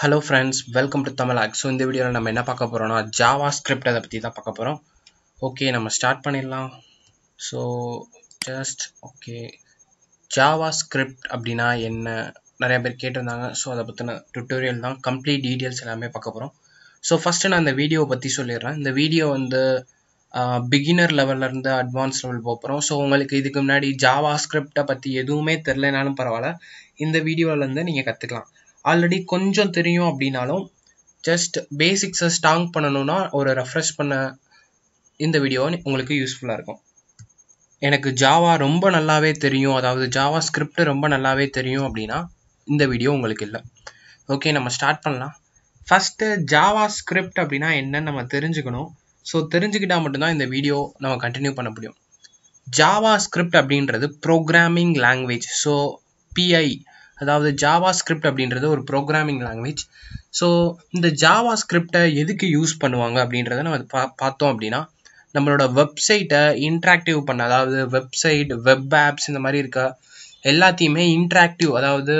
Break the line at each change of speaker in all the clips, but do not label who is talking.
hello friends welcome to தமிழாக் so இந்த வீடியோவில் நம்ம என்ன பார்க்க போகிறோம்னா ஜாவா ஸ்கிரிப்ட் அதை பற்றி தான் பார்க்க போகிறோம் ஓகே நம்ம ஸ்டார்ட் பண்ணிடலாம் so just okay JavaScript அப்படின்னா என்ன நிறைய பேர் கேட்டிருந்தாங்க ஸோ அதை பற்றின டுட்டோரியல் தான் கம்ப்ளீட் டீட்டெயில்ஸ் எல்லாமே பார்க்க போகிறோம் ஸோ ஃபஸ்ட்டு நான் இந்த வீடியோவை பற்றி சொல்லிடுறேன் இந்த வீடியோ வந்து பிகினர் லெவல்லேருந்து அட்வான்ஸ் லெவல் போகிறோம் ஸோ உங்களுக்கு இதுக்கு முன்னாடி ஜாவா பற்றி எதுவுமே பரவாயில்ல இந்த வீடியோவிலேருந்து நீங்கள் கற்றுக்கலாம் ஆல்ரெடி கொஞ்சம் தெரியும் அப்படின்னாலும் ஜஸ்ட் பேசிக்ஸை ஸ்ட்ராங் பண்ணணும்னா ஒரு ரெஃப்ரெஷ் பண்ண இந்த வீடியோ உங்களுக்கு யூஸ்ஃபுல்லாக இருக்கும் எனக்கு ஜாவா ரொம்ப நல்லாவே தெரியும் அதாவது ஜாவா ஸ்கிரிப்ட் ரொம்ப நல்லாவே தெரியும் அப்படின்னா இந்த வீடியோ உங்களுக்கு இல்லை ஓகே நம்ம ஸ்டார்ட் பண்ணலாம் ஃபஸ்ட்டு ஜாவா ஸ்கிரிப்ட் அப்படின்னா என்னன்னு நம்ம தெரிஞ்சுக்கணும் ஸோ தெரிஞ்சுக்கிட்டால் மட்டும்தான் இந்த வீடியோ நம்ம கண்டினியூ பண்ண முடியும் ஜாவா ஸ்கிரிப்ட் அப்படின்றது ப்ரோக்ராமிங் லாங்குவேஜ் ஸோ பிஐ அதாவது ஜாவா ஸ்கிரிப்ட் அப்படின்றது ஒரு ப்ரோக்ராமிங் லாங்குவேஜ் ஸோ இந்த ஜாவா ஸ்கிரிப்டை எதுக்கு யூஸ் பண்ணுவாங்க அப்படின்றத நம்ம பா பார்த்தோம் அப்படின்னா நம்மளோட வெப்சைட்டை இன்ட்ராக்டிவ் பண்ண அதாவது வெப்சைட் வெப் ஆப்ஸ் இந்த மாதிரி இருக்க எல்லாத்தையுமே இன்ட்ராக்டிவ் அதாவது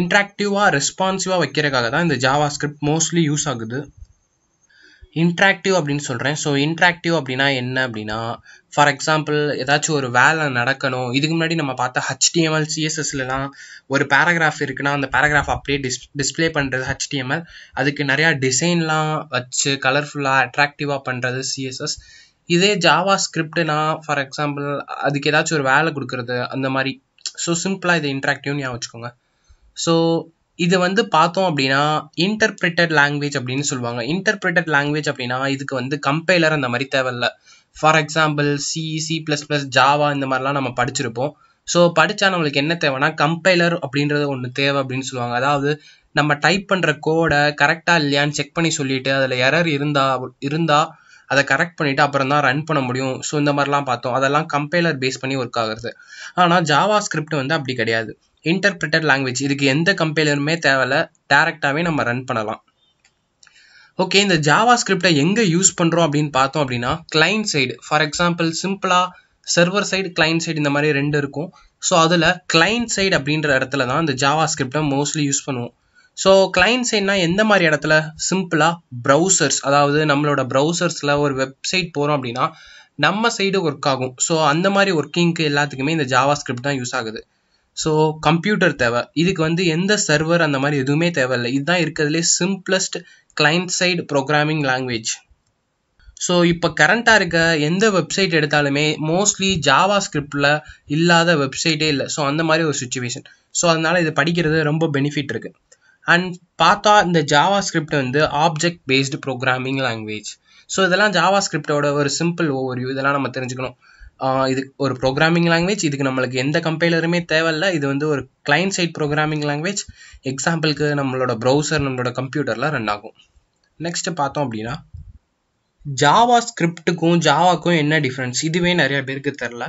இன்ட்ராக்டிவாக ரெஸ்பான்சிவாக வைக்கிறதுக்காக தான் இந்த ஜாவா ஸ்கிரிப்ட் மோஸ்ட்லி யூஸ் ஆகுது இன்ட்ராக்டிவ் அப்படின்னு சொல்கிறேன் ஸோ இன்ட்ராக்டிவ் அப்படின்னா என்ன அப்படின்னா ஃபார் எக்ஸாம்பிள் ஏதாச்சும் ஒரு வேலை நடக்கணும் இதுக்கு முன்னாடி நம்ம பார்த்தா ஹச்டிஎம்எல் சிஎஸ்எஸ்லலாம் ஒரு பேராகிராஃப் இருக்குன்னா அந்த பேராகிராஃப் அப்படியே டிஸ் டிஸ்பிளே பண்ணுறது ஹச்டிஎம்எல் அதுக்கு நிறையா டிசைன்லாம் வச்சு கலர்ஃபுல்லாக அட்ராக்டிவாக பண்ணுறது சிஎஸ்எஸ் இதே ஜாவா ஸ்கிரிப்ட்னா ஃபார் எக்ஸாம்பிள் அதுக்கு ஏதாச்சும் ஒரு வேலை கொடுக்குறது அந்த மாதிரி ஸோ சிம்பிளாக இதை இன்ட்ராக்டிவ்னு ஞாபகம் வச்சுக்கோங்க ஸோ இது வந்து பார்த்தோம் அப்படின்னா இன்டர்பிரிட்டட் லாங்குவேஜ் அப்படின்னு சொல்லுவாங்க இன்டர்பிரிட்டட் லாங்குவேஜ் அப்படின்னா இதுக்கு வந்து கம்பைலர் அந்த மாதிரி தேவையில்ல for example C C plus plus Java இந்த மாதிரிலாம் நம்ம படிச்சிருப்போம் ஸோ படித்தா நம்மளுக்கு என்ன தேவைன்னா கம்பைலர் அப்படின்றது ஒன்று தேவை அப்படின்னு சொல்லுவாங்க அதாவது நம்ம டைப் பண்ணுற கோடை கரெக்டாக இல்லையான்னு செக் பண்ணி சொல்லிட்டு அதில் எரர் இருந்தா இருந்தால் அதை கரெக்ட் பண்ணிட்டு அப்புறம் தான் ரன் பண்ண முடியும் ஸோ இந்த மாதிரிலாம் பார்த்தோம் அதெல்லாம் கம்பைலர் பேஸ் பண்ணி ஒர்க் ஆகுறது ஆனால் ஜாவா ஸ்கிரிப்ட் வந்து அப்படி கிடையாது இன்டர்பிரிட்டட் லாங்குவேஜ் இதுக்கு எந்த கம்பைலருமே தேவையில்ல டேரெக்டாகவே நம்ம ரன் பண்ணலாம் ஓகே இந்த ஜாவா ஸ்கிரிப்டை எங்கே யூஸ் பண்ணுறோம் அப்படின்னு பார்த்தோம் அப்படின்னா கிளைண்ட் சைடு ஃபார் எக்ஸாம்பிள் சிம்பிளாக சர்வர் சைடு கிளைண்ட் சைடு இந்த மாதிரி ரெண்டு இருக்கும் ஸோ அதில் கிளைண்ட் சைடு அப்படின்ற இடத்துல தான் இந்த ஜாவா ஸ்கிரிப்டை மோஸ்ட்லி யூஸ் பண்ணுவோம் ஸோ கிளைண்ட் சைட்னா எந்த மாதிரி இடத்துல சிம்பிளாக ப்ரௌசர்ஸ் அதாவது நம்மளோட ப்ரௌசர்ஸில் ஒரு வெப்சைட் போகிறோம் அப்படின்னா நம்ம சைடு ஒர்க் ஆகும் ஸோ அந்த மாதிரி ஒர்க்கிங்க்கு எல்லாத்துக்குமே இந்த ஜாவா ஸ்கிரிப்ட் தான் யூஸ் ஆகுது ஸோ கம்ப்யூட்டர் தேவை இதுக்கு வந்து எந்த சர்வர் அந்த மாதிரி எதுவுமே தேவையில்லை இதுதான் இருக்கிறதுலே simplest client side programming language so இப்போ கரண்ட்டாக இருக்க எந்த வெப்சைட் எடுத்தாலுமே மோஸ்ட்லி ஜாவா ஸ்கிரிப்டில் இல்லாத வெப்சைட்டே இல்லை ஸோ அந்த மாதிரி ஒரு சுச்சுவேஷன் ஸோ அதனால் இது படிக்கிறது ரொம்ப பெனிஃபிட் இருக்குது அண்ட் பார்த்தா இந்த ஜாவா ஸ்கிரிப்ட் வந்து object based programming language so இதெல்லாம் ஜாவா ஸ்கிரிப்டோட ஒரு சிம்பிள் ஓவர் இதெல்லாம் நம்ம தெரிஞ்சுக்கணும் இது ஒரு ப்ரோக்ராமிங் லாங்குவேஜ் இதுக்கு நம்மளுக்கு எந்த கம்பைலருமே தேவையில்ல இது வந்து ஒரு கிளைண்ட் சைட் ப்ரோக்ராமிங் லாங்குவேஜ் எக்ஸாம்பிளுக்கு நம்மளோட ப்ரௌசர் நம்மளோட கம்ப்யூட்டரில் ரன் ஆகும் நெக்ஸ்ட் பார்த்தோம் அப்படின்னா ஜாவா ஸ்கிரிப்டுக்கும் ஜாவாக்கும் என்ன டிஃப்ரென்ஸ் இதுவே நிறைய பேருக்கு தெரில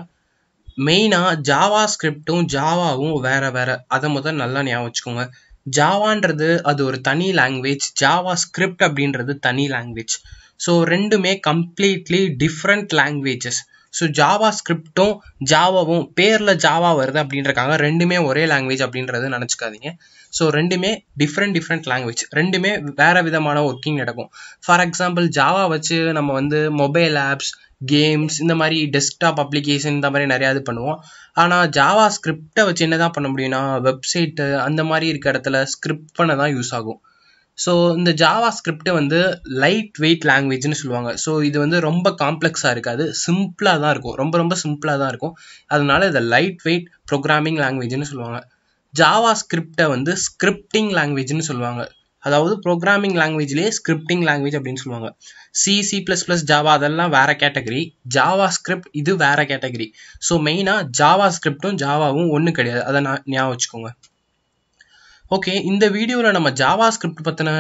மெயினாக ஜாவா ஸ்கிரிப்டும் ஜாவாவும் வேறு வேறு அதை முதல் நல்லா ஞாபகம் வச்சுக்கோங்க ஜாவான்றது அது ஒரு தனி லாங்குவேஜ் ஜாவா ஸ்கிரிப்ட் அப்படின்றது தனி லாங்குவேஜ் ஸோ ரெண்டுமே கம்ப்ளீட்லி டிஃப்ரெண்ட் லாங்குவேஜஸ் ஸோ ஜாவா ஸ்கிரிப்டும் ஜாவாவும் பேரில் ஜாவா வருது அப்படின்றக்காங்க ரெண்டுமே ஒரே லாங்குவேஜ் அப்படின்றது நினச்சிக்காதீங்க ஸோ ரெண்டுமே டிஃப்ரெண்ட் டிஃப்ரெண்ட் லாங்குவேஜ் ரெண்டுமே வேறு விதமான ஒர்க்கிங் நடக்கும் ஃபார் எக்ஸாம்பிள் ஜாவா வச்சு நம்ம வந்து மொபைல் ஆப்ஸ் கேம்ஸ் இந்த மாதிரி டெஸ்க்டாப் அப்ளிகேஷன் இந்த மாதிரி நிறையா இது பண்ணுவோம் ஆனால் ஜாவா ஸ்கிரிப்டை வச்சு என்ன தான் பண்ண முடியும்னா வெப்சைட்டு அந்த மாதிரி இருக்க இடத்துல ஸ்கிரிப்ட் பண்ண தான் யூஸ் ஆகும் ஸோ இந்த ஜாவா ஸ்கிரிப்டை வந்து லைட் வெயிட் லாங்குவேஜ்னு சொல்லுவாங்க ஸோ இது வந்து ரொம்ப காம்ப்ளெக்ஸாக இருக்காது சிம்பிளாக தான் இருக்கும் ரொம்ப ரொம்ப சிம்பிளாக தான் இருக்கும் அதனால இதை லைட் வெயிட் ப்ரோக்ராமிங் லாங்குவேஜ்னு சொல்லுவாங்க ஜாவா ஸ்கிரிப்டை வந்து ஸ்கிரிப்டிங் லாங்குவேஜ்னு சொல்லுவாங்க அதாவது ப்ரோக்ராமிங் லாங்குவேஜ்லேயே ஸ்கிரிப்டிங் லாங்குவேஜ் அப்படின்னு சொல்லுவாங்க C C plus plus Java அதெல்லாம் வேற கேட்டகரி ஜாவா ஸ்கிரிப்ட் இது வேற கேட்டகரி ஸோ மெயினாக ஜாவா ஸ்கிரிப்டும் ஜாவாவும் ஒன்றும் கிடையாது அதை நான் ஞாபகம் வச்சுக்கோங்க ஓகே இந்த வீடியோவில் நம்ம ஜாவா ஸ்கிரிப்ட் பற்றின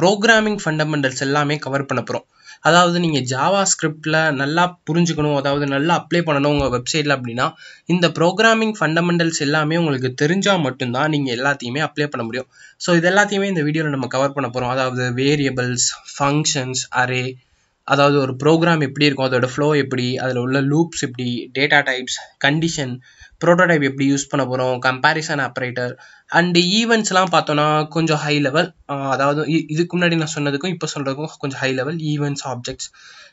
ப்ரோக்ராமிங் ஃபண்டமெண்டல்ஸ் எல்லாமே கவர் பண்ண போகிறோம் அதாவது நீங்கள் ஜாவா ஸ்கிரிப்டில் நல்லா புரிஞ்சுக்கணும் அதாவது நல்லா அப்ளை பண்ணணும் உங்கள் வெப்சைட்டில் அப்படின்னா இந்த ப்ரோக்ராமிங் ஃபண்டமெண்டல்ஸ் எல்லாமே உங்களுக்கு தெரிஞ்சால் மட்டும்தான் நீங்கள் எல்லாத்தையுமே அப்ளை பண்ண முடியும் ஸோ இது எல்லாத்தையுமே இந்த வீடியோவில் நம்ம கவர் பண்ண போகிறோம் அதாவது வேரியபிள்ஸ் ஃபங்க்ஷன்ஸ் அரே அதாவது ஒரு ப்ரோக்ராம் எப்படி இருக்கும் அதோடய ஃப்ளோ எப்படி அதில் உள்ள லூப்ஸ் எப்படி டேட்டா டைப்ஸ் கண்டிஷன் ப்ரோட்டோடைப் எப்படி யூஸ் பண்ண போகிறோம் கம்பேரிசன் ஆப்ரேட்டர் அண்டு ஈவெண்ட்ஸ்லாம் பார்த்தோன்னா கொஞ்சம் ஹை லெவல் அதாவது இதுக்கு முன்னாடி நான் சொன்னதுக்கும் இப்போ சொல்கிறதுக்கும் கொஞ்சம் high level events objects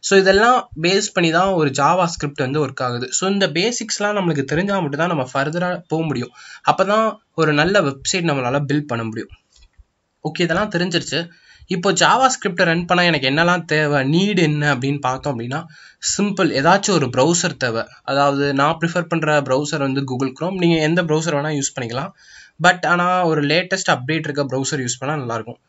so இதெல்லாம் பேஸ் பண்ணி தான் ஒரு ஜாவா ஸ்கிரிப்ட் வந்து ஒர்க் ஆகுது ஸோ இந்த பேசிக்ஸ்லாம் நம்மளுக்கு தெரிஞ்சால் மட்டும் தான் நம்ம ஃபர்தராக போக முடியும் அப்போ தான் ஒரு நல்ல வெப்சைட் நம்மளால் பில்ட் பண்ண முடியும் ஓகே இதெல்லாம் தெரிஞ்சிருச்சு இப்போ ஜாவா ஸ்கிரிப்டை ரன் பண்ண எனக்கு என்னெல்லாம் தேவை நீடு என்ன அப்படின்னு பார்த்தோம் அப்படின்னா சிம்பிள் ஏதாச்சும் ஒரு ப்ரௌசர் தேவை அதாவது நான் ப்ரிஃபர் பண்ணுற ப்ரௌசர் வந்து கூகுள் க்ரோம் நீங்கள் எந்த ப்ரௌசர் வேணால் யூஸ் பண்ணிக்கலாம் பட் ஆனால் ஒரு லேட்டஸ்ட் அப்டேட் இருக்க ப்ரௌசர் யூஸ் பண்ணால் நல்லாயிருக்கும்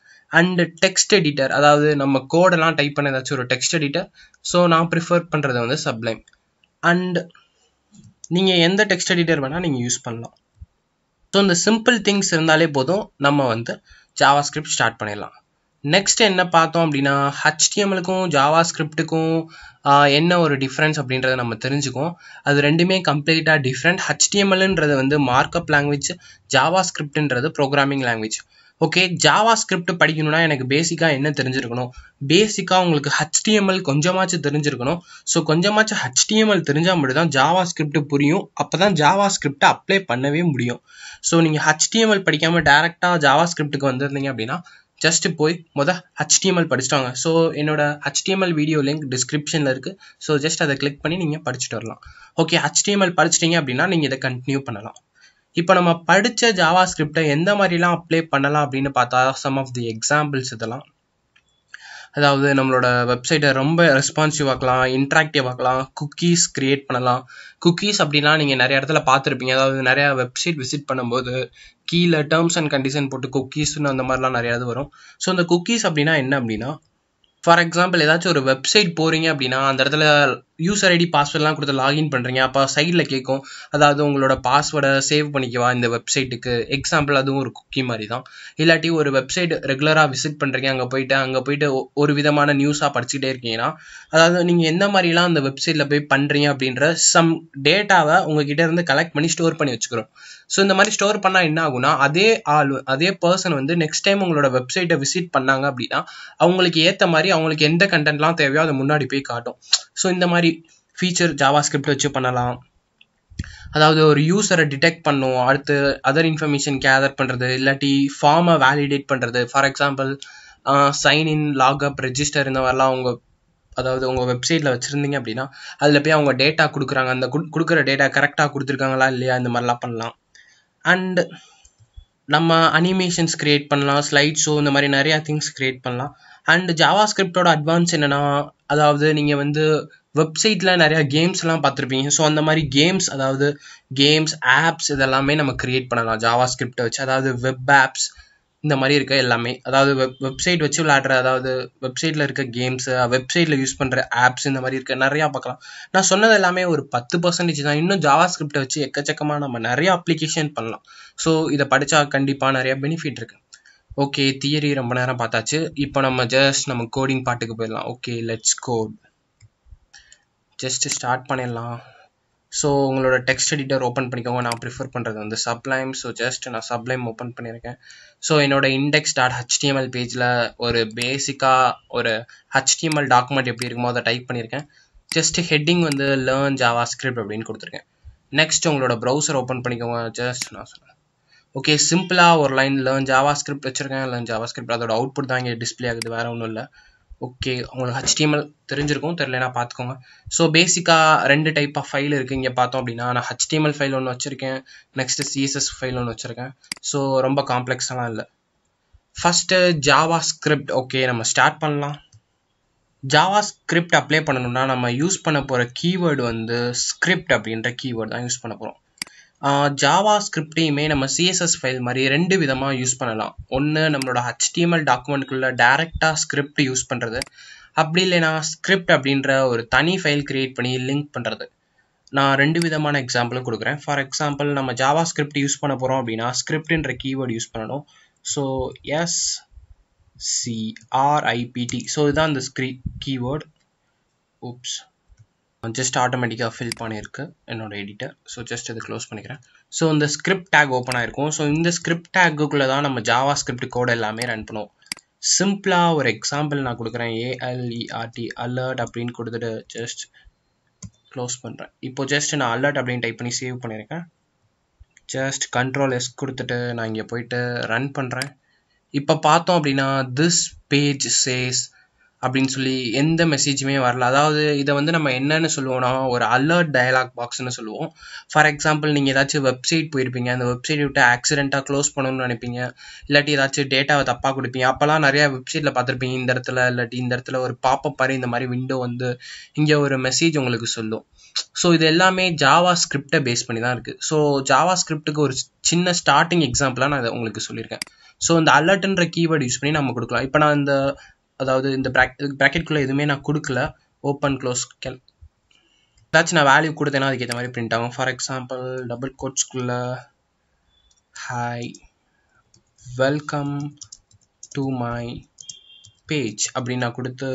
அண்டு டெக்ஸ்ட் எடிட்டர் அதாவது நம்ம கோடெல்லாம் டைப் பண்ண ஏதாச்சும் ஒரு டெக்ஸ்ட் எடிட்டர் ஸோ நான் ப்ரிஃபர் பண்ணுறது வந்து சப்ளைம் அண்ட் நீங்கள் எந்த டெக்ஸ்ட் எடிட்டர் வேணால் நீங்கள் யூஸ் பண்ணலாம் ஸோ இந்த சிம்பிள் திங்ஸ் இருந்தாலே போதும் நம்ம வந்து ஜாவா ஸ்கிரிப்ட் ஸ்டார்ட் பண்ணிடலாம் நெக்ஸ்ட் என்ன பார்த்தோம் அப்படின்னா ஹச்டிஎம்எலுக்கும் ஜாவா ஸ்கிரிப்டுக்கும் என்ன ஒரு டிஃப்ரென்ஸ் அப்படின்றத நம்ம தெரிஞ்சுக்கோம் அது ரெண்டுமே கம்ப்ளீட்டாக டிஃப்ரெண்ட் ஹச்டிஎம்எல்ன்றது வந்து மார்க்கப் லாங்குவேஜ் ஜாவா ஸ்கிரிப்ட்ன்றது programming language okay JavaScript படிக்கணும்னா எனக்கு பேசிக்காக என்ன தெரிஞ்சிருக்கணும் பேசிக்காக உங்களுக்கு ஹச்டிஎம்எல் கொஞ்சமாச்சும் தெரிஞ்சிருக்கணும் ஸோ கொஞ்சமாச்சும் ஹச்டிஎம்எல் தெரிஞ்சால் மட்டும்தான் ஜாவா ஸ்கிரிப்ட் புரியும் அப்போ தான் ஜாவா ஸ்கிரிப்டை அப்ளை பண்ணவே முடியும் ஸோ நீங்கள் ஹச்டிஎம்எல் படிக்காமல் டேரெக்டாக ஜாவா ஸ்கிரிப்டுக்கு வந்திருந்தீங்க அப்படின்னா ஜஸ்ட்டு போய் மொதல் ஹச்டிஎம்எல் படிச்சுட்டாங்க ஸோ என்னோடய ஹச்டிஎம்எல் வீடியோ லிங்க் டிஸ்கிரிப்ஷனில் இருக்குது ஸோ ஜஸ்ட் அதை கிளிக் பண்ணி நீங்கள் படிச்சுட்டு வரலாம் ஓகே ஹச்டிஎம்எல் படிச்சிட்டிங்க அப்படின்னா நீங்கள் இதை கண்டினியூ பண்ணலாம் இப்போ நம்ம படித்த ஜாவா ஸ்கிரிப்டை எந்த மாதிரிலாம் அப்ளை பண்ணலாம் அப்படின்னு பார்த்தா சம் ஆஃப் தி எக்ஸாம்பிள்ஸ் இதெல்லாம் அதாவது நம்மளோட வெப்சைட்டை ரொம்ப ரெஸ்பான்சிவ் ஆக்கலாம் இன்ட்ராக்டிவ் ஆக்கலாம் குக்கீஸ் கிரியேட் பண்ணலாம் குக்கீஸ் அப்படின்னா நீங்கள் நிறைய இடத்துல பார்த்துருப்பீங்க அதாவது நிறையா வெப்சைட் விசிட் பண்ணும்போது கீழே டேர்ம்ஸ் அண்ட் கண்டிஷன் போட்டு குக்கீஸ்னு அந்த மாதிரிலாம் நிறையா வரும் ஸோ அந்த குக்கீஸ் அப்படின்னா என்ன அப்படின்னா ஃபார் எக்ஸாம்பிள் ஏதாச்சும் ஒரு வெப்சைட் போகிறீங்க அப்படின்னா அந்த இடத்துல யூசர் ஐடி பாஸ்வேர்ட்லாம் கொடுத்து லாகின் பண்ணுறீங்க அப்போ சைடில் கேட்கும் அதாவது உங்களோட பாஸ்வேர்டை சேவ் பண்ணிக்கவா இந்த வெப்சைட்டுக்கு எக்ஸாம்பிள் அதுவும் ஒரு குக்கி மாதிரி தான் இல்லாட்டி ஒரு வெப்சைட் ரெகுலராக விசிட் பண்ணுறீங்க அங்கே போயிட்டு அங்கே போயிட்டு ஒரு விதமான நியூஸாக படிச்சுட்டே இருக்கீங்கன்னா அதாவது நீங்கள் எந்த மாதிரிலாம் அந்த வெப்சைட்டில் போய் பண்ணுறீங்க அப்படின்ற சம் டேட்டாவை உங்ககிட்ட இருந்து கலெக்ட் பண்ணி ஸ்டோர் பண்ணி வச்சுக்கிறோம் ஸோ இந்த மாதிரி ஸ்டோர் பண்ணால் என்ன ஆகுனா அதே ஆள் அதே பர்சன் வந்து நெக்ஸ்ட் டைம் உங்களோட வெப்சைட்டை விசிட் பண்ணாங்க அப்படின்னா அவங்களுக்கு ஏற்ற மாதிரி அவங்களுக்கு எந்த கண்டென்ட்லாம் தேவையோ அதை முன்னாடி போய் காட்டும் ஸோ இந்த மாதிரி மாதிரி ஃபீச்சர் ஸ்கிரிப்ட் வச்சு பண்ணலாம் அதாவது ஒரு யூஸரை டிடெக்ட் பண்ணும் அடுத்து அதர் இன்ஃபர்மேஷன் கேதர் பண்ணுறது இல்லாட்டி ஃபார்மை வேலிடேட் பண்ணுறது for example sign log log up register இந்த மாதிரிலாம் அவங்க அதாவது உங்கள் வெப்சைட்டில் வச்சுருந்தீங்க அப்படின்னா அதில் போய் அவங்க டேட்டா கொடுக்குறாங்க அந்த கொடுக்குற டேட்டா கரெக்டாக கொடுத்துருக்காங்களா இல்லையா இந்த மாதிரிலாம் பண்ணலாம் அண்ட் நம்ம அனிமேஷன்ஸ் கிரியேட் பண்ணலாம் ஸ்லைட் ஷோ இந்த மாதிரி நிறையா திங்ஸ் க்ரியேட் பண்ணலாம் அண்ட் ஜாவா ஸ்கிரிப்டோட அட்வான்ஸ் என்னென்னா அதாவது நீங்கள் வந்து வெப்சைட்டில் நிறையா கேம்ஸ்லாம் பார்த்துருப்பீங்க ஸோ அந்த மாதிரி கேம்ஸ் அதாவது கேம்ஸ் ஆப்ஸ் இதெல்லாமே நம்ம க்ரியேட் பண்ணலாம் ஜாவா ஸ்கிரிப்டை வச்சு அதாவது வெப் ஆப்ஸ் இந்த மாதிரி இருக்க எல்லாமே அதாவது வெப் வெப்சைட் வச்சு விளையாடுற அதாவது வெப்சைட்டில் இருக்க கேம்ஸ் வெப்சைட்டில் யூஸ் பண்ணுற ஆப்ஸ் இந்த மாதிரி இருக்க நிறையா பார்க்கலாம் நான் சொன்னது எல்லாமே ஒரு பத்து பர்சன்டேஜ் தான் இன்னும் ஜாவா ஸ்கிரிப்டை வச்சு எக்கச்சக்கமாக நம்ம நிறையா அப்ளிகேஷன் பண்ணலாம் ஸோ இதை படித்தா கண்டிப்பாக நிறையா பெனிஃபிட் இருக்குது ஓகே தியரி ரொம்ப நேரம் பார்த்தாச்சு இப்போ நம்ம ஜஸ்ட் நம்ம கோடிங் பாட்டுக்கு போயிடலாம் okay let's code just start பண்ணிடலாம் ஸோ உங்களோட டெக்ஸ்ட் எடிட்டர் ஓப்பன் பண்ணிக்கோங்க நான் ப்ரிஃபர் பண்ணுறது வந்து சப்ளைம் ஸோ ஜஸ்ட் நான் சப்ளைம் ஓப்பன் பண்ணியிருக்கேன் ஸோ என்னோட இண்டெக்ஸ் டாட் ஹெச்டிஎம்எல் பேஜில் ஒரு பேசிக்காக ஒரு ஹெச்டிஎம்எல் டாக்குமெண்ட் எப்படி இருக்குமோ அதை டைப் பண்ணியிருக்கேன் ஜஸ்ட் ஹெட்டிங் வந்து லேர்ன் ஜாவா ஸ்கிரிப்ட் அப்படின்னு கொடுத்துருக்கேன் நெக்ஸ்ட் உங்களோட ப்ரௌசர் ஓப்பன் பண்ணிக்கோங்க ஜஸ்ட் நான் சொன்னேன் ஓகே சிம்பிளாக ஒரு லைன் லேர்ன் ஜாவா ஸ்கிரிப்ட் வச்சுருக்கேன் லேர்ன் ஜாவா ஸ்கிரிப்ட் அதோட அவுட்புட் தான் இங்கே டிஸ்பிளே ஆகுது வேறு ஒன்றும் இல்லை ஓகே உங்களுக்கு ஹச்டிஎம்எல் தெரிஞ்சிருக்கும் தெரிலனா பார்த்துக்கோங்க ஸோ பேசிக்காக ரெண்டு டைப் ஆஃப் ஃபைல் இருக்குது இங்கே பார்த்தோம் அப்படின்னா நான் ஹெச்டிஎம்எல் ஃபைல் ஒன்று வச்சுருக்கேன் நெக்ஸ்ட் சிஎஸ்எஸ் ஃபைல் ஒன்று வச்சுருக்கேன் ஸோ ரொம்ப காம்ப்ளெக்ஸெல்லாம் இல்லை ஃபஸ்ட்டு ஜாவா ஸ்கிரிப்ட் ஓகே நம்ம ஸ்டார்ட் பண்ணலாம் ஜாவா ஸ்கிரிப்ட் அப்ளை பண்ணணும்னா நம்ம யூஸ் பண்ண போகிற கீவேர்டு வந்து ஸ்கிரிப்ட் அப்படின்ற கீவேர்டு தான் யூஸ் பண்ண போகிறோம் ஜாவா ஸ்கிரிப்டையுமே நம்ம சிஎஸ்எஸ் ஃபைல் மாதிரி ரெண்டு விதமாக யூஸ் பண்ணலாம் ஒன்று நம்மளோட ஹெச்டிஎம்எல் டாக்குமெண்ட்குள்ளே டேரெக்டாக ஸ்கிரிப்ட் யூஸ் பண்ணுறது அப்படி இல்லைனா ஸ்கிரிப்ட் அப்படின்ற ஒரு தனி ஃபைல் க்ரியேட் பண்ணி லிங்க் பண்ணுறது நான் ரெண்டு விதமான எக்ஸாம்பிளும் கொடுக்குறேன் ஃபார் எக்ஸாம்பிள் நம்ம ஜாவா ஸ்கிரிப்ட் யூஸ் பண்ண போகிறோம் அப்படின்னா ஸ்கிரிப்டின்ற கீவேர்டு யூஸ் பண்ணணும் ஸோ எஸ் சிஆர்ஐபிடி ஸோ இதுதான் அந்த ஸ்கிரி கீவேர்டு ஓப்ஸ் ஜஸ்ட் ஆட்டோமேட்டிக்காக ஃபில் பண்ணியிருக்கு என்னோட எடிட்டர் ஸோ ஜஸ்ட் இதை க்ளோஸ் பண்ணிக்கிறேன் ஸோ இந்த ஸ்கிரிப்ட் டேக் ஓப்பன் ஆயிருக்கும் ஸோ இந்த ஸ்கிரிப்ட் டேக்குள்ளே தான் நம்ம ஜாவா ஸ்கிரிப்ட் கோட் எல்லாமே ரன் பண்ணுவோம் சிம்பிளாக ஒரு எக்ஸாம்பிள் நான் கொடுக்குறேன் ஏஎல்இஆர்டி அலர்ட் e அப்படின்னு கொடுத்துட்டு ஜஸ்ட் க்ளோஸ் பண்ணுறேன் இப்போ ஜஸ்ட் நான் அலர்ட் அப்படின்னு டைப் பண்ணி சேவ் பண்ணியிருக்கேன் ஜஸ்ட் கண்ட்ரோல் எஸ் கொடுத்துட்டு நான் இங்கே போயிட்டு ரன் பண்ணுறேன் இப்போ பார்த்தோம் அப்படின்னா திஸ் பேஜ் சேஸ் அப்படின்னு சொல்லி எந்த மெசேஜுமே வரல அதாவது இதை வந்து நம்ம என்னன்னு சொல்லுவோம்னா ஒரு அலர்ட் டயலாக் பாக்ஸ்னு சொல்லுவோம் ஃபார் எக்ஸாம்பிள் நீங்கள் ஏதாச்சும் வெப்சைட் போயிருப்பீங்க அந்த வெப்சைட் விட்டு ஆக்சிடென்ட்டாக க்ளோஸ் பண்ணணும்னு நினைப்பீங்க இல்லாட்டி ஏதாச்சும் டேட்டாவை தப்பாக கொடுப்பீங்க அப்போல்லாம் நிறையா வெப்சைட்டில் பார்த்துருப்பீங்க இந்த இடத்துல இல்லாட்டி இந்த இடத்துல ஒரு பாப்ப பாரு இந்த மாதிரி விண்டோ வந்து இங்கே ஒரு மெசேஜ் உங்களுக்கு சொல்லும் ஸோ இது எல்லாமே ஜாவா ஸ்கிரிப்டை பேஸ் பண்ணி தான் இருக்குது ஸோ ஜாவா ஸ்கிரிப்டுக்கு ஒரு சின்ன ஸ்டார்டிங் எக்ஸாம்பிளாக நான் அதை உங்களுக்கு சொல்லியிருக்கேன் ஸோ இந்த அலர்ட்ன்ற கீவேர்டு யூஸ் பண்ணி நம்ம கொடுக்கலாம் இப்போ நான் இந்த அதாவது இந்த ப்ராக்கெட்குள்ளே எதுவுமே நான் கொடுக்கல ஓப்பன் க்ளோஸ் கேல் ஏதாச்சும் நான் வேல்யூ கொடுத்தேன்னா அதுக்கேற்ற மாதிரி பிரிண்ட் ஆகும் ஃபார் எக்ஸாம்பிள் டபுள் கோட்ஸ்குள்ளே hi welcome to my page அப்படின்னு நான் கொடுத்து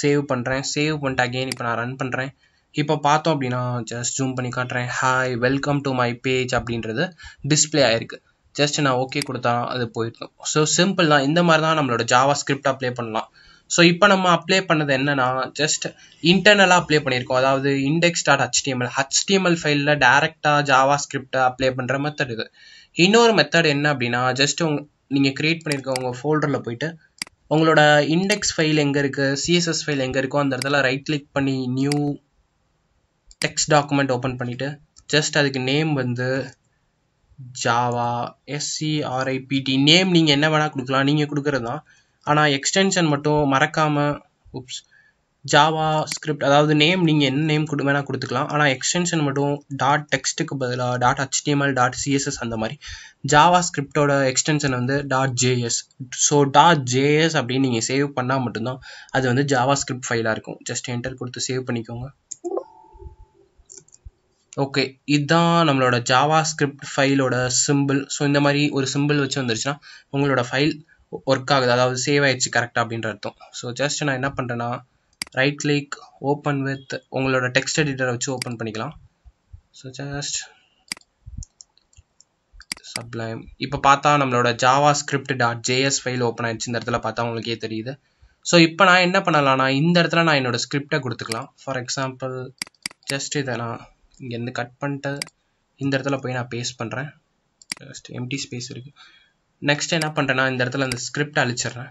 சேவ் பண்ணுறேன் சேவ் பண்ணிட்டு அகெயின் இப்போ நான் ரன் பண்ணுறேன் இப்போ பார்த்தோம் அப்படின்னா ஜஸ்ட் ஜூம் பண்ணி காட்டுறேன் hi welcome to my page அப்படின்றது டிஸ்பிளே ஆயிருக்கு ஜஸ்ட் நான் ஓகே கொடுத்தா அது போயிருக்கும் ஸோ சிம்பிள் தான் இந்த மாதிரி தான் நம்மளோட ஜாவா ஸ்கிரிப்ட் அப்ளை பண்ணலாம் ஸோ இப்போ நம்ம அப்ளை பண்ணது என்னன்னா ஜஸ்ட் இன்டர்னலாக அப்ளை பண்ணியிருக்கோம் அதாவது இண்டெக்ஸ் டாட் ஹச்டிஎம்எல் ஹச்டிஎம்எல் ஃபைலில் டேரெக்டாக ஜாவா ஸ்கிரிப்டை அப்ளை பண்ணுற மெத்தட் இது இன்னொரு மெத்தட் என்ன அப்படின்னா ஜஸ்ட் உங் நீங்கள் கிரியேட் பண்ணியிருக்க உங்கள் ஃபோல்டரில் போயிட்டு உங்களோட இண்டெக்ஸ் ஃபைல் எங்கே இருக்குது சிஎஸ்எஸ் ஃபைல் எங்கே இருக்கோ அந்த இடத்துல ரைட் கிளிக் பண்ணி நியூ டெக்ஸ்ட் டாக்குமெண்ட் ஓப்பன் பண்ணிவிட்டு ஜஸ்ட் அதுக்கு நேம் வந்து ஜாவா எஸ்சிஆர்ஐபிடி நேம் நீங்கள் என்ன வேணால் கொடுக்கலாம் நீங்கள் கொடுக்குறது தான் ஆனால் எக்ஸ்டென்ஷன் மட்டும் மறக்காமல் உப்ஸ் ஜாவா ஸ்கிரிப்ட் அதாவது நேம் நீங்கள் என்ன நேம் கொடு வேணால் கொடுத்துக்கலாம் ஆனால் எக்ஸ்டென்ஷன் மட்டும் டாட் டெக்ஸ்ட்டுக்கு பதிலாக டாட் ஹெச்டிஎம்எல் டாட் சிஎஸ்எஸ் அந்த மாதிரி ஜாவா ஸ்கிரிப்டோட எக்ஸ்டென்ஷன் வந்து dot JS so dot JS அப்படின்னு நீங்கள் சேவ் பண்ணால் மட்டும்தான் அது வந்து ஜாவா ஸ்கிரிப்ட் ஃபைலாக இருக்கும் ஜஸ்ட் என்டர் கொடுத்து சேவ் பண்ணிக்கோங்க ஓகே இதுதான் நம்மளோட ஜாவா ஸ்கிரிப்ட் ஃபைலோட சிம்பிள் ஸோ இந்த மாதிரி ஒரு சிம்பிள் வச்சு வந்துருச்சுன்னா உங்களோட ஃபைல் ஒர்க் ஆகுது அதாவது சேவ் ஆயிடுச்சு கரெக்டாக அப்படின்ற அர்த்தம் ஸோ ஜஸ்ட் நான் என்ன பண்ணுறேன்னா ரைட் கிளிக் ஓப்பன் வித் உங்களோட டெக்ஸ்ட் எடிட்டரை வச்சு ஓப்பன் பண்ணிக்கலாம் ஸோ ஜஸ்ட் சப்ளைம் இப்போ பார்த்தா நம்மளோட JavaScript dot JS file open ஆயிடுச்சு இந்த இடத்துல பார்த்தா உங்களுக்கே தெரியுது ஸோ இப்போ நான் என்ன பண்ணலாம்னா இந்த இடத்துல நான் என்னோட ஸ்கிரிப்டை கொடுத்துக்கலாம் ஃபார் எக்ஸாம்பிள் ஜஸ்ட் இதை நான் இங்கேருந்து கட் பண்ணிட்டு இந்த இடத்துல போய் நான் பேஸ்ட் பண்ணுறேன் ஜஸ்ட் எம்டி ஸ்பேஸ் இருக்குது நெக்ஸ்ட் என்ன பண்ணுறேன்னா இந்த இடத்துல அந்த ஸ்கிரிப்ட் அழிச்சிடுறேன்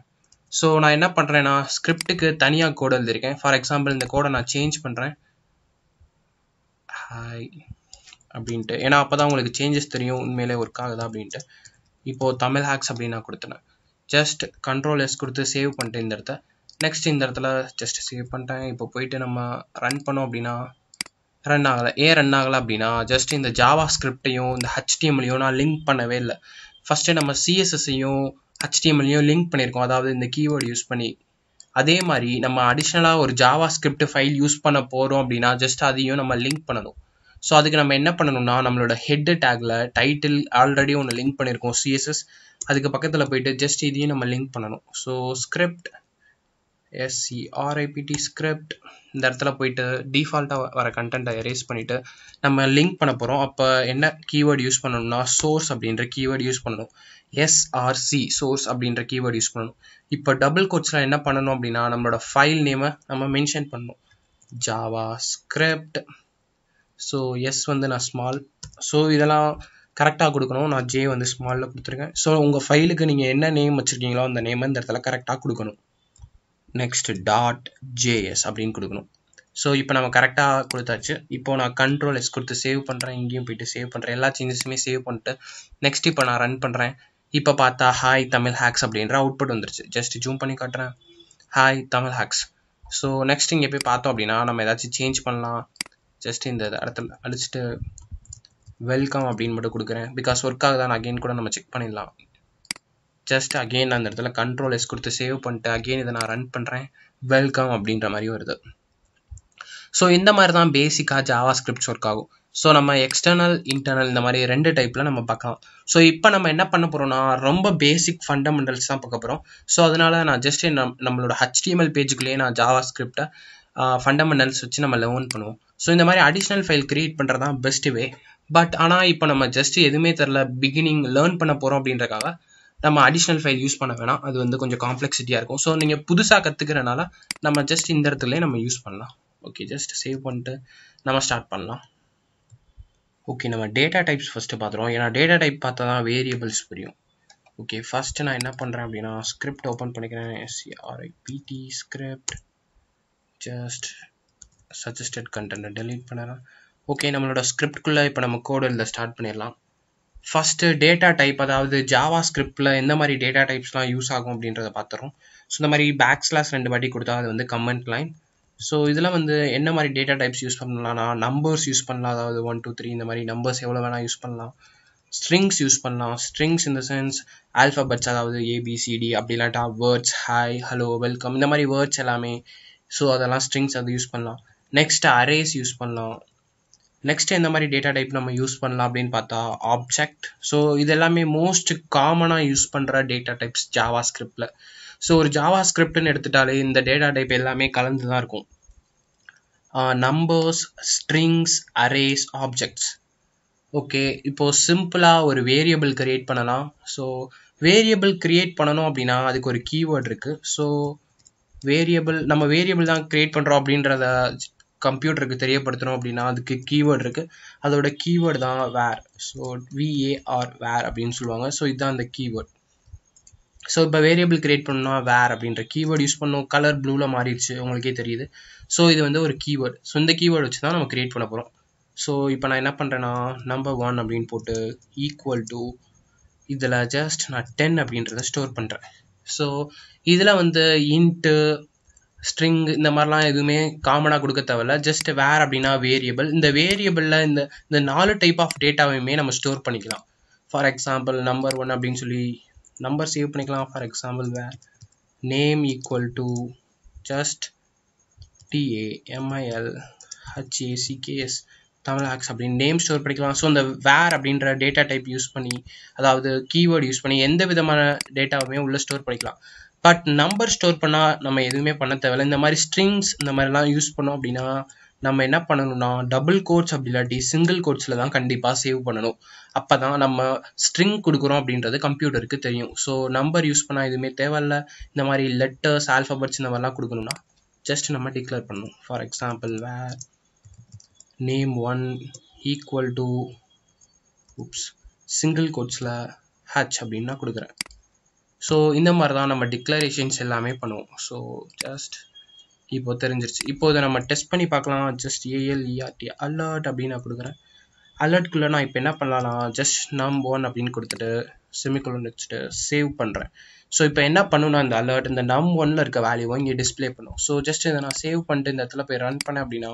ஸோ நான் என்ன பண்ணுறேன்னா ஸ்கிரிப்டுக்கு தனியாக கோடு எழுதியிருக்கேன் ஃபார் எக்ஸாம்பிள் இந்த கோடை நான் சேஞ்ச் பண்ணுறேன் ஹாய் அப்படின்ட்டு ஏன்னா அப்போ தான் உங்களுக்கு சேஞ்சஸ் தெரியும் உண்மையிலே ஒர்க் ஆகுதா அப்படின்ட்டு இப்போது தமிழ் ஹேக்ஸ் அப்படின்னு நான் கொடுத்துனேன் ஜஸ்ட் கண்ட்ரோல் எஸ் கொடுத்து சேவ் பண்ணிட்டு இந்த இடத்த நெக்ஸ்ட் இந்த இடத்துல ஜஸ்ட் சேவ் பண்ணிட்டேன் இப்போ போயிட்டு நம்ம ரன் பண்ணோம் அப்படின்னா ரன் ஆகலை ஏன் ரன் ஆகலை அப்படின்னா ஜஸ்ட் இந்த ஜாவா ஸ்கிரிப்டையும் இந்த ஹச்டிஎம்லையும் நான் லிங்க் பண்ணவே இல்லை ஃபஸ்ட்டு நம்ம சிஎஸ்எஸ்ஸையும் ஹச்டிஎம்எல்லையும் லிங்க் பண்ணியிருக்கோம் அதாவது இந்த கீவேர்டு யூஸ் பண்ணி அதே மாதிரி நம்ம அடிஷ்னலாக ஒரு ஜாவா ஸ்கிரிப்ட் ஃபைல் யூஸ் பண்ண போகிறோம் அப்படின்னா ஜஸ்ட் அதையும் நம்ம லிங்க் பண்ணணும் ஸோ அதுக்கு நம்ம என்ன பண்ணணும்னா நம்மளோட ஹெட் டேக்ல டைட்டில் ஆல்ரெடி ஒன்று லிங்க் பண்ணியிருக்கோம் சிஎஸ்எஸ் அதுக்கு பக்கத்தில் போயிட்டு ஜஸ்ட் இதையும் நம்ம லிங்க் பண்ணணும் ஸோ ஸ்கிரிப்ட் எஸ்சிஆர்ஐபிடி ஸ்கிரிப்ட் இந்த இடத்துல போயிட்டு டிஃபால்ட்டாக வர கண்டென்ட்டை எரேஸ் பண்ணிவிட்டு நம்ம லிங்க் பண்ண போகிறோம் அப்போ என்ன கீவேர்டு யூஸ் பண்ணணும்னா சோர்ஸ் அப்படின்ற கீவேர்டு யூஸ் பண்ணணும் எஸ்ஆர்சி சோர்ஸ் அப்படின்ற கீவேர்டு யூஸ் பண்ணணும் இப்போ டபுள் கோட்ஸில் என்ன பண்ணணும் அப்படின்னா நம்மளோட ஃபைல் நேமை நம்ம மென்ஷன் பண்ணணும் ஜாவா ஸ்கிரிப்ட் ஸோ எஸ் வந்து நான் ஸ்மால் ஸோ இதெல்லாம் கரெக்டாக கொடுக்கணும் நான் ஜே வந்து ஸ்மாலில் கொடுத்துருக்கேன் ஸோ உங்கள் ஃபைலுக்கு நீங்கள் என்ன நேம் வச்சுருக்கீங்களோ அந்த நேம் இந்த இடத்துல கரெக்டாக கொடுக்கணும் நெக்ஸ்ட் டாட் ஜேஎஸ் அப்படின்னு கொடுக்கணும் ஸோ இப்போ நம்ம கரெக்டாக கொடுத்தாச்சு இப்போ நான் கண்ட்ரோல் எஸ் கொடுத்து சேவ் பண்ணுறேன் இங்கேயும் போயிட்டு சேவ் பண்ணுறேன் எல்லா சேஞ்சஸுமே சேவ் பண்ணிட்டு நெக்ஸ்ட் இப்போ நான் ரன் பண்ணுறேன் இப்போ பார்த்தா ஹாய் தமிழ் ஹேக்ஸ் அப்படின்ற அவுட்புட் வந்துருச்சு ஜஸ்ட் ஜூம் பண்ணி காட்டுறேன் hi Tamil hacks so next இங்கே போய் பார்த்தோம் அப்படின்னா நம்ம ஏதாச்சும் சேஞ்ச் பண்ணலாம் ஜஸ்ட் இந்த இடத்துல அடிச்சுட்டு வெல்கம் அப்படின்னு மட்டும் கொடுக்குறேன் பிகாஸ் ஒர்க்காக தான் அகெயின் கூட நம்ம செக் பண்ணிடலாம் ஜஸ்ட் அகெயின் அந்த இடத்துல கண்ட்ரோல் எஸ் கொடுத்து சேவ் பண்ணிட்டு அகெயின் இதை நான் ரன் பண்ணுறேன் வெல்கம் அப்படின்ற மாதிரி வருது ஸோ இந்த மாதிரி தான் பேசிக்காக ஜாவா ஸ்கிரிப்ட்ஸ் ஒர்க் ஆகும் ஸோ நம்ம எக்ஸ்டர்னல் இன்டர்னல் இந்த மாதிரி ரெண்டு டைப்பில் நம்ம பார்க்கலாம் ஸோ இப்போ நம்ம என்ன பண்ண போகிறோம்னா ரொம்ப பேசிக் ஃபண்டமெண்டல்ஸ் தான் பார்க்க போகிறோம் ஸோ அதனால் நான் ஜஸ்ட் நம் நம்மளோட ஹெச்டிஎம்எல் பேஜுக்குள்ளேயே நான் ஜாவா ஸ்கிரிப்டை ஃபண்டமெண்டல்ஸ் வச்சு நம்ம லேர்ன் பண்ணுவோம் ஸோ இந்த மாதிரி அடிஷ்னல் ஃபைல் க்ரியேட் பண்ணுறது தான் பெஸ்ட் வே பட் ஆனால் இப்போ நம்ம ஜஸ்ட் எதுவுமே தெரில பிகினிங் லேர்ன் பண்ண போகிறோம் அப்படின்றக்காக நம்ம அடிஷ்னல் ஃபைல் யூஸ் பண்ண வேணாம் அது வந்து கொஞ்சம் காம்ப்ளெக்சிட்டியாக இருக்கும் ஸோ நீங்கள் புதுசாக கற்றுக்கிறனால நம்ம ஜஸ்ட் இந்த இடத்துல நம்ம யூஸ் பண்ணலாம் ஓகே ஜஸ்ட் சேவ் பண்ணிட்டு நம்ம ஸ்டார்ட் பண்ணலாம் ஓகே நம்ம டேட்டா டைப்ஸ் ஃபஸ்ட்டு பார்த்துருவோம் ஏன்னா டேட்டா டைப் பார்த்தா தான் வேரியபிள்ஸ் புரியும் ஓகே ஃபஸ்ட்டு நான் என்ன பண்ணுறேன் அப்படின்னா ஸ்கிரிப்ட் ஓப்பன் பண்ணிக்கிறேன் SCRI PT script just suggested கண்டென்ட்டை டெலீட் பண்ணுறேன் ஓகே நம்மளோட ஸ்கிரிப்ட்குள்ளே இப்போ நம்ம கோடு எழுத ஸ்டார்ட் பண்ணிடலாம் ஃபஸ்ட்டு டேட்டா டைப் அதாவது ஜாவா ஸ்கிரிப்டில் எந்த மாதிரி டேட்டா டைப்ஸ்லாம் யூஸ் ஆகும் அப்படின்றத பார்த்துறோம் ஸோ இந்த மாதிரி பேக் ஸ்லாஸ் ரெண்டு வாட்டி கொடுத்தா அது வந்து கமெண்ட் லைன் ஸோ இதெல்லாம் வந்து என்ன மாதிரி டேட்டா டைப்ஸ் யூஸ் பண்ணலாம்னா நம்பர்ஸ் யூஸ் பண்ணலாம் அதாவது ஒன் டூ த்ரீ இந்த மாதிரி நம்பர்ஸ் எவ்வளோ வேணால் யூஸ் பண்ணலாம் ஸ்ட்ரிங்ஸ் யூஸ் பண்ணலாம் ஸ்ட்ரிங்ஸ் இந்த சென்ஸ் ஆல்ஃபபெட்ஸ் அதாவது ஏபிசிடி அப்படி இல்லாட்டா வேர்ட்ஸ் ஹாய் ஹலோ வெல்கம் இந்த மாதிரி வேர்ட்ஸ் எல்லாமே ஸோ அதெல்லாம் ஸ்ட்ரிங்ஸ் அது யூஸ் பண்ணலாம் நெக்ஸ்ட் அரேஸ் யூஸ் பண்ணலாம் நெக்ஸ்ட் எந்த மாதிரி டேட்டா டைப் நம்ம யூஸ் பண்ணலாம் அப்படின்னு பார்த்தா ஆப்ஜெக்ட் ஸோ இது எல்லாமே மோஸ்ட் காமனாக யூஸ் பண்ணுற டேட்டா டைப்ஸ் ஜாவா ஸ்கிரிப்டில் ஸோ ஒரு ஜாவா ஸ்கிரிப்ட்னு எடுத்துட்டாலே இந்த டேட்டா டைப் எல்லாமே கலந்து தான் இருக்கும் numbers strings arrays objects okay இப்போது சிம்பிளாக ஒரு வேரியபிள் கிரியேட் பண்ணலாம் ஸோ வேரியபிள் கிரியேட் பண்ணணும் அப்படின்னா அதுக்கு ஒரு கீவேர்ட் இருக்குது ஸோ வேரியபிள் நம்ம வேரியபிள் தான் கிரியேட் பண்ணுறோம் அப்படின்றத கம்ப்யூட்டருக்கு தெரியப்படுத்தணும் அப்படின்னா அதுக்கு கீவேர்டு இருக்குது அதோட கீவேர்டு தான் வேர் ஸோ விஏஆர் வேர் அப்படின்னு சொல்லுவாங்க ஸோ இதுதான் அந்த கீவேர்டு ஸோ இப்போ வேரியபிள் கிரியேட் பண்ணோம்னா வேர் அப்படின்ற கீவேர்டு யூஸ் பண்ணோம் கலர் ப்ளூவில் மாறிடுச்சு உங்களுக்கே தெரியுது ஸோ இது வந்து ஒரு கீவேர்டு ஸோ இந்த கீவேர்டு வச்சு தான் நம்ம கிரியேட் பண்ண போகிறோம் ஸோ இப்போ நான் என்ன பண்ணுறேன்னா நம்பர் ஒன் அப்படின்னு போட்டு ஈக்குவல் டு இதில் ஜஸ்ட் நான் டென் அப்படின்றத ஸ்டோர் பண்ணுறேன் ஸோ இதில் வந்து இன்ட்டு ஸ்ட்ரிங் இந்த மாதிரிலாம் எதுவுமே காமனாக கொடுக்க தேவையில்ல ஜஸ்ட் வேர் அப்படின்னா வேரியபிள் இந்த வேரியபிளில் இந்த இந்த நாலு டைப் ஆஃப் டேட்டாவையுமே நம்ம ஸ்டோர் பண்ணிக்கலாம் ஃபார் எக்ஸாம்பிள் நம்பர் ஒன் அப்படின்னு சொல்லி நம்பர் சேவ் பண்ணிக்கலாம் for example var name equal to just TA MIL HACKS hacks அப்படின்னு நேம் ஸ்டோர் பண்ணிக்கலாம் ஸோ அந்த வேர் அப்படின்ற டேட்டா டைப் யூஸ் பண்ணி அதாவது கீவேர்டு யூஸ் பண்ணி எந்த விதமான டேட்டாவுமே உள்ளே ஸ்டோர் பண்ணிக்கலாம் பட் நம்பர் ஸ்டோர் பண்ணால் நம்ம எதுவுமே பண்ண தேவையில்ல இந்த மாதிரி ஸ்ட்ரிங்ஸ் இந்த மாதிரிலாம் யூஸ் பண்ணோம் அப்படின்னா நம்ம என்ன பண்ணணும்னா டபுள் கோட்ஸ் அப்படி இல்லாட்டி சிங்கிள் கோட்ஸில் தான் கண்டிப்பாக சேவ் பண்ணணும் அப்போ தான் நம்ம ஸ்ட்ரிங் கொடுக்குறோம் அப்படின்றது கம்ப்யூட்டருக்கு தெரியும் ஸோ நம்பர் யூஸ் பண்ணால் எதுவுமே தேவையில்ல இந்த மாதிரி லெட்டர்ஸ் ஆல்ஃபர்ட்ஸ் இந்த மாதிரிலாம் கொடுக்கணும்னா ஜஸ்ட் நம்ம டிக்ளேர் பண்ணணும் for example var name one equal to oops single கோட்ஸில் ஹேட்ச் அப்படின்னா கொடுக்குறேன் ஸோ இந்த மாதிரி தான் நம்ம டிக்ளரேஷன்ஸ் எல்லாமே பண்ணுவோம் ஸோ ஜஸ்ட் இப்போ தெரிஞ்சிருச்சு இப்போ இதை நம்ம டெஸ்ட் பண்ணி பார்க்கலாம் ஜஸ்ட் ஏஎல்இஆர்டி அலர்ட் அப்படின்னு நான் கொடுக்குறேன் அலர்ட்குள்ளே நான் இப்போ என்ன பண்ணலாம்னா ஜஸ்ட் நம் ஒன் அப்படின்னு கொடுத்துட்டு ஒன்று வச்சுட்டு சேவ் பண்ணுறேன் ஸோ இப்போ என்ன பண்ணணும் அந்த அலர்ட் இந்த நம் ஒன்ல இருக்க வேல்யூவை இங்கே டிஸ்பிளே பண்ணும் ஸோ ஜஸ்ட் இதை நான் சேவ் பண்ணிட்டு இந்த இடத்துல போய் ரன் பண்ணேன் அப்படின்னா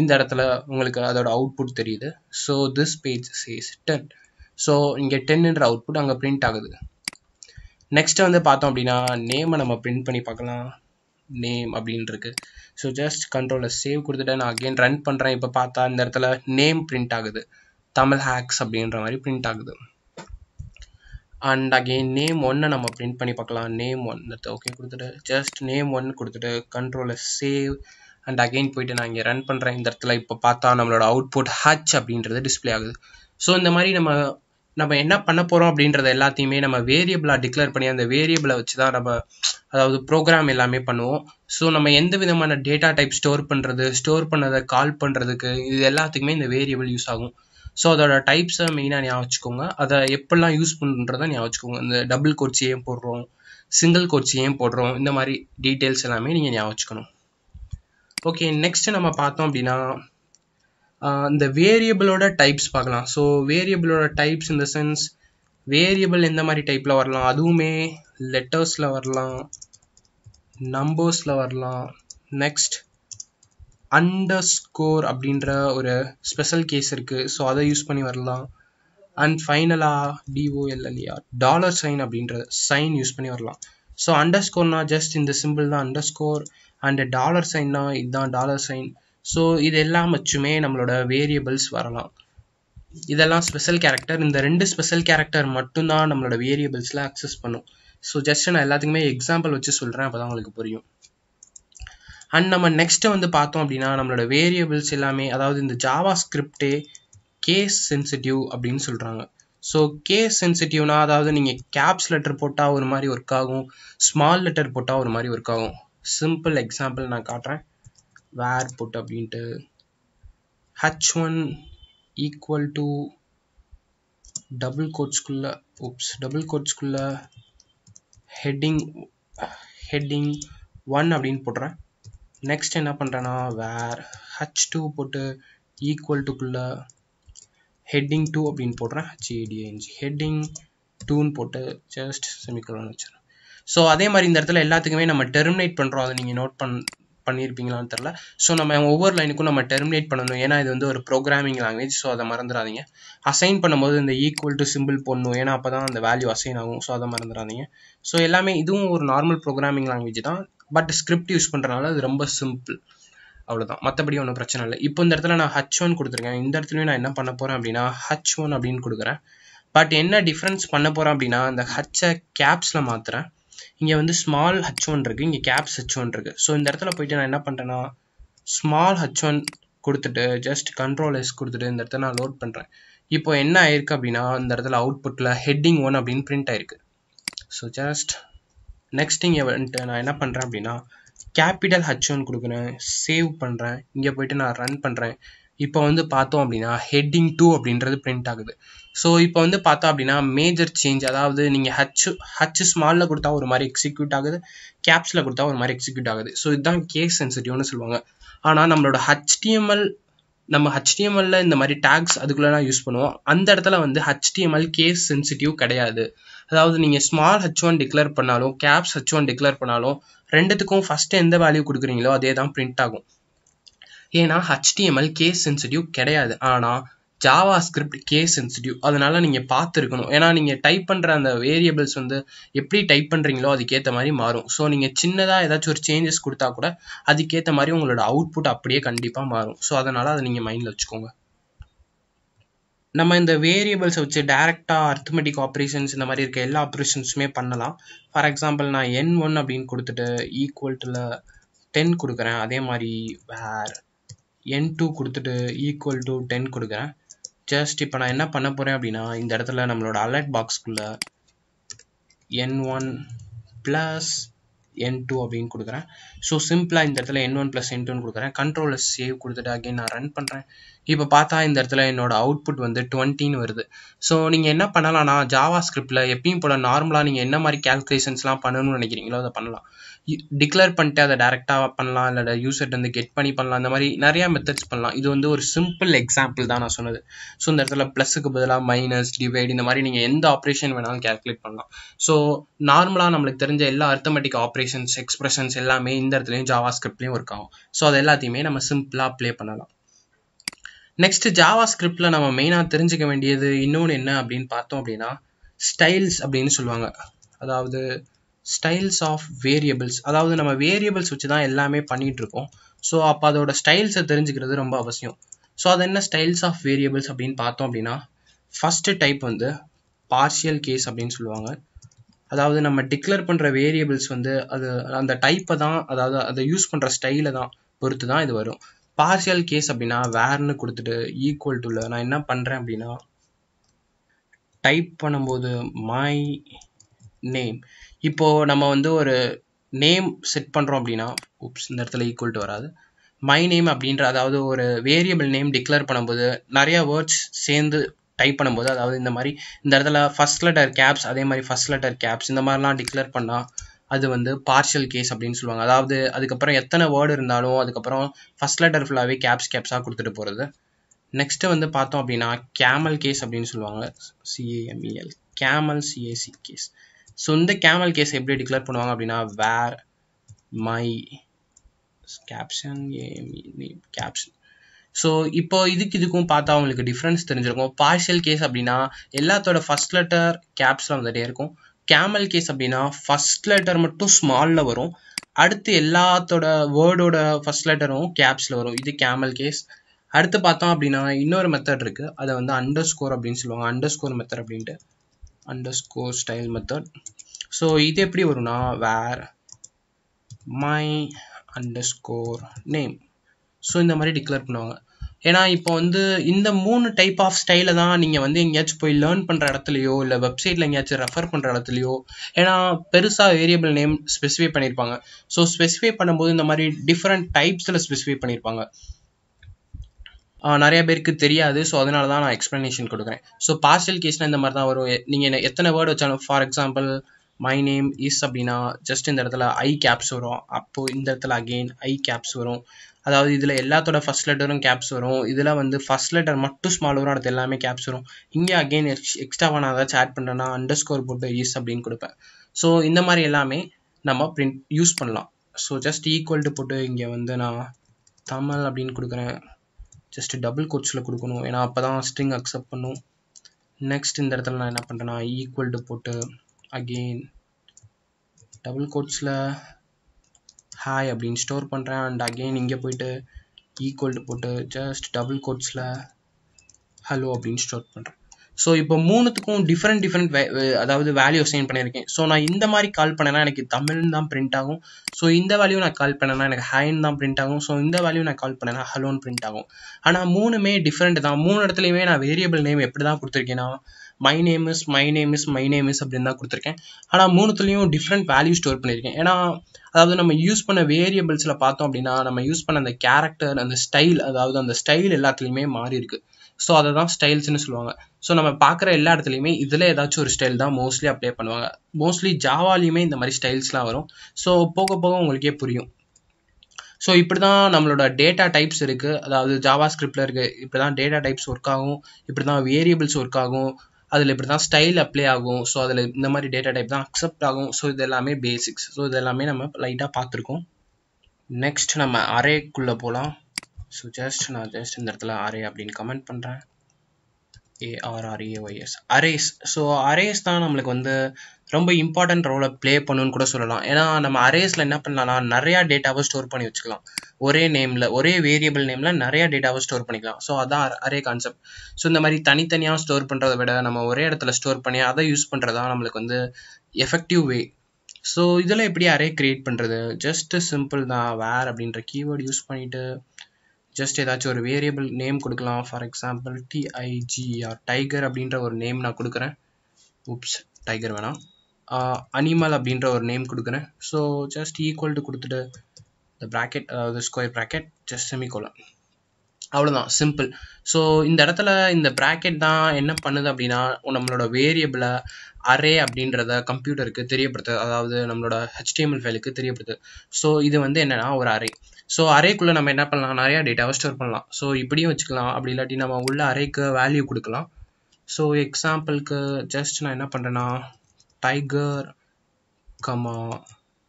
இந்த இடத்துல உங்களுக்கு அதோட அவுட்புட் தெரியுது so this page says ten so இங்கே டென்னுன்ற அவுட்புட் அங்கே பிரிண்ட் ஆகுது நெக்ஸ்ட்டு வந்து பார்த்தோம் அப்படின்னா நேமை நம்ம பிரிண்ட் பண்ணி பார்க்கலாம் நேம் அப்படின்னு இருக்கு ஸோ ஜஸ்ட் கண்ட்ரோலில் சேவ் கொடுத்துட்டு நான் அகெயின் ரன் பண்ணுறேன் இப்போ பார்த்தா இந்த இடத்துல நேம் பிரிண்ட் ஆகுது தமிழ் ஹேக்ஸ் அப்படின்ற மாதிரி பிரிண்ட் ஆகுது அண்ட் அகெயின் நேம் ஒன்னை நம்ம பிரிண்ட் பண்ணி பார்க்கலாம் நேம் ஒன் இந்த ஓகே கொடுத்துட்டு ஜஸ்ட் நேம் ஒன் கொடுத்துட்டு கண்ட்ரோலில் சேவ் அண்ட் அகெயின் போயிட்டு நான் இங்கே ரன் பண்ணுறேன் இந்த இடத்துல இப்போ பார்த்தா நம்மளோட அவுட்புட் ஹச் அப்படின்றது டிஸ்பிளே ஆகுது ஸோ இந்த மாதிரி நம்ம நம்ம என்ன பண்ண போகிறோம் அப்படின்றத எல்லாத்தையுமே நம்ம வேரியபிளாக டிக்ளேர் பண்ணி அந்த வேரியபிளை வச்சு தான் நம்ம அதாவது ப்ரோக்ராம் எல்லாமே பண்ணுவோம் ஸோ நம்ம எந்த விதமான டேட்டா டைப் ஸ்டோர் பண்ணுறது ஸ்டோர் பண்ணதை கால் பண்ணுறதுக்கு இது எல்லாத்துக்குமே இந்த வேரியபிள் யூஸ் ஆகும் ஸோ அதோட டைப்ஸை மெயினாக ஞாபகம் வச்சுக்கோங்க அதை எப்பெல்லாம் யூஸ் பண்ணுறதை ஞாபகம் வச்சுக்கோங்க இந்த டபுள் கோட்ஸ் ஏன் போடுறோம் சிங்கிள் கோட்ஸ் ஏன் போடுறோம் இந்த மாதிரி டீட்டெயில்ஸ் எல்லாமே நீங்கள் ஞாபகம் வச்சுக்கணும் ஓகே நெக்ஸ்ட் நம்ம பார்த்தோம் அப்படின்னா இந்த வேரியபிளோட டைப்ஸ் பார்க்கலாம் ஸோ வேரியபிளோட டைப்ஸ் இந்த சென்ஸ் வேரியபிள் எந்த மாதிரி டைப்பில் வரலாம் அதுவுமே லெட்டர்ஸில் வரலாம் நம்பர்ஸில் வரலாம் நெக்ஸ்ட் அண்டர் ஸ்கோர் அப்படின்ற ஒரு ஸ்பெஷல் கேஸ் இருக்குது ஸோ அதை யூஸ் பண்ணி வரலாம் அண்ட் ஃபைனலாக டிஓஎல்எல்ஏஆர் டாலர் சைன் அப்படின்ற சைன் யூஸ் பண்ணி வரலாம் ஸோ அண்டர் ஸ்கோர்னால் ஜஸ்ட் இந்த சிம்பிள் தான் அண்டர் ஸ்கோர் அண்ட் டாலர் சைன்னால் இதுதான் டாலர் சைன் ஸோ இது எல்லாம் வச்சுமே நம்மளோட வேரியபிள்ஸ் வரலாம் இதெல்லாம் ஸ்பெஷல் கேரக்டர் இந்த ரெண்டு ஸ்பெஷல் கேரக்டர் மட்டும்தான் நம்மளோட வேரியபிள்ஸில் அக்சஸ் பண்ணும் ஸோ ஜஸ்ட் நான் எல்லாத்துக்குமே எக்ஸாம்பிள் வச்சு சொல்கிறேன் அப்போ தான் உங்களுக்கு புரியும் அண்ட் நம்ம நெக்ஸ்ட்டு வந்து பார்த்தோம் அப்படின்னா நம்மளோட வேரியபிள்ஸ் எல்லாமே அதாவது இந்த ஜாவா ஸ்கிரிப்டே கேஸ் சென்சிட்டிவ் அப்படின்னு சொல்கிறாங்க ஸோ கேஸ் சென்சிட்டிவ்னா அதாவது நீங்கள் கேப்ஸ் லெட்டர் போட்டால் ஒரு மாதிரி ஒர்க் ஆகும் ஸ்மால் லெட்டர் போட்டால் ஒரு மாதிரி ஒர்க் ஆகும் சிம்பிள் எக்ஸாம்பிள் நான் காட்டுறேன் வேர் புட் அப்படின்ட்டு H one equal to double கோட்ஸ்குள்ள உப்ஸ் டபுள் கோட்ஸ்குள்ள ஹெட்டிங் ஹெட்டிங் ஒன் அப்படின்னு போடுறேன் நெக்ஸ்ட் என்ன பண்ணுறேன்னா வேர் ஹச் டூ போட்டு ஈக்குவல் டுக்குள்ள ஹெட்டிங் டூ அப்படின்னு போடுறேன் ஹெச்ஏடிஏஎன்ஜி ஹெட்டிங் டூன்னு போட்டு ஜஸ்ட் செமிக்கலான்னு வச்சுருக்கேன் ஸோ அதே மாதிரி இந்த இடத்துல எல்லாத்துக்குமே நம்ம டெர்மினேட் பண்ணுறோம் அதை நீங்கள் நோட் பண் பண்ணியிருப்பீங்களான்னு தெரில ஸோ நம்ம ஒவ்வொரு லைனுக்கும் நம்ம டெர்மினேட் பண்ணணும் ஏன்னா இது வந்து ஒரு ப்ரோக்ராமிங் லாங்குவேஜ் ஸோ அதை மறந்துடாதீங்க அசைன் பண்ணும்போது இந்த ஈக்குவல் டு சிம்பிள் போடணும் ஏன்னா அப்போ தான் அந்த வேல்யூ அசைன் ஆகும் ஸோ அதை மறந்துடாதீங்க ஸோ எல்லாமே இதுவும் ஒரு நார்மல் ப்ரோக்ராமிங் லாங்குவேஜ் தான் பட் ஸ்கிரிப்ட் யூஸ் பண்ணுறனால அது ரொம்ப சிம்பிள் அவ்வளோதான் மற்றபடி ஒன்றும் பிரச்சனை இல்லை இப்போ இந்த இடத்துல நான் ஹச் ஒன் கொடுத்துருக்கேன் இந்த இடத்துலையும் நான் என்ன பண்ண போகிறேன் அப்படின்னா ஹச் ஒன் அப்படின்னு கொடுக்குறேன் பட் என்ன டிஃப்ரென்ஸ் பண்ண போகிறேன் அப்படின்னா அந்த ஹச்சை கேப்ஸில் மாற்றுறேன் இங்கே வந்து ஸ்மால் ஹச் ஒன் இருக்குது இங்கே கேப்ஸ் ஹச் ஒன் இருக்குது ஸோ இந்த இடத்துல போயிட்டு நான் என்ன பண்ணுறேன்னா ஸ்மால் ஹச் ஒன் கொடுத்துட்டு ஜஸ்ட் கண்ட்ரோல் எஸ் கொடுத்துட்டு இந்த இடத்துல நான் லோட் பண்ணுறேன் இப்போ என்ன ஆயிருக்கு அப்படின்னா இந்த இடத்துல அவுட்புட்டில் ஹெட்டிங் ஒன் அப்படின்னு பிரிண்ட் ஆயிருக்கு ஸோ ஜஸ்ட் நெக்ஸ்ட் இங்கே வந்துட்டு நான் என்ன பண்ணுறேன் அப்படின்னா கேபிட்டல் ஹச் ஒன் கொடுக்குறேன் சேவ் பண்ணுறேன் இங்கே போயிட்டு நான் ரன் பண்ணுறேன் இப்போ வந்து பார்த்தோம் அப்படின்னா ஹெட்டிங் டூ அப்படின்றது பிரிண்ட் ஆகுது ஸோ இப்போ வந்து பார்த்தோம் அப்படின்னா மேஜர் சேஞ்ச் அதாவது நீங்கள் ஹச்சு ஹச்சு ஸ்மாலில் கொடுத்தா ஒரு மாதிரி எக்ஸிக்யூட் ஆகுது கேப்ஸில் கொடுத்தா ஒரு மாதிரி எக்ஸிக்யூட் ஆகுது ஸோ இதுதான் கேஸ் சென்சிட்டிவ்னு சொல்லுவாங்க ஆனால் நம்மளோட ஹச்டிஎம்எல் நம்ம ஹச்டிஎம்எல்ல இந்த மாதிரி டேக்ஸ் அதுக்குள்ளலாம் யூஸ் பண்ணுவோம் அந்த இடத்துல வந்து ஹச்டிஎம்எல் கேஸ் சென்சிட்டிவ் கிடையாது அதாவது நீங்கள் ஸ்மால் ஹச் ஒன் டிக்ளேர் பண்ணாலும் கேப்ஸ் ஹச் ஒன் டிக்ளேர் பண்ணாலும் ரெண்டுத்துக்கும் ஃபஸ்ட்டு எந்த வேல்யூ கொடுக்குறீங்களோ அதே தான் பிரிண்ட் ஆகும் ஏன்னா ஹச்டிஎம்எல் கேஸ் சென்சிட்டிவ் கிடையாது ஆனால் ஜாவா ஸ்கிரிப்ட் கே சென்சிட்டிவ் அதனால நீங்கள் பார்த்துருக்கணும் ஏன்னா நீங்கள் டைப் பண்ணுற அந்த வேரியபிள்ஸ் வந்து எப்படி டைப் பண்ணுறீங்களோ அதுக்கேற்ற மாதிரி மாறும் ஸோ நீங்கள் சின்னதாக ஏதாச்சும் ஒரு சேஞ்சஸ் கொடுத்தா கூட அதுக்கேற்ற மாதிரி உங்களோட அவுட்புட் அப்படியே கண்டிப்பாக மாறும் ஸோ அதனால் அதை நீங்கள் மைண்டில் வச்சுக்கோங்க நம்ம இந்த வேரியபிள்ஸை வச்சு டேரெக்டாக அர்த்தமெட்டிக் ஆப்ரேஷன்ஸ் இந்த மாதிரி இருக்க எல்லா ஆப்ரேஷன்ஸுமே பண்ணலாம் ஃபார் எக்ஸாம்பிள் நான் என் ஒன் அப்படின்னு கொடுத்துட்டு ஈக்குவல் டுல டென் கொடுக்குறேன் அதே மாதிரி வேர் என் டூ கொடுத்துட்டு ஈக்குவல் டு டென் கொடுக்குறேன் ஜஸ்ட் இப்போ நான் என்ன பண்ண போகிறேன் அப்படின்னா இந்த இடத்துல நம்மளோட அலர்ட் பாக்ஸ்க்குள்ளே N one plus N two அப்படின்னு கொடுக்குறேன் ஸோ சிம்பிளாக இந்த இடத்துல என் ஒன் ப்ளஸ் என் டூன்னு கொடுக்குறேன் கண்ட்ரோலில் சேவ் கொடுத்துட்டு அகைன் நான் ரன் பண்ணுறேன் இப்போ பார்த்தா இந்த இடத்துல என்னோட அவுட்புட் வந்து டுவெண்ட்டின்னு வருது ஸோ நீங்கள் என்ன பண்ணலாம்னா ஜாவா ஸ்கிரிப்டில் எப்பயும் போல் நார்மலாக நீங்கள் என்ன மாதிரி கேல்குலேஷன்ஸ்லாம் பண்ணணும்னு நினைக்கிறீங்களோ அதை பண்ணலாம் டிக்ளேர் பண்ணிட்டு அதை டேரெக்டாக பண்ணலாம் இல்லை யூசர்ட் வந்து கெட் பண்ணி பண்ணலாம் அந்த மாதிரி நிறையா மெத்தட்ஸ் பண்ணலாம் இது வந்து ஒரு சிம்பிள் எக்ஸாம்பிள் தான் நான் சொன்னது ஸோ இந்த இடத்துல ப்ளஸுக்கு பதிலாக மைனஸ் டிவைட் இந்த மாதிரி நீங்கள் எந்த ஆப்ரேஷன் வேணாலும் கேல்குலேட் பண்ணலாம் ஸோ நார்மலாக நம்மளுக்கு தெரிஞ்ச எல்லா அர்த்தமெட்டிக் ஆப்ரேஷன்ஸ் எக்ஸ்பிரஷன்ஸ் எல்லாமே இந்த இடத்துலையும் ஜாவா ஸ்கிரிப்ட்லேயும் ஒர்க் ஆகும் ஸோ அது எல்லாத்தையுமே நம்ம சிம்பிளாக ப்ளே பண்ணலாம் நெக்ஸ்ட் ஜாவா ஸ்கிரிப்டில் நம்ம மெயினாக தெரிஞ்சுக்க வேண்டியது இன்னொன்று என்ன அப்படின்னு பார்த்தோம் அப்படின்னா ஸ்டைல்ஸ் அப்படின்னு சொல்லுவாங்க அதாவது ஸ்டைல்ஸ் ஆஃப் வேரியபிள்ஸ் அதாவது நம்ம வேரியபிள்ஸ் வச்சு தான் எல்லாமே பண்ணிகிட்ருக்கோம் ஸோ அப்போ அதோட ஸ்டைல்ஸை தெரிஞ்சுக்கிறது ரொம்ப அவசியம் ஸோ அது என்ன ஸ்டைல்ஸ் ஆஃப் வேரியபிள்ஸ் அப்படின்னு பார்த்தோம் அப்படின்னா ஃபஸ்ட்டு டைப் வந்து பார்ஷியல் கேஸ் அப்படின்னு சொல்லுவாங்க அதாவது நம்ம டிக்ளேர் பண்ணுற வேரியபிள்ஸ் வந்து அது அந்த டைப்பை தான் அதாவது அதை யூஸ் பண்ணுற ஸ்டைலை தான் பொறுத்து தான் இது வரும் பார்ஷியல் கேஸ் அப்படின்னா வேர்னு கொடுத்துட்டு ஈக்குவல் டுல நான் என்ன பண்ணுறேன் அப்படின்னா டைப் பண்ணும்போது மை நேம் இப்போது நம்ம வந்து ஒரு நேம் செட் பண்ணுறோம் அப்படின்னா உப்ஸ் இந்த இடத்துல ஈக்குவல் டு வராது மை நேம் அப்படின்ற அதாவது ஒரு வேரியபிள் நேம் டிக்ளேர் பண்ணும்போது நிறைய வேர்ட்ஸ் சேர்ந்து டைப் பண்ணும்போது அதாவது இந்த மாதிரி இந்த இடத்துல ஃபஸ்ட் லெட்டர் கேப்ஸ் அதே மாதிரி ஃபஸ்ட் லெட்டர் கேப்ஸ் இந்த மாதிரிலாம் டிக்ளேர் பண்ணால் அது வந்து பார்ஷியல் கேஸ் அப்படின்னு சொல்லுவாங்க அதாவது அதுக்கப்புறம் எத்தனை வேர்டு இருந்தாலும் அதுக்கப்புறம் ஃபஸ்ட் லெட்டர் ஃபுல்லாகவே கேப்ஸ் கேப்ஸாக கொடுத்துட்டு போகிறது நெக்ஸ்ட்டு வந்து பார்த்தோம் அப்படின்னா கேமல் கேஸ் அப்படின்னு சொல்லுவாங்க CAMEL camel CAC case so இந்த கேமல் கேஸ் எப்படி டிக்ளேர் பண்ணுவாங்க அப்படின்னா var my caption caption so இப்போ இதுக்கு இதுக்கும் பார்த்தா அவங்களுக்கு டிஃப்ரென்ஸ் தெரிஞ்சிருக்கும் பார்ஷியல் கேஸ் அப்படின்னா எல்லாத்தோட ஃபர்ஸ்ட் லெட்டர் கேப்ஸில் வந்துட்டே இருக்கும் கேமல் கேஸ் அப்படின்னா ஃபர்ஸ்ட் லெட்டர் மட்டும் ஸ்மாலில் வரும் அடுத்து எல்லாத்தோட வேர்டோட ஃபர்ஸ்ட் லெட்டரும் கேப்ஸில் வரும் இது கேமல் கேஸ் அடுத்து பார்த்தோம் அப்படின்னா இன்னொரு மெத்தட் இருக்குது அதை வந்து அண்டர் ஸ்கோர் அப்படின்னு சொல்லுவாங்க அண்டர் ஸ்கோர் மெத்தட் அப்படின்ட்டு அண்டர்ஸ்கோர் ஸ்டைல் மெத்தட் ஸோ இது எப்படி வரும்னா var my underscore name so இந்த மாதிரி டிக்ளேர் பண்ணுவாங்க ஏன்னா இப்போ வந்து இந்த மூணு டைப் ஆஃப் ஸ்டைலை தான் நீங்கள் வந்து எங்கேயாச்சும் போய் லேர்ன் பண்ணுற இடத்துலையோ இல்லை வெப்சைட்டில் எங்கேயாச்சும் ரெஃபர் பண்ணுற இடத்துலையோ ஏன்னா பெருசாக வேரியபிள் நேம் ஸ்பெசிஃபை பண்ணியிருப்பாங்க ஸோ ஸ்பெசிஃபை பண்ணும்போது இந்த மாதிரி டிஃப்ரெண்ட் டைப்ஸில் ஸ்பெசிஃபை பண்ணியிருப்பாங்க நிறைய பேருக்கு தெரியாது ஸோ அதனால தான் நான் எக்ஸ்ப்ளனேஷன் கொடுக்குறேன் ஸோ பார்சல் கேஸ்னால் இந்த மாதிரி தான் வரும் நீங்கள் என்ன எத்தனை வேர்டு வச்சாலும் for example my name is அப்படின்னா ஜஸ்ட் இந்த இடத்துல ஐ கேப்ஸ் வரும் அப்போது இந்த இடத்துல அகெயின் ஐ கேப்ஸ் வரும் அதாவது இதில் எல்லாத்தோட ஃபஸ்ட் லெட்டரும் கேப்ஸ் வரும் இதில் வந்து ஃபஸ்ட் லெட்டர் மட்டும் ஸ்மால் வரும் அடுத்து எல்லாமே கேப்ஸ் வரும் இங்கே அகெயின் எக்ஸ்ட்ராவாக நான் ஏதாச்சும் ஆட் பண்ணுறேன்னா அண்டர் ஸ்கோர் போட்டு இஸ் அப்படின்னு கொடுப்பேன் ஸோ இந்த மாதிரி எல்லாமே நம்ம பிரிண்ட் யூஸ் பண்ணலாம் ஸோ ஜஸ்ட் ஈக்குவல்ட்டு போட்டு இங்கே வந்து நான் தமிழ் அப்படின்னு கொடுக்குறேன் ஜஸ்ட்டு டபுள் கோட்ஸில் கொடுக்கணும் ஏன்னா அப்போ தான் ஸ்ட்ரிங் அக்செப்ட் பண்ணும் நெக்ஸ்ட் இந்த இடத்துல நான் என்ன பண்ணுறேன்னா ஈக்குவல்டு போட்டு அகெயின் டபுள் கோட்ஸில் ஹாய் அப்படின்னு ஸ்டோர் பண்ணுறேன் அண்ட் அகெயின் இங்கே போயிட்டு ஈக்குவல்டு போட்டு ஜஸ்ட் டபுள் கோட்ஸில் ஹலோ அப்படின்னு ஸ்டோர் பண்ணுறேன் ஸோ இப்போ மூணுத்துக்கும் டிஃப்ரெண்ட் டிஃப்ரெண்ட் அதாவது வேல்யூ அசைன் பண்ணியிருக்கேன் ஸோ நான் இந்த மாதிரி கால் பண்ணேன்னா எனக்கு தமிழ் தான் பிரிண்ட் ஆகும் ஸோ இந்த வேல்யூ நான் கால் பண்ணேன்னா எனக்கு ஹைன் தான் பிரிண்ட் ஆகும் ஸோ இந்த வேல்யூ நான் கால் பண்ணேன்னா ஹலோன்னு பிரிண்ட் ஆகும் ஆனால் மூணுமே டிஃப்ரெண்ட் தான் மூணு இடத்துலையுமே நான் வேரியபிள் நேம் எப்படி தான் கொடுத்துருக்கேன்னா my name is my name is my name is அப்படின்னு தான் கொடுத்துருக்கேன் ஆனால் மூணுத்துலேயும் டிஃப்ரெண்ட் வேல்யூ ஸ்டோர் பண்ணியிருக்கேன் ஏன்னா அதாவது நம்ம யூஸ் பண்ண வேரியபிள்ஸில் பார்த்தோம் அப்படின்னா நம்ம யூஸ் பண்ண அந்த கேரக்டர் அந்த ஸ்டைல் அதாவது அந்த ஸ்டைல் எல்லாத்துலேயுமே மாறி இருக்குது ஸோ அதை தான் ஸ்டைல்ஸ்னு சொல்லுவாங்க ஸோ நம்ம பார்க்குற எல்லா இடத்துலையுமே இதில் ஏதாச்சும் ஒரு ஸ்டைல் தான் மோஸ்ட்லி அப்ளை பண்ணுவாங்க மோஸ்ட்லி ஜாவாலையுமே இந்த மாதிரி ஸ்டைல்ஸ்லாம் வரும் ஸோ போக போக உங்களுக்கே புரியும் ஸோ இப்படி தான் நம்மளோட டேட்டா டைப்ஸ் இருக்குது அதாவது ஜாவா ஸ்கிரிப்டில் இருக்குது இப்படி தான் டேட்டா டைப்ஸ் ஒர்க் ஆகும் இப்படி தான் வேரியபிள்ஸ் ஒர்க் ஆகும் அதில் இப்படி தான் ஸ்டைல் அப்ளை ஆகும் ஸோ அதில் இந்த மாதிரி டேட்டா டைப் தான் அக்செப்ட் ஆகும் ஸோ இது எல்லாமே பேசிக்ஸ் ஸோ இது எல்லாமே நம்ம லைட்டாக பார்த்துருக்கோம் நெக்ஸ்ட் நம்ம அரேக்குள்ளே போகலாம் ஸோ ஜஸ்ட் நான் ஜஸ்ட் இந்த இடத்துல அரே அப்படின்னு கமெண்ட் பண்ணுறேன் ஏஆர்ஆர்ஏஒய்எஸ் அரேஸ் ஸோ அரேஸ் தான் நம்மளுக்கு வந்து ரொம்ப இம்பார்ட்டன்ட் ரோலை ப்ளே பண்ணுன்னு கூட சொல்லலாம் ஏன்னா நம்ம அரேஸில் என்ன பண்ணலாம்னா நிறையா டேட்டாவை ஸ்டோர் பண்ணி வச்சுக்கலாம் ஒரே நேமில் ஒரே வேரியபிள் நேமில் நிறையா டேட்டாவை ஸ்டோர் பண்ணிக்கலாம் ஸோ அதான் அரே கான்செப்ட் ஸோ இந்த மாதிரி தனித்தனியாக ஸ்டோர் பண்ணுறதை விட நம்ம ஒரே இடத்துல ஸ்டோர் பண்ணி அதை யூஸ் பண்ணுறதா நம்மளுக்கு வந்து எஃபெக்டிவ் வே ஸோ இதில் எப்படி அரே க்ரியேட் பண்ணுறது ஜஸ்ட்டு சிம்பிள் தான் வேர் அப்படின்ற கீவேர்டு யூஸ் பண்ணிவிட்டு ஜஸ்ட் ஏதாச்சும் ஒரு வேரியபிள் நேம் கொடுக்கலாம் ஃபார் எக்ஸாம்பிள் டிஐஜிஆர் டைகர் அப்படின்ற ஒரு நேம் நான் கொடுக்குறேன் உப்ஸ் டைகர் வேணாம் அனிமல் அப்படின்ற ஒரு நேம் கொடுக்குறேன் ஸோ ஜஸ்ட் ஈக்குவல் டு கொடுத்துட்டு த ப்ராக்கெட் அதாவது ஸ்கொயர் ப்ராக்கெட் ஜஸ்ட் செமிகோலம் அவ்வளோதான் சிம்பிள் ஸோ இந்த இடத்துல இந்த ப்ராக்கெட் தான் என்ன பண்ணுது அப்படின்னா நம்மளோட வேரியபிளை அரே அப்படின்றத கம்ப்யூட்டருக்கு தெரியப்படுத்து அதாவது நம்மளோட ஹெச்டிஎம்எல் ஃபைலுக்கு தெரியப்படுத்து ஸோ இது வந்து என்னென்னா ஒரு அரே ஸோ அரைக்குள்ளே நம்ம என்ன பண்ணலாம் நிறையா டேட்டாவை ஸ்டோர் பண்ணலாம் ஸோ இப்படியும் வச்சுக்கலாம் அப்படி இல்லாட்டி நம்ம உள்ள அரைக்கு வேல்யூ கொடுக்கலாம் ஸோ எக்ஸாம்பிளுக்கு ஜஸ்ட் நான் என்ன பண்ணுறேன்னா டைகர் கமா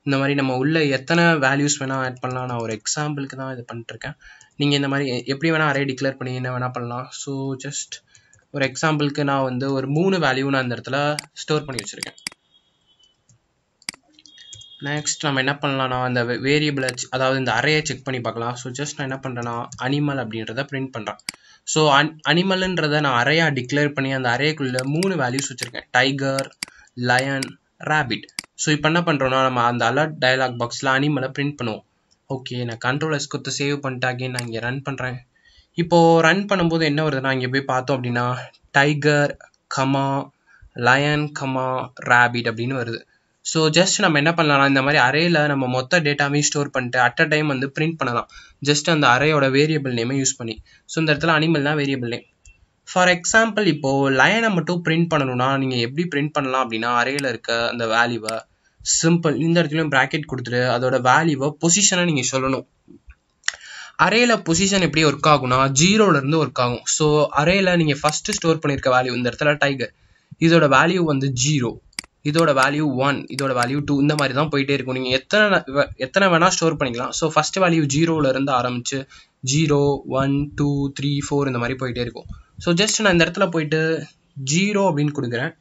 இந்த மாதிரி நம்ம உள்ள எத்தனை வேல்யூஸ் வேணால் ஆட் பண்ணலாம் நான் ஒரு எக்ஸாம்பிளுக்கு தான் இது பண்ணிட்டுருக்கேன் நீங்கள் இந்த மாதிரி எப்படி வேணால் அரே டிக்ளேர் பண்ணி என்ன வேணால் பண்ணலாம் ஸோ ஜஸ்ட் ஒரு எக்ஸாம்பிளுக்கு நான் வந்து ஒரு மூணு வேல்யூ நான் அந்த இடத்துல ஸ்டோர் பண்ணி வச்சுருக்கேன் நெக்ஸ்ட் நம்ம என்ன பண்ணலாம்னா அந்த வேரியபிள் அதாவது இந்த அறையை செக் பண்ணி பார்க்கலாம் ஸோ ஜஸ்ட் நான் என்ன பண்ணுறேன்னா அனிமல் அப்படின்றத பிரிண்ட் பண்ணுறேன் ஸோ அன் அனிமல்ன்றதை நான் அறையாக டிக்ளேர் பண்ணி அந்த அறையக்குள்ளே மூணு வேல்யூஸ் வச்சுருக்கேன் டைகர் லயன் ரேபிட் ஸோ இப்போ என்ன பண்ணுறோன்னா நம்ம அந்த அலர்ட் டயலாக் பாக்ஸில் அனிமலை பிரிண்ட் பண்ணுவோம் ஓகே நான் கண்ட்ரோல் எஸ் கொடுத்து சேவ் பண்ணிட்டு நான் இங்கே ரன் பண்ணுறேன் இப்போது ரன் பண்ணும்போது என்ன வருதுன்னா இங்கே போய் பார்த்தோம் அப்படின்னா tiger comma lion comma rabbit அப்படின்னு வருது ஸோ ஜஸ்ட் நம்ம என்ன பண்ணலாம் இந்த மாதிரி அரையில் நம்ம மொத்த டேட்டாவே ஸ்டோர் பண்ணிட்டு அட் அ டைம் வந்து பிரிண்ட் பண்ணலாம் ஜஸ்ட் அந்த அரையோட வேரியபிள் நேமை யூஸ் பண்ணி ஸோ இந்த இடத்துல அனிமல் தான் வேரியபிள் நேம் ஃபார் எக்ஸாம்பிள் இப்போது லயனை மட்டும் பிரிண்ட் பண்ணணும்னா நீங்கள் எப்படி பிரிண்ட் பண்ணலாம் அப்படின்னா அரையில் இருக்க அந்த வேல்யூவை சிம்பிள் இந்த இடத்துலையும் ப்ராக்கெட் கொடுத்துட்டு அதோட வேல்யூவை பொசிஷனை நீங்கள் சொல்லணும் அரையில பொசிஷன் எப்படி ஒர்க் ஆகும்னா இருந்து ஒர்க் ஆகும் ஸோ அரையில நீங்கள் ஃபஸ்ட்டு ஸ்டோர் பண்ணியிருக்க வேல்யூ இந்த இடத்துல டைகர் இதோட வேல்யூ வந்து ஜீரோ இதோட வேல்யூ ஒன் இதோட வேல்யூ டூ இந்த மாதிரி தான் போயிட்டே இருக்கும் நீங்கள் எத்தனை எத்தனை வேணால் ஸ்டோர் பண்ணிக்கலாம் ஸோ ஃபஸ்ட் வேல்யூ ஜீரோவிலேருந்து ஆரம்பித்து zero one two three four இந்த மாதிரி போயிட்டே இருக்கும் ஸோ ஜஸ்ட் நான் இந்த இடத்துல போயிட்டு ஜீரோ அப்படின்னு கொடுக்குறேன்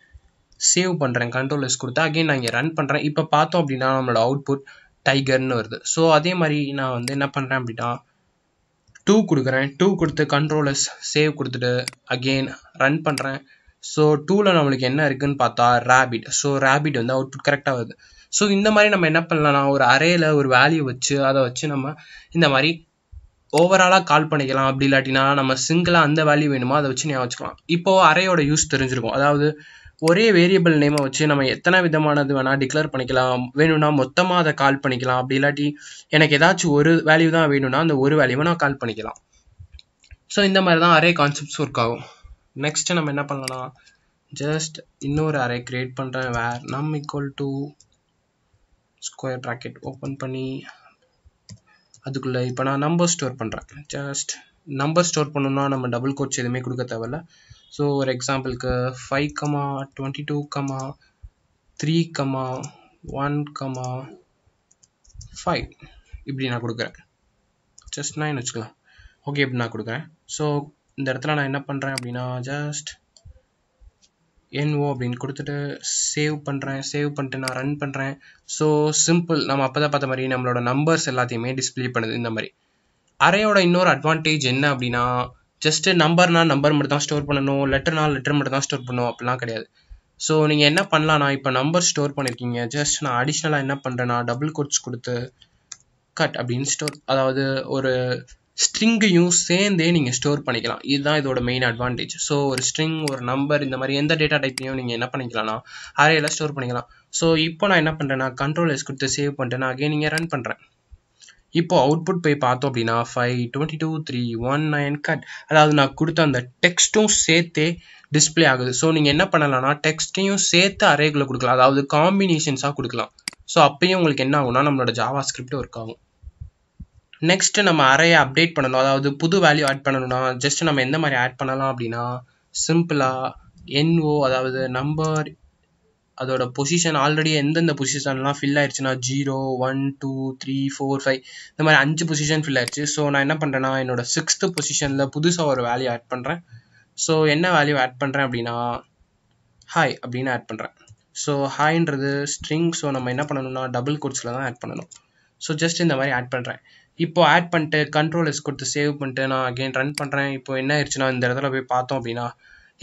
சேவ் பண்ணுறேன் கண்ட்ரோல் எஸ் கொடுத்தா அகைன் நான் இங்கே ரன் பண்ணுறேன் இப்போ பார்த்தோம் அப்படின்னா நம்மளோட அவுட்புட் டைகர்னு வருது ஸோ அதே மாதிரி நான் வந்து என்ன பண்ணுறேன் அப்படின்னா டூ கொடுக்குறேன் டூ கொடுத்து கண்ட்ரோல் எஸ் சேவ் கொடுத்துட்டு அகெயின் ரன் பண்ணுறேன் ஸோ டூவில் நம்மளுக்கு என்ன இருக்குன்னு பார்த்தா ரேபிட் ஸோ ரேபிட் வந்து அவுட் கரெக்டாக வருது ஸோ இந்த மாதிரி நம்ம என்ன பண்ணலாம்னா ஒரு அறையில் ஒரு வேல்யூ வச்சு அதை வச்சு நம்ம இந்த மாதிரி ஓவராலாக கால் பண்ணிக்கலாம் அப்படி இல்லாட்டினா நம்ம சிங்கிளாக அந்த வேல்யூ வேணுமோ அதை வச்சு ஞாபகம் வச்சுக்கலாம் இப்போது அறையோட யூஸ் தெரிஞ்சிருக்கும் அதாவது ஒரே வேரியபிள் நேமை வச்சு நம்ம எத்தனை விதமானது வேணால் டிக்ளேர் பண்ணிக்கலாம் வேணும்னா மொத்தமாக அதை கால் பண்ணிக்கலாம் அப்படி இல்லாட்டி எனக்கு ஏதாச்சும் ஒரு வேல்யூ தான் வேணும்னா அந்த ஒரு வேல்யூவை நான் கால் பண்ணிக்கலாம் ஸோ இந்த மாதிரி தான் அரே கான்செப்ட்ஸ் ஒர்க் ஆகும் நெக்ஸ்ட்டு நம்ம என்ன பண்ணலாம் ஜஸ்ட் இன்னொரு அரை கிரியேட் பண்ணுறேன் var num equal to square bracket open பண்ணி அதுக்குள்ளே இப்போ நான் நம்பர் ஸ்டோர் பண்ணுறேன் ஜஸ்ட் நம்பர் ஸ்டோர் பண்ணணும்னா நம்ம டபுள் கோட்ஸ் எதுவுமே கொடுக்க தேவையில்ல ஸோ ஒரு எக்ஸாம்பிளுக்கு five comma twenty two comma three comma one comma five இப்படி நான் கொடுக்குறேன் ஜஸ்ட் நைன் வச்சுக்கலாம் ஓகே இப்படி நான் கொடுக்குறேன் ஸோ இந்த இடத்துல நான் என்ன பண்ணுறேன் அப்படின்னா ஜஸ்ட் என்ஓ அப்படின்னு கொடுத்துட்டு சேவ் பண்ணுறேன் சேவ் பண்ணிட்டு நான் ரன் பண்ணுறேன் ஸோ சிம்பிள் நம்ம அப்போ தான் பார்த்த மாதிரி நம்மளோட நம்பர்ஸ் எல்லாத்தையுமே டிஸ்பிளே பண்ணுது இந்த மாதிரி அரையோட இன்னொரு அட்வான்டேஜ் என்ன அப்படின்னா ஜஸ்ட் நம்பர்னால் நம்பர் மட்டும் தான் ஸ்டோர் பண்ணணும் லெட்டர்னால் லெட்டர் மட்டும் தான் ஸ்டோர் பண்ணணும் அப்படிலாம் கிடையாது ஸோ நீங்கள் என்ன பண்ணலாம்னா இப்போ நம்பர் ஸ்டோர் பண்ணியிருக்கீங்க ஜஸ்ட் நான் அடிஷ்னலாக என்ன பண்ணுறேன்னா டபுள் கோட்ஸ் கொடுத்து கட் அப்படின்னு ஸ்டோர் அதாவது ஒரு ஸ்ட்ரிங்கையும் சேர்ந்தே நீங்கள் ஸ்டோர் பண்ணிக்கலாம் இதுதான் இதோட மெயின் அட்வான்டேஜ் ஸோ ஒரு ஸ்ட்ரிங் ஒரு நம்பர் இந்த மாதிரி எந்த டேட்டா டைப்பையும் நீங்கள் என்ன பண்ணிக்கலாம்னா அரையில் ஸ்டோர் பண்ணிக்கலாம் ஸோ இப்போ நான் என்ன பண்ணுறேன்னா கண்ட்ரோல் எஸ் கொடுத்து சேவ் பண்ணுறேன் நான் அகைன் நீங்கள் ரன் பண்ணுறேன் இப்போ அவுட்புட் போய் பார்த்தோம் அப்படின்னா five twenty two three one nine cut அதாவது நான் கொடுத்த அந்த டெக்ஸ்ட்டும் சேர்த்தே டிஸ்பிளே ஆகுது ஸோ நீங்கள் என்ன பண்ணலாம்னா டெக்ஸ்ட்டையும் சேர்த்து அரேகளை கொடுக்கலாம் அதாவது காம்பினேஷன்ஸாக கொடுக்கலாம் ஸோ அப்பயும் உங்களுக்கு என்ன ஆகும்னா நம்மளோட ஜாவா ஸ்கிரிப்ட் ஒர்க் ஆகும் நெக்ஸ்ட் நம்ம அரையை அப்டேட் பண்ணணும் அதாவது புது வேல்யூ ஆட் பண்ணணும்னா ஜஸ்ட் நம்ம எந்த மாதிரி ஆட் பண்ணலாம் அப்படின்னா சிம்பிளாக என்ஓ அதாவது நம்பர் அதோட பொசிஷன் ஆல்ரெடி எந்தெந்த பொசிஷன்லாம் ஃபில் ஆயிடுச்சுன்னா zero one two three four five இந்த மாதிரி அஞ்சு பொசிஷன் ஃபில் ஆயிடுச்சு ஸோ நான் என்ன பண்ணுறேன்னா என்னோட சிக்ஸ்த்து பொசிஷனில் புதுசாக ஒரு வேல்யூ ஆட் பண்ணுறேன் ஸோ என்ன வேல்யூ ஆட் பண்ணுறேன் அப்படின்னா ஹாய் அப்படின்னு ஆட் பண்ணுறேன் ஸோ ஹாய்ன்றது ஸ்ட்ரிங் ஸோ நம்ம என்ன பண்ணணும்னா டபுள் கோட்ஸில் தான் ஆட் பண்ணணும் ஸோ ஜஸ்ட் இந்த மாதிரி ஆட் பண்ணுறேன் இப்போ ஆட் பண்ணிட்டு கண்ட்ரோல் எஸ் கொடுத்து சேவ் பண்ணிட்டு நான் அகெயின் ரன் பண்ணுறேன் இப்போ என்ன ஆயிடுச்சுன்னா இந்த இடத்துல போய் பார்த்தோம் அப்படின்னா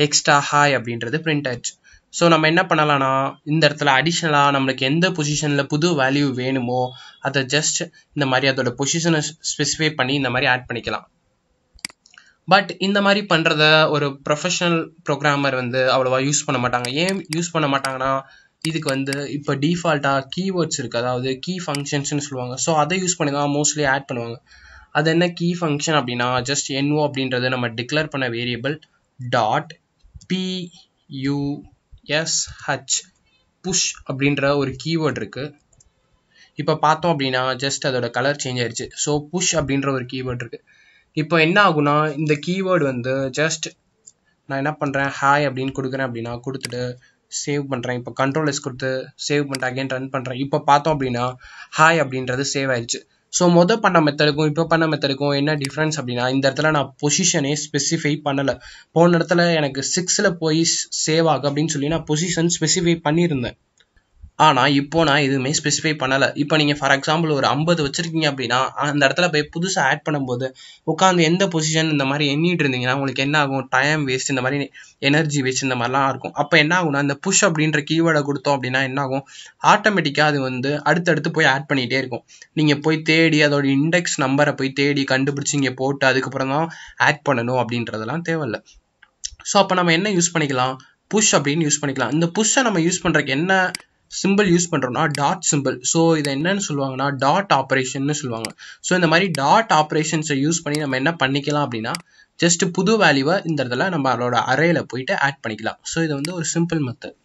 எக்ஸ்ட்ரா ஹாய் அப்படின்றது பிரிண்ட் ஆயிடுச்சு ஸோ நம்ம என்ன பண்ணலாம்னா இந்த இடத்துல அடிஷ்னலாக நம்மளுக்கு எந்த பொசிஷனில் புது வேல்யூ வேணுமோ அதை ஜஸ்ட் இந்த மாதிரி அதோட பொசிஷனை ஸ்பெசிஃபை பண்ணி இந்த மாதிரி ஆட் பண்ணிக்கலாம் பட் இந்த மாதிரி பண்ணுறத ஒரு ப்ரொஃபஷனல் ப்ரோக்ராமர் வந்து அவ்வளோவா யூஸ் பண்ண மாட்டாங்க ஏன் யூஸ் பண்ண மாட்டாங்கன்னா இதுக்கு வந்து இப்போ டிஃபால்ட்டாக கீவேர்ட்ஸ் இருக்குது அதாவது கீ ஃபங்க்ஷன்ஸ்னு சொல்லுவாங்க ஸோ அதை யூஸ் பண்ணி தான் மோஸ்ட்லி ஆட் பண்ணுவாங்க அது என்ன கீ ஃபங்க்ஷன் அப்படின்னா ஜஸ்ட் என்ஓ அப்படின்றது நம்ம டிக்ளேர் பண்ண வேரியபிள் டாட் பியூஎஸ்ஹச் புஷ் அப்படின்ற ஒரு கீவேர்ட் இருக்குது இப்போ பார்த்தோம் அப்படின்னா ஜஸ்ட் அதோட கலர் சேஞ்ச் ஆயிடுச்சு ஸோ புஷ் அப்படின்ற ஒரு கீவேர்ட் இருக்குது இப்போ என்ன ஆகுனா இந்த கீவேர்டு வந்து ஜஸ்ட் நான் என்ன பண்ணுறேன் ஹாய் அப்படின்னு கொடுக்குறேன் அப்படின்னா கொடுத்துட்டு சேவ் பண்ணுறேன் இப்போ கண்ட்ரோல் எஸ் கொடுத்து சேவ் பண்ணுறேன் அகைன் ரன் பண்ணுறேன் இப்போ பார்த்தோம் அப்படின்னா ஹாய் அப்படின்றது சேவ் ஆயிடுச்சு ஸோ மொதல் பண்ண மெத்தடுக்கும் இப்போ பண்ண மெத்தடுக்கும் என்ன டிஃப்ரென்ஸ் அப்படின்னா இந்த இடத்துல நான் பொசிஷனே ஸ்பெசிஃபை பண்ணலை போன இடத்துல எனக்கு சிக்ஸில் போய் சேவ் ஆகும் அப்படின்னு சொல்லி நான் பொசிஷன் ஸ்பெசிஃபை பண்ணியிருந்தேன் ஆனால் இப்போ நான் எதுவுமே ஸ்பெசிஃபை பண்ணலை இப்போ நீங்கள் ஃபார் எக்ஸாம்பிள் ஒரு ஐம்பது வச்சுருக்கீங்க அப்படின்னா அந்த இடத்துல போய் புதுசாக ஆட் பண்ணும்போது உட்காந்து எந்த பொசிஷன் இந்த மாதிரி எண்ணிட்டு இருந்தீங்கன்னா உங்களுக்கு என்ன ஆகும் டைம் வேஸ்ட் இந்த மாதிரி எனர்ஜி வேஸ்ட் இந்த மாதிரிலாம் இருக்கும் அப்போ என்ன ஆகும்னா அந்த புஷ் அப்படின்ற கீவேர்டை கொடுத்தோம் அப்படின்னா என்ன ஆகும் ஆட்டோமேட்டிக்காக அது வந்து அடுத்தடுத்து போய் ஆட் பண்ணிகிட்டே இருக்கும் நீங்கள் போய் தேடி அதோட இண்டெக்ஸ் நம்பரை போய் தேடி கண்டுபிடிச்சி இங்கே போட்டு அதுக்கப்புறம் தான் ஆட் பண்ணணும் அப்படின்றதெல்லாம் தேவையில்லை ஸோ அப்போ நம்ம என்ன யூஸ் பண்ணிக்கலாம் புஷ் அப்படின்னு யூஸ் பண்ணிக்கலாம் இந்த புஷ்ஷை நம்ம யூஸ் பண்ணுறதுக்கு என்ன சிம்பிள் யூஸ் பண்ணுறோன்னா டாட் சிம்பிள் ஸோ இதை என்னன்னு சொல்லுவாங்கன்னா டாட் ஆப்ரேஷன்னு சொல்லுவாங்க ஸோ இந்த மாதிரி டாட் ஆப்ரேஷன்ஸை யூஸ் பண்ணி நம்ம என்ன பண்ணிக்கலாம் அப்படின்னா ஜஸ்ட் புது வேல்யூவை இந்த இடத்துல நம்ம அதோட அறையில் போயிட்டு ஆட் பண்ணிக்கலாம் ஸோ இது வந்து ஒரு சிம்பிள் மெத்தட்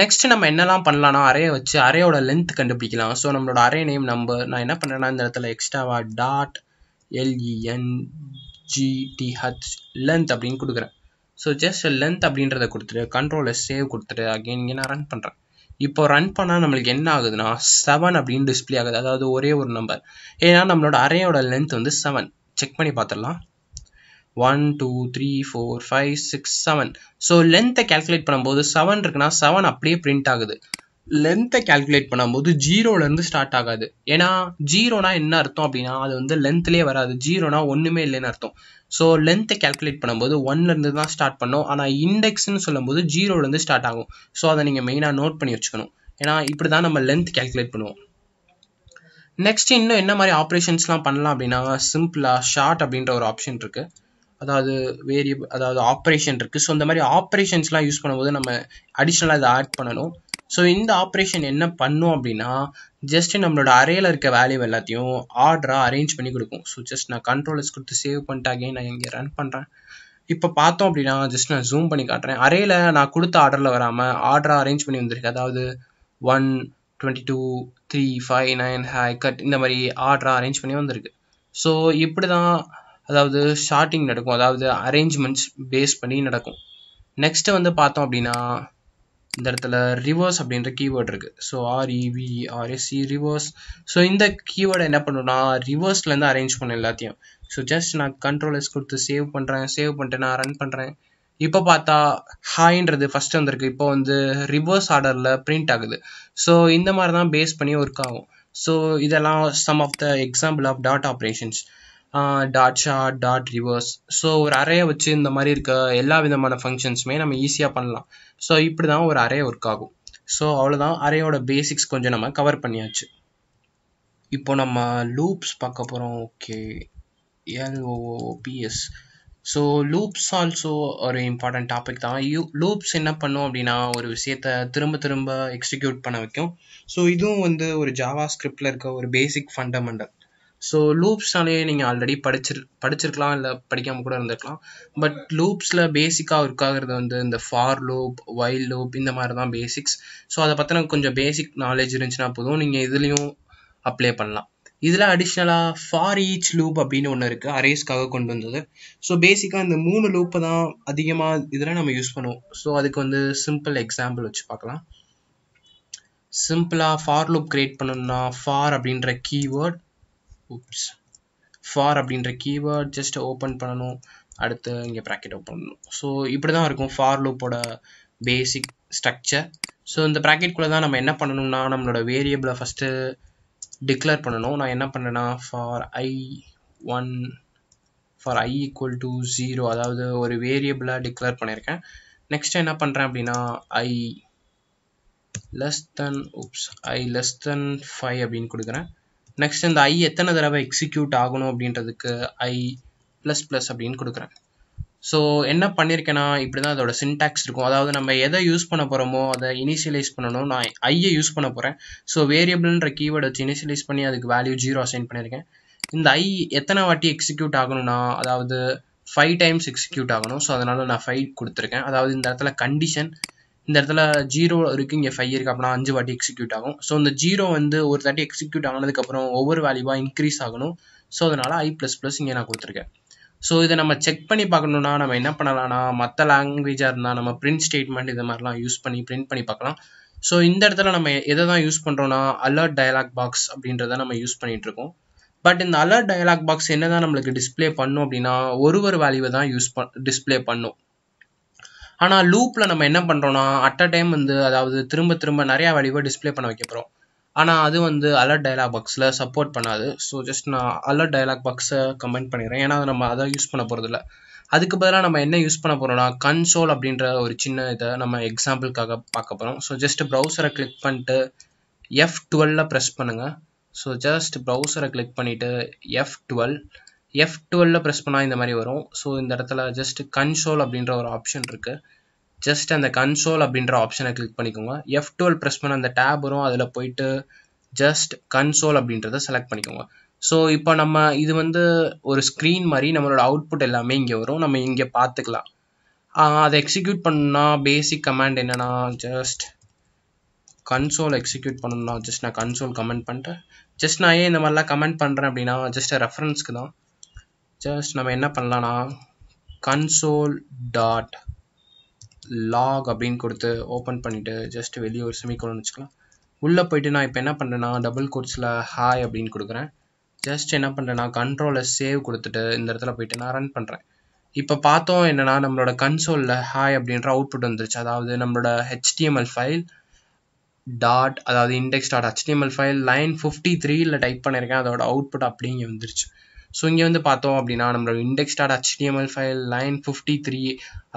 நெக்ஸ்ட் நம்ம என்னெல்லாம் பண்ணலாம்னா அறையை வச்சு அறையோட லென்த் கண்டுபிடிக்கலாம் ஸோ நம்மளோட அரே நேம் நம்பர் நான் என்ன பண்ணுறேன்னா இந்த இடத்துல எக்ஸ்ட்ராவா டாட் எல்இஎன் ஜிடிஹச் லென்த் அப்படின்னு கொடுக்குறேன் ஸோ ஜஸ்ட் லென்த் அப்படின்றத கொடுத்துட்டு கண்ட்ரோலை சேவ் கொடுத்துட்டு அகெயின் இங்கே நான் ரன் பண்ணுறேன் இப்போ ரன் பண்ணால் நம்மளுக்கு என்ன ஆகுதுன்னா செவன் அப்படின்னு டிஸ்பிளே ஆகுது அதாவது ஒரே ஒரு நம்பர் ஏன்னா நம்மளோட அரையோட லென்த் வந்து செவன் செக் பண்ணி பார்த்துடலாம் one two three four five six seven so லென்த்தை கேல்குலேட் பண்ணும்போது செவன் இருக்குன்னா செவன் அப்படியே பிரிண்ட் ஆகுது லென்த்தை கால்குலேட் பண்ணும்போது ஜீரோலேருந்து ஸ்டார்ட் ஆகாது ஏன்னா ஜீரோனா என்ன அர்த்தம் அப்படின்னா அது வந்து லென்த்லேயே வராது ஜீரோனா ஒன்றுமே இல்லைன்னு அர்த்தம் ஸோ லென்த்தை கால்குலேட் பண்ணும்போது ஒன்லேருந்து தான் ஸ்டார்ட் பண்ணோம் ஆனால் இண்டெக்ஸ்னு சொல்லும்போது ஜீரோலேருந்து ஸ்டார்ட் ஆகும் ஸோ அதை நீங்கள் மெயினாக நோட் பண்ணி வச்சுக்கணும் ஏன்னா இப்படி தான் நம்ம லென்த் கால்குலேட் பண்ணுவோம் நெக்ஸ்ட் இன்னும் என்ன மாதிரி ஆப்ரேஷன்ஸ்லாம் பண்ணலாம் அப்படின்னா சிம்பிளாக ஷார்ட் அப்படின்ற ஒரு ஆப்ஷன் இருக்குது அதாவது வேரியபிள் அதாவது ஆப்ரேஷன் இருக்குது ஸோ இந்த மாதிரி ஆப்ரேஷன்ஸ்லாம் யூஸ் பண்ணும்போது நம்ம அடிஷ்னலாக இதை ஆட் பண்ணணும் ஸோ இந்த ஆப்ரேஷன் என்ன பண்ணும் அப்படின்னா ஜஸ்ட் நம்மளோட அறையில் இருக்க வேல்யூ எல்லாத்தையும் ஆர்டராக அரேஞ்ச் பண்ணி கொடுக்கும் ஸோ ஜஸ்ட் நான் கண்ட்ரோலர்ஸ் கொடுத்து சேவ் பண்ணிட்டாங்க நான் இங்கே ரன் பண்ணுறேன் இப்போ பார்த்தோம் அப்படின்னா ஜஸ்ட் நான் ஜூம் பண்ணி காட்டுறேன் அறையில் நான் கொடுத்த ஆர்டரில் வராமல் ஆர்டராக அரேஞ்ச் பண்ணி வந்திருக்கு அதாவது one twenty two three five nine hi cut இந்த மாதிரி ஆர்டராக அரேஞ்ச் பண்ணி வந்திருக்கு ஸோ இப்படி தான் அதாவது ஷார்ட்டிங் நடக்கும் அதாவது அரேஞ்ச்மெண்ட்ஸ் பேஸ் பண்ணி நடக்கும் நெக்ஸ்ட்டு வந்து பார்த்தோம் அப்படின்னா இந்த இடத்துல ரிவர்ஸ் அப்படின்ற கீவேர்ட் இருக்கு so R E V R S C reverse so இந்த கீவேர்டை என்ன பண்ணுன்னா ரிவர்ஸ்லேருந்து அரேஞ்ச் பண்ண எல்லாத்தையும் ஸோ ஜஸ்ட் நான் கண்ட்ரோல் எஸ் கொடுத்து சேவ் பண்ணுறேன் சேவ் பண்ணிட்டு நான் ரன் பண்ணுறேன் இப்போ பார்த்தா ஹாய்ன்றது ஃபர்ஸ்ட் வந்திருக்கு இப்போ வந்து ரிவர்ஸ் ஆர்டரில் பிரிண்ட் ஆகுது ஸோ இந்த மாதிரி தான் பேஸ் பண்ணி ஒர்க் ஆகும் ஸோ இதெல்லாம் some of the example of dot operations dot sort dot reverse so ஒரு அறையை வச்சு இந்த மாதிரி இருக்க எல்லா விதமான ஃபங்க்ஷன்ஸுமே நம்ம ஈஸியாக பண்ணலாம் ஸோ இப்படி தான் ஒரு அரே ஒர்க் ஆகும் ஸோ அவ்வளோதான் அரேயோட பேசிக்ஸ் கொஞ்சம் நம்ம கவர் பண்ணியாச்சு இப்போ நம்ம லூப்ஸ் பார்க்க போகிறோம் okay L O P S so loops also ஒரு இம்பார்ட்டன்ட் டாபிக் தான் யூ லூப்ஸ் என்ன பண்ணும் அப்படின்னா ஒரு விஷயத்த திரும்ப திரும்ப எக்ஸிக்யூட் பண்ண வைக்கும் ஸோ இதுவும் வந்து ஒரு ஜாவா ஸ்கிரிப்டில் இருக்க ஒரு பேசிக் ஃபண்டமெண்டல் ஸோ லூப்ஸ்னாலே நீங்கள் ஆல்ரெடி படிச்சிரு படிச்சிருக்கலாம் இல்லை படிக்காமல் கூட இருந்திருக்கலாம் பட் லூப்ஸில் பேசிக்காக இருக்காகிறது வந்து இந்த ஃபார் லூப் வைல் லூப் இந்த மாதிரி தான் பேசிக்ஸ் ஸோ அதை பற்றின கொஞ்சம் பேசிக் நாலேஜ் இருந்துச்சுன்னா போதும் நீங்கள் இதுலேயும் அப்ளை பண்ணலாம் இதில் அடிஷ்னலாக ஃபார் ஈச் லூப் அப்படின்னு ஒன்று இருக்குது அரேஸ்க்காக கொண்டு வந்தது ஸோ பேசிக்காக இந்த மூணு லூப்பை தான் அதிகமாக இதில் நம்ம யூஸ் பண்ணுவோம் ஸோ அதுக்கு வந்து சிம்பிள் எக்ஸாம்பிள் வச்சு பார்க்கலாம் சிம்பிளாக ஃபார் லூப் க்ரியேட் பண்ணணும்னா ஃபார் அப்படின்ற கீவேர்ட் ஓப்ஸ் ஃபார் அப்படின்ற கீவேர்ட் ஜஸ்ட் ஓப்பன் பண்ணணும் அடுத்து இங்கே ப்ராக்கெட் ஓப்பன் பண்ணணும் ஸோ இப்படி தான் இருக்கும் ஃபார் லூப்போட பேசிக் ஸ்ட்ரக்சர் ஸோ இந்த ப்ராக்கெட்குள்ளே தான் நம்ம என்ன பண்ணணும்னா நம்மளோட வேரியபிளை ஃபஸ்ட்டு டிக்ளேர் பண்ணணும் நான் என்ன பண்ணேன்னா for I one for I equal to zero அதாவது ஒரு வேரியபிளாக டிக்ளேர் பண்ணியிருக்கேன் நெக்ஸ்ட் என்ன பண்ணுறேன் அப்படின்னா I less than oops I less than five அப்படின்னு கொடுக்குறேன் நெக்ஸ்ட் இந்த ஐ எத்தனை தடவை எக்ஸிக்யூட் ஆகணும் அப்படின்றதுக்கு ஐ ப்ளஸ் ப்ளஸ் அப்படின்னு கொடுக்குறேன் ஸோ என்ன பண்ணியிருக்கேன்னா இப்படி தான் அதோட சின்டாக்ஸ் இருக்கும் அதாவது நம்ம எதை யூஸ் பண்ண போகிறோமோ அதை இனிஷியலைஸ் பண்ணணும் நான் ஐயை யூஸ் பண்ண போகிறேன் ஸோ வேரியபிள்ன்ற கீவேர்டு வச்சு இனிஷியலைஸ் பண்ணி அதுக்கு வேல்யூ ஜீரோ அசைன் பண்ணியிருக்கேன் இந்த ஐ எத்தனை வாட்டி எக்ஸிக்யூட் ஆகணும்னா அதாவது ஃபைவ் டைம்ஸ் எக்ஸிக்யூட் ஆகணும் ஸோ அதனால் நான் ஃபைவ் கொடுத்துருக்கேன் அதாவது இந்த இடத்துல கண்டிஷன் இந்த இடத்துல ஜீரோ இருக்குது இங்கே ஃபைவ் இருக்குது அப்படின்னா அஞ்சு வாட்டி எக்ஸிக்யூட் ஆகும் ஸோ இந்த ஜீரோ வந்து ஒரு தாட்டி எக்ஸிக்யூட் ஆனதுக்கப்புறம் ஒவ்வொரு வேல்யூவாக இன்க்ரீஸ் ஆகணும் ஸோ அதனால் ஐ ப்ளஸ் ப்ளஸ் இங்கே நான் கொடுத்துருக்கேன் ஸோ இதை நம்ம செக் பண்ணி பார்க்கணுன்னா நம்ம என்ன பண்ணலாம்னா மற்ற லாங்குவேஜாக இருந்தால் நம்ம பிரிண்ட் ஸ்டேட்மெண்ட் இது மாதிரிலாம் யூஸ் பண்ணி பிரிண்ட் பண்ணி பார்க்கலாம் ஸோ இந்த இடத்துல நம்ம எதை தான் யூஸ் பண்ணுறோன்னா அலர்ட் டயலாக் பாக்ஸ் அப்படின்றத நம்ம யூஸ் பண்ணிகிட்ருக்கோம் பட் இந்த அலர்ட் டயலாக் பாக்ஸ் என்ன தான் நம்மளுக்கு டிஸ்பிளே பண்ணும் அப்படின்னா ஒரு ஒரு வேல்யூவை தான் யூஸ் பண் டிஸ்பிளே பண்ணும் ஆனால் லூப்பில் நம்ம என்ன பண்ணுறோன்னா அட் அ டைம் வந்து அதாவது திரும்ப திரும்ப நிறையா வேல்யூவை டிஸ்பிளே பண்ண வைக்க போகிறோம் ஆனால் அது வந்து அலர்ட் டயலாக் பாக்ஸில் சப்போர்ட் பண்ணாது ஸோ ஜஸ்ட் நான் அலர்ட் டயலாக் பாக்ஸை கமெண்ட் பண்ணிடுறேன் ஏன்னா நம்ம அதை யூஸ் பண்ண போகிறதில்ல அதுக்கு பதிலாக நம்ம என்ன யூஸ் பண்ண போகிறோம்னா கன்சோல் அப்படின்ற ஒரு சின்ன இதை நம்ம எக்ஸாம்பிளுக்காக பார்க்க போகிறோம் ஸோ ஜஸ்ட் ப்ரௌசரை கிளிக் பண்ணிட்டு எஃப் டுவெல்ல ப்ரெஸ் பண்ணுங்கள் ஸோ ஜஸ்ட் ப்ரௌசரை கிளிக் பண்ணிவிட்டு எஃப் டுவெல் எஃப் டுவெல்ல ப்ரெஸ் பண்ணால் இந்த மாதிரி வரும் ஸோ இந்த இடத்துல ஜஸ்ட் கன்சோல் அப்படின்ற ஒரு ஆப்ஷன் இருக்குது ஜஸ்ட் அந்த கன்சோல் அப்படின்ற ஆப்ஷனை கிளிக் பண்ணிக்கோங்க எஃப் டுவெல் ப்ரெஸ் பண்ண அந்த டேப் வரும் அதில் போயிட்டு ஜஸ்ட் கன்சோல் அப்படின்றத செலக்ட் பண்ணிக்கோங்க ஸோ இப்போ நம்ம இது வந்து ஒரு ஸ்க்ரீன் மாதிரி நம்மளோட அவுட்புட் எல்லாமே இங்கே வரும் நம்ம இங்கே பார்த்துக்கலாம் அதை எக்ஸிக்யூட் பண்ணால் பேசிக் கமாண்ட் என்னென்னா ஜஸ்ட் கன்சோல் எக்ஸிக்யூட் பண்ணணும்னா ஜஸ்ட் நான் கன்சோல் கமெண்ட் பண்ணிட்டேன் ஜஸ்ட் நான் ஏன் இந்த மாதிரிலாம் கமெண்ட் பண்ணுறேன் அப்படின்னா ஜஸ்ட் ரெஃபரன்ஸ்க்கு தான் ஜஸ்ட் நம்ம என்ன பண்ணலான்னா கன்சோல் டாட் லாக் அப்படின்னு கொடுத்து ஓப்பன் பண்ணிவிட்டு ஜஸ்ட் வெளியே ஒரு செமிக்கோலன் வச்சுக்கலாம் உள்ளே போயிட்டு நான் இப்போ என்ன பண்ணுறேன்னா டபுள் கோட்ஸில் ஹாய் அப்படின்னு கொடுக்குறேன் ஜஸ்ட் என்ன பண்ணுறேன்னா கண்ட்ரோலை சேவ் கொடுத்துட்டு இந்த இடத்துல போயிட்டு நான் ரன் பண்ணுறேன் இப்போ பார்த்தோம் என்னென்னா நம்மளோட கன்சோலில் ஹாய் அப்படின்ற அவுட்புட் வந்துருச்சு அதாவது நம்மளோட ஹெச்டிஎம்எல் ஃபைல் டாட் அதாவது index dot HTML file line fifty த்ரீயில் டைப் பண்ணியிருக்கேன் அதோட அவுட்புட் அப்படிங்க வந்துருச்சு ஸோ இங்கே வந்து பார்த்தோம் அப்படின்னா நம்மளோட index dot HTML file line fifty three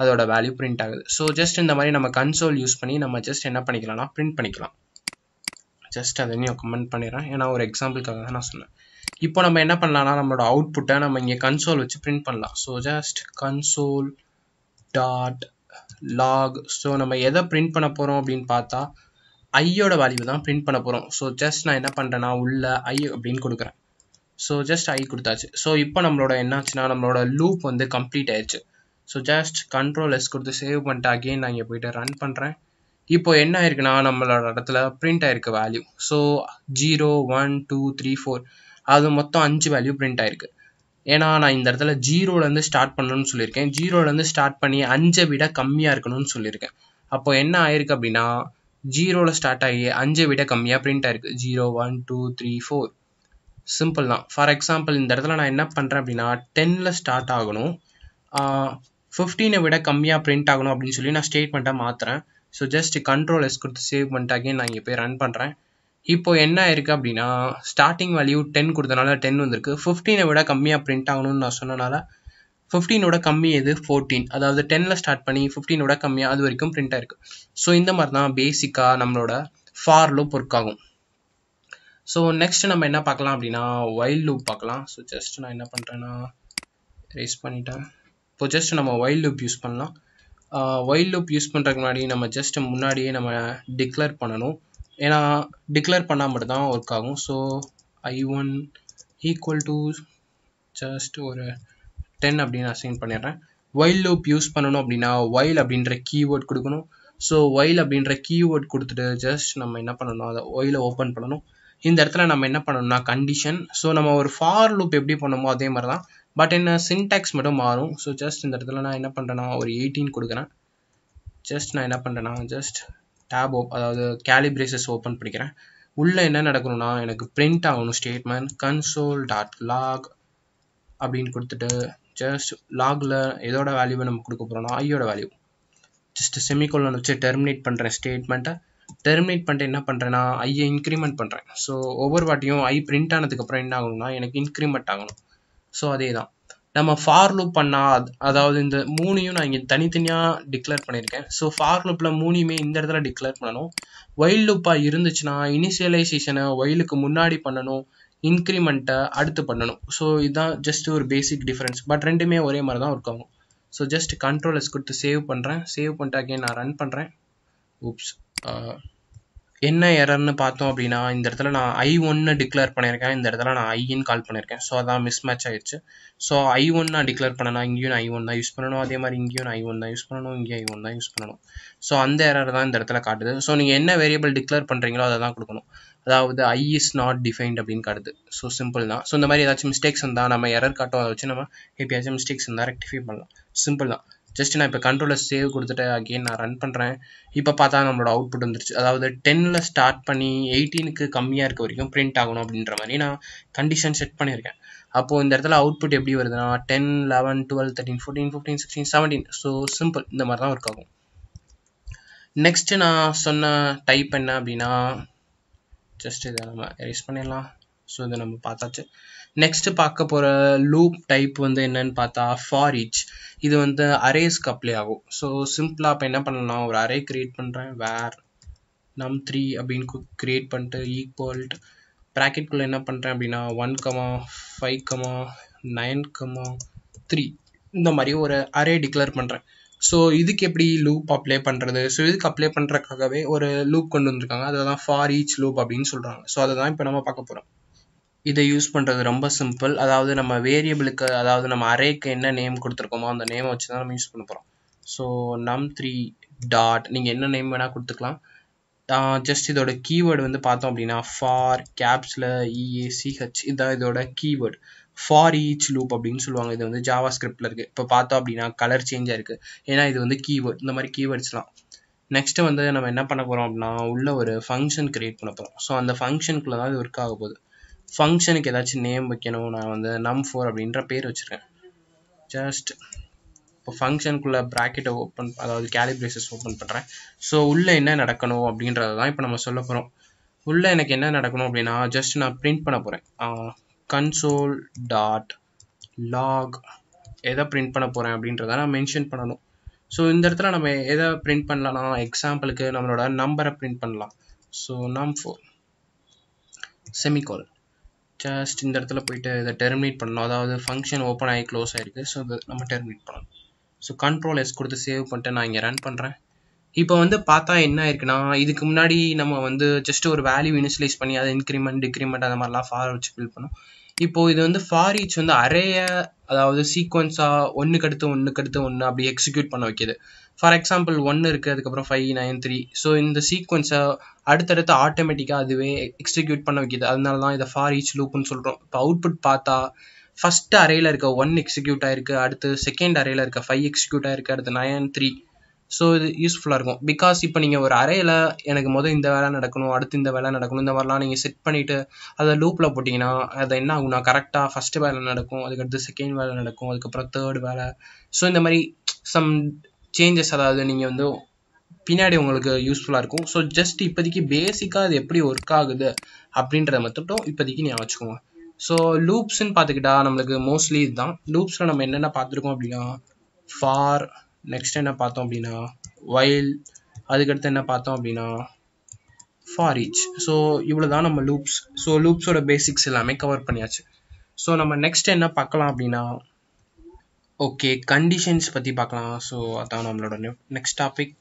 அதோட வேல்யூ பிரிண்ட் ஆகுது ஸோ ஜஸ்ட் இந்த மாதிரி நம்ம கன்சோல் யூஸ் பண்ணி நம்ம ஜஸ்ட் என்ன பண்ணிக்கலாம்னா பிரிண்ட் பண்ணிக்கலாம் ஜஸ்ட் அதை நீ கமெண்ட் பண்ணிடுறேன் ஏன்னா ஒரு எக்ஸாம்பிளுக்காக தான் நான் சொன்னேன் இப்போ நம்ம என்ன பண்ணலாம்னா நம்மளோட அவுட்புட்டை நம்ம இங்கே கன்சோல் வச்சு பிரிண்ட் பண்ணலாம் so just console dot log so நம்ம எதை பிரிண்ட் பண்ண போகிறோம் அப்படின்னு பார்த்தா ஐயோட வேல்யூ தான் பிரிண்ட் பண்ண போகிறோம் ஸோ ஜஸ்ட் நான் என்ன பண்ணுறேன்னா உள்ள ஐ அப்படின்னு கொடுக்குறேன் ஸோ ஜஸ்ட் ஐ கொடுத்தாச்சு ஸோ இப்போ நம்மளோட என்னாச்சுன்னா நம்மளோட லூப் வந்து கம்ப்ளீட் ஆயிடுச்சு ஸோ ஜஸ்ட் கண்ட்ரோல் எஸ் கொடுத்து சேவ் பண்ணிட்டு அகெயின் நான் இங்கே போயிட்டு ரன் பண்ணுறேன் இப்போ என்ன ஆயிருக்குன்னா நம்மளோட இடத்துல பிரிண்ட் ஆயிருக்கு value so zero one two three four அது மொத்தம் அஞ்சு வேல்யூ பிரிண்ட் ஆயிருக்கு ஏன்னா நான் இந்த இடத்துல ஜீரோலேருந்து ஸ்டார்ட் பண்ணணும்னு சொல்லியிருக்கேன் ஜீரோலேருந்து ஸ்டார்ட் பண்ணி அஞ்சை விட கம்மியாக இருக்கணும்னு சொல்லியிருக்கேன் அப்போ என்ன ஆயிருக்கு அப்படின்னா ஜீரோவில் ஸ்டார்ட் ஆகி அஞ்சை விட கம்மியாக பிரிண்ட் ஆயிருக்கு zero one two three four simple தான் ஃபார் எக்ஸாம்பிள் இந்த இடத்துல நான் என்ன பண்ணுறேன் அப்படின்னா டென்னில் ஸ்டார்ட் ஆகணும் ஃபிஃப்டீனை விட கம்மியாக பிரிண்ட் ஆகணும் அப்படின்னு சொல்லி நான் ஸ்டேட்மெண்ட்டாக மாற்றுறேன் ஸோ ஜஸ்ட் கண்ட்ரோல் எஸ் கொடுத்து சேவ் பண்ணிட்டாக்கே நான் இங்கே போய் ரன் பண்ணுறேன் இப்போ என்ன இருக்குது அப்படின்னா ஸ்டார்டிங் வேல்யூ டென் கொடுத்தனால டென் வந்திருக்கு ஃபிஃப்டீனை விட கம்மியாக பிரிண்ட் ஆகணும்னு நான் சொன்னனால ஃபிஃப்டீனோட கம்மி எது ஃபோர்டீன் அதாவது டென்னில் ஸ்டார்ட் பண்ணி ஃபிஃப்டீனோட கம்மியாக அது வரைக்கும் பிரிண்ட் ஆயிருக்கு ஸோ இந்த மாதிரி தான் பேசிக்காக நம்மளோட ஃபார் லூப் ஒர்க் ஆகும் ஸோ நெக்ஸ்ட் நம்ம என்ன பார்க்கலாம் அப்படின்னா வைல்ட் லூப் பார்க்கலாம் ஸோ ஜஸ்ட் நான் என்ன பண்ணுறேன்னா ரேஸ் பண்ணிட்டேன் இப்போ ஜஸ்ட் நம்ம வைல்ட் லூப் யூஸ் பண்ணலாம் வைல்ட் லூப் யூஸ் பண்ணுறதுக்கு முன்னாடி நம்ம ஜஸ்ட் முன்னாடியே நம்ம டிக்ளேர் பண்ணணும் ஏன்னா டிக்ளேர் பண்ணால் மட்டும்தான் ஒர்க் ஆகும் so I one equal to just ஒரு டென் அப்படின்னு அசைன் பண்ணிடுறேன் வைல் லூப் யூஸ் பண்ணணும் அப்படின்னா வைல் அப்படின்ற கீவேர்ட் கொடுக்கணும் ஸோ வைல் அப்படின்ற கீவேர்ட் கொடுத்துட்டு ஜஸ்ட் நம்ம என்ன பண்ணணும் அதை ஒயிலை ஓப்பன் பண்ணணும் இந்த இடத்துல நம்ம என்ன பண்ணணும்னா கண்டிஷன் ஸோ நம்ம ஒரு ஃபார் லூப் எப்படி பண்ணுமோ அதே மாதிரி தான் பட் என்ன சின்டாக்ஸ் மட்டும் மாறும் ஸோ ஜஸ்ட் இந்த இடத்துல நான் என்ன பண்ணுறேன்னா ஒரு எயிட்டீன் கொடுக்குறேன் ஜஸ்ட் நான் என்ன பண்ணுறேன்னா ஜஸ்ட் டேப் ஓப் அதாவது கேலிபிரேசஸ் ஓப்பன் பண்ணிக்கிறேன் உள்ளே என்ன நடக்கணும்னா எனக்கு பிரிண்ட் ஆகணும் ஸ்டேட்மெண்ட் கன்சோல் டாட் லாக் அப்படின்னு கொடுத்துட்டு ஜஸ்ட் லாகில் எதோட வேல்யூவை நம்ம கொடுக்க போகிறோம்னா ஐயோட வேல்யூ ஜஸ்ட் செமிகோலன் வச்சு டெர்மினேட் பண்ணுற ஸ்டேட்மெண்ட்டை டெர்மினேட் பண்ணிட்டு என்ன பண்ணுறேன்னா ஐயை இன்க்ரிமெண்ட் பண்ணுறேன் ஸோ ஒவ்வொரு வாட்டியும் ஐ பிரிண்ட் ஆனதுக்கப்புறம் என்ன ஆகணும்னா எனக்கு இன்க்ரிமெண்ட் ஆகணும் ஸோ அதே தான் நம்ம ஃபார் லூப் பண்ணால் அதாவது இந்த மூணையும் நான் இங்கே தனித்தனியாக டிக்ளேர் பண்ணியிருக்கேன் ஸோ ஃபார் லூப்பில் மூணையுமே இந்த இடத்துல டிக்ளேர் பண்ணணும் ஒயில் லூப்பாக இருந்துச்சுன்னா இனிஷியலைசேஷனை ஒயிலுக்கு முன்னாடி பண்ணணும் இன்க்ரிமெண்ட்டை அடுத்து பண்ணணும் ஸோ இதுதான் ஜஸ்ட் ஒரு பேசிக் டிஃப்ரென்ஸ் பட் ரெண்டுமே ஒரே மாதிரி தான் ஒர்க் ஆகும் ஸோ ஜஸ்ட் கண்ட்ரோல் கொடுத்து சேவ் பண்ணுறேன் சேவ் பண்ணிட்டாக்கே நான் ரன் பண்ணுறேன் oops uh, என்ன எரர்னு பார்த்தோம் அப்படின்னா இந்த இடத்துல நான் ஐ ஒன்னு டிக்ளேர் பண்ணியிருக்கேன் இந்த இடத்துல நான் ஐன்னு கால் பண்ணியிருக்கேன் ஸோ அதான் மிஸ் மேட்ச் ஆயிடுச்சு ஸோ ஐ ஒன் நான் டிக்ளேர் பண்ணனா இங்கேயும் ஐ ஒன் தான் யூஸ் பண்ணணும் அதே மாதிரி இங்கேயும் ஐ ஒன் தான் யூஸ் பண்ணணும் இங்கேயும் ஐ ஒன் தான் யூஸ் பண்ணணும் ஸோ அந்த எரர் தான் இந்த இடத்துல காட்டுது ஸோ நீங்கள் என்ன வேரியபிள் டிக்ளேர் பண்ணுறீங்களோ அதை தான் கொடுக்கணும் அதாவது ஐ இஸ் நாட் டிஃபைன்ட் அப்படின்னு காட்டுது ஸோ சிம்பிள் தான் ஸோ இந்த மாதிரி ஏதாச்சும் மிஸ்டேக்ஸ் இருந்தால் நம்ம எரர் காட்டும் அதை வச்சு நம்ம எப்பயாச்சும் மிஸ்டேக்ஸ் இருந்தால் ரெக்டிஃபை பண்ணலாம் சிம்பிள் தான் ஜஸ்ட் நான் இப்போ கண்ட்ரோலில் சேவ் கொடுத்துட்டு அகெயின் நான் ரன் பண்ணுறேன் இப்போ பார்த்தா நம்மளோட அவுட்புட் வந்துருச்சு அதாவது டென்னில் ஸ்டார்ட் பண்ணி எயிட்டீனுக்கு கம்மியாக இருக்க வரைக்கும் பிரிண்ட் ஆகணும் அப்படின்ற மாதிரி நான் கண்டிஷன் செட் பண்ணியிருக்கேன் அப்போது இந்த இடத்துல அவுட்புட் எப்படி வருதுன்னா ten eleven twelve thirteen fourteen fifteen sixteen seventeen so simple இந்த மாதிரி தான் ஒர்க் ஆகும் நெக்ஸ்ட்டு நான் சொன்ன டைப் என்ன அப்படின்னா ஜஸ்ட் இதை நம்ம எரேஸ் பண்ணிடலாம் ஸோ இதை நம்ம பார்த்தாச்சு நெக்ஸ்ட் பார்க்க போகிற லூப் டைப் வந்து என்னன்னு பார்த்தா ஃபார் ஈச் இது வந்து அரேஸ்க்கு அப்ளை ஆகும் ஸோ சிம்பிளாக இப்போ என்ன பண்ணலாம் ஒரு அரே கிரியேட் பண்ணுறேன் வேர் நம் த்ரீ அப்படின்னு கிரியேட் பண்ணிட்டு ப்ராக்கெட் குள்ள என்ன பண்ணுறேன் அப்படின்னா one comma five comma nine comma three இந்த மாதிரி ஒரு அரே டிக்ளேர் பண்ணுறேன் ஸோ இதுக்கு எப்படி லூப் அப்ளை பண்ணுறது ஸோ இதுக்கு அப்ளை பண்ணுறதுக்காகவே ஒரு லூப் கொண்டு வந்திருக்காங்க அதை தான் ஃபார் ஈச் லூப் அப்படின்னு சொல்கிறாங்க ஸோ அதை தான் இப்போ நம்ம பார்க்க போகிறோம் இதை யூஸ் பண்ணுறது ரொம்ப சிம்பிள் அதாவது நம்ம வேரியபிளுக்கு அதாவது நம்ம அரேக்கு என்ன நேம் கொடுத்துருக்கோமோ அந்த நேமை வச்சு தான் நம்ம யூஸ் பண்ண போகிறோம் ஸோ நம் த்ரீ டாட் நீங்கள் என்ன நேம் வேணால் கொடுத்துக்கலாம் ஜஸ்ட் இதோட கீவேர்டு வந்து பார்த்தோம் அப்படின்னா ஃபார் கேப்ஸில் இஏசிஹெச் இதான் இதோட கீவேர்டு ஃபார் ஈச் லூப் அப்படின்னு சொல்லுவாங்க இது வந்து ஜாவா ஸ்கிரிப்டில் இருக்குது இப்போ பார்த்தோம் அப்படின்னா கலர் சேஞ்சாக இருக்குது ஏன்னா இது வந்து கீவேர்ட் இந்த மாதிரி கீவேர்ட்ஸ்லாம் நெக்ஸ்ட்டு வந்து நம்ம என்ன பண்ண போகிறோம் அப்படின்னா உள்ள ஒரு ஃபங்க்ஷன் க்ரியேட் பண்ண போகிறோம் ஸோ அந்த ஃபங்க்ஷனுக்குள்ளே தான் இது ஒர்க் ஆக போகுது ஃபங்க்ஷனுக்கு ஏதாச்சும் நேம் வைக்கணும் நான் வந்து நம் ஃபோர் அப்படின்ற பேர் வச்சுருக்கேன் ஜஸ்ட் இப்போ ஃபங்க்ஷனுக்குள்ளே ப்ராக்கெட்டை ஓப்பன் அதாவது கேலிபிரேசஸ் ஓப்பன் பண்ணுறேன் ஸோ உள்ளே என்ன நடக்கணும் அப்படின்றது தான் இப்போ நம்ம சொல்ல போகிறோம் உள்ளே எனக்கு என்ன நடக்கணும் அப்படின்னா ஜஸ்ட் நான் பிரிண்ட் பண்ண போகிறேன் கன்சோல் டாட் லாக் எதை ப்ரிண்ட் பண்ண போகிறேன் அப்படின்றத நான் மென்ஷன் பண்ணணும் ஸோ இந்த இடத்துல நம்ம எதை பிரிண்ட் பண்ணலாம்னா எக்ஸாம்பிளுக்கு நம்மளோட நம்பரை பிரிண்ட் பண்ணலாம் ஸோ நம் ஃபோர் செமிகோல் ஜஸ்ட் இந்த இடத்துல போயிட்டு இதை டெர்மினேட் பண்ணணும் அதாவது ஃபங்க்ஷன் ஓப்பன் ஆகி க்ளோஸ் ஆகிருக்கு ஸோ இதை நம்ம டெர்மினேட் பண்ணணும் ஸோ கண்ட்ரோல் எஸ் கொடுத்து சேவ் பண்ணிட்டு நான் இங்கே ரன் பண்ணுறேன் இப்போ வந்து பார்த்தா என்ன ஆயிருக்குன்னா இதுக்கு முன்னாடி நம்ம வந்து ஜஸ்ட் ஒரு வேல்யூ இனிஷியலைஸ் பண்ணி அதை இன்க்ரிமெண்ட் டிக்ரிமெண்ட் அந்த மாதிரிலாம் ஃபார் வச்சு ஃபில் பண்ணோம் இப்போது இது வந்து ஃபார் ஈச் வந்து அரைய அதாவது சீக்வன்ஸாக ஒன்றுக்கு அடுத்து ஒன்றுக்கு அடுத்து ஒன்று அப்படி எக்ஸிக்யூட் பண்ண வைக்கிது ஃபார் எக்ஸாம்பிள் ஒன்று இருக்குது அதுக்கப்புறம் ஃபைவ் நைன் த்ரீ ஸோ இந்த சீக்வன்ஸை அடுத்தடுத்து ஆட்டோமேட்டிக்காக அதுவே எக்ஸிக்யூட் பண்ண வைக்கிது அதனால தான் இதை ஃபார் ஈச் லூப்னு சொல்கிறோம் இப்போ அவுட்புட் பார்த்தா ஃபஸ்ட்டு அறையில் இருக்க ஒன் எக்ஸிக்யூட் ஆயிருக்கு அடுத்து செகண்ட் அறையில் இருக்க ஃபைவ் எக்ஸிக்யூட் ஆயிருக்கு அடுத்து நயன் த்ரீ ஸோ இது யூஸ்ஃபுல்லாக இருக்கும் பிகாஸ் இப்போ நீங்கள் ஒரு அறையில் எனக்கு மொதல் இந்த வேலை நடக்கணும் அடுத்து இந்த வேலை நடக்கணும் இந்த மாதிரிலாம் நீங்கள் செட் பண்ணிவிட்டு அதை லூப்பில் போட்டிங்கன்னா அது என்ன ஆகும்னா கரெக்டாக ஃபஸ்ட்டு வேலை நடக்கும் அதுக்கடுத்து செகண்ட் வேலை நடக்கும் அதுக்கப்புறம் தேர்ட் வேலை ஸோ இந்த மாதிரி சம் சேஞ்சஸ் அதாவது நீங்கள் வந்து பின்னாடி உங்களுக்கு யூஸ்ஃபுல்லாக இருக்கும் ஸோ ஜஸ்ட் இப்போதைக்கு பேசிக்காக அது எப்படி ஒர்க் ஆகுது அப்படின்றத மட்டும் இப்போதைக்கு நீங்கள் வச்சுக்கோங்க ஸோ லூப்ஸ்ன்னு பார்த்துக்கிட்டா நம்மளுக்கு மோஸ்ட்லி இதுதான் லூப்ஸில் நம்ம என்னென்ன பார்த்துருக்கோம் அப்படின்னா ஃபார் நெக்ஸ்ட் என்ன பார்த்தோம் அப்படின்னா வயல் அதுக்கடுத்து என்ன பார்த்தோம் அப்படின்னா ஃபாரிச் ஸோ இவ்வளோ தான் நம்ம லூப்ஸ் ஸோ லூப்ஸோட பேசிக்ஸ் எல்லாமே கவர் பண்ணியாச்சு ஸோ நம்ம நெக்ஸ்ட் என்ன பார்க்கலாம் அப்படின்னா ஓகே கண்டிஷன்ஸ் பற்றி பார்க்கலாம் ஸோ அதான் நம்மளோட next topic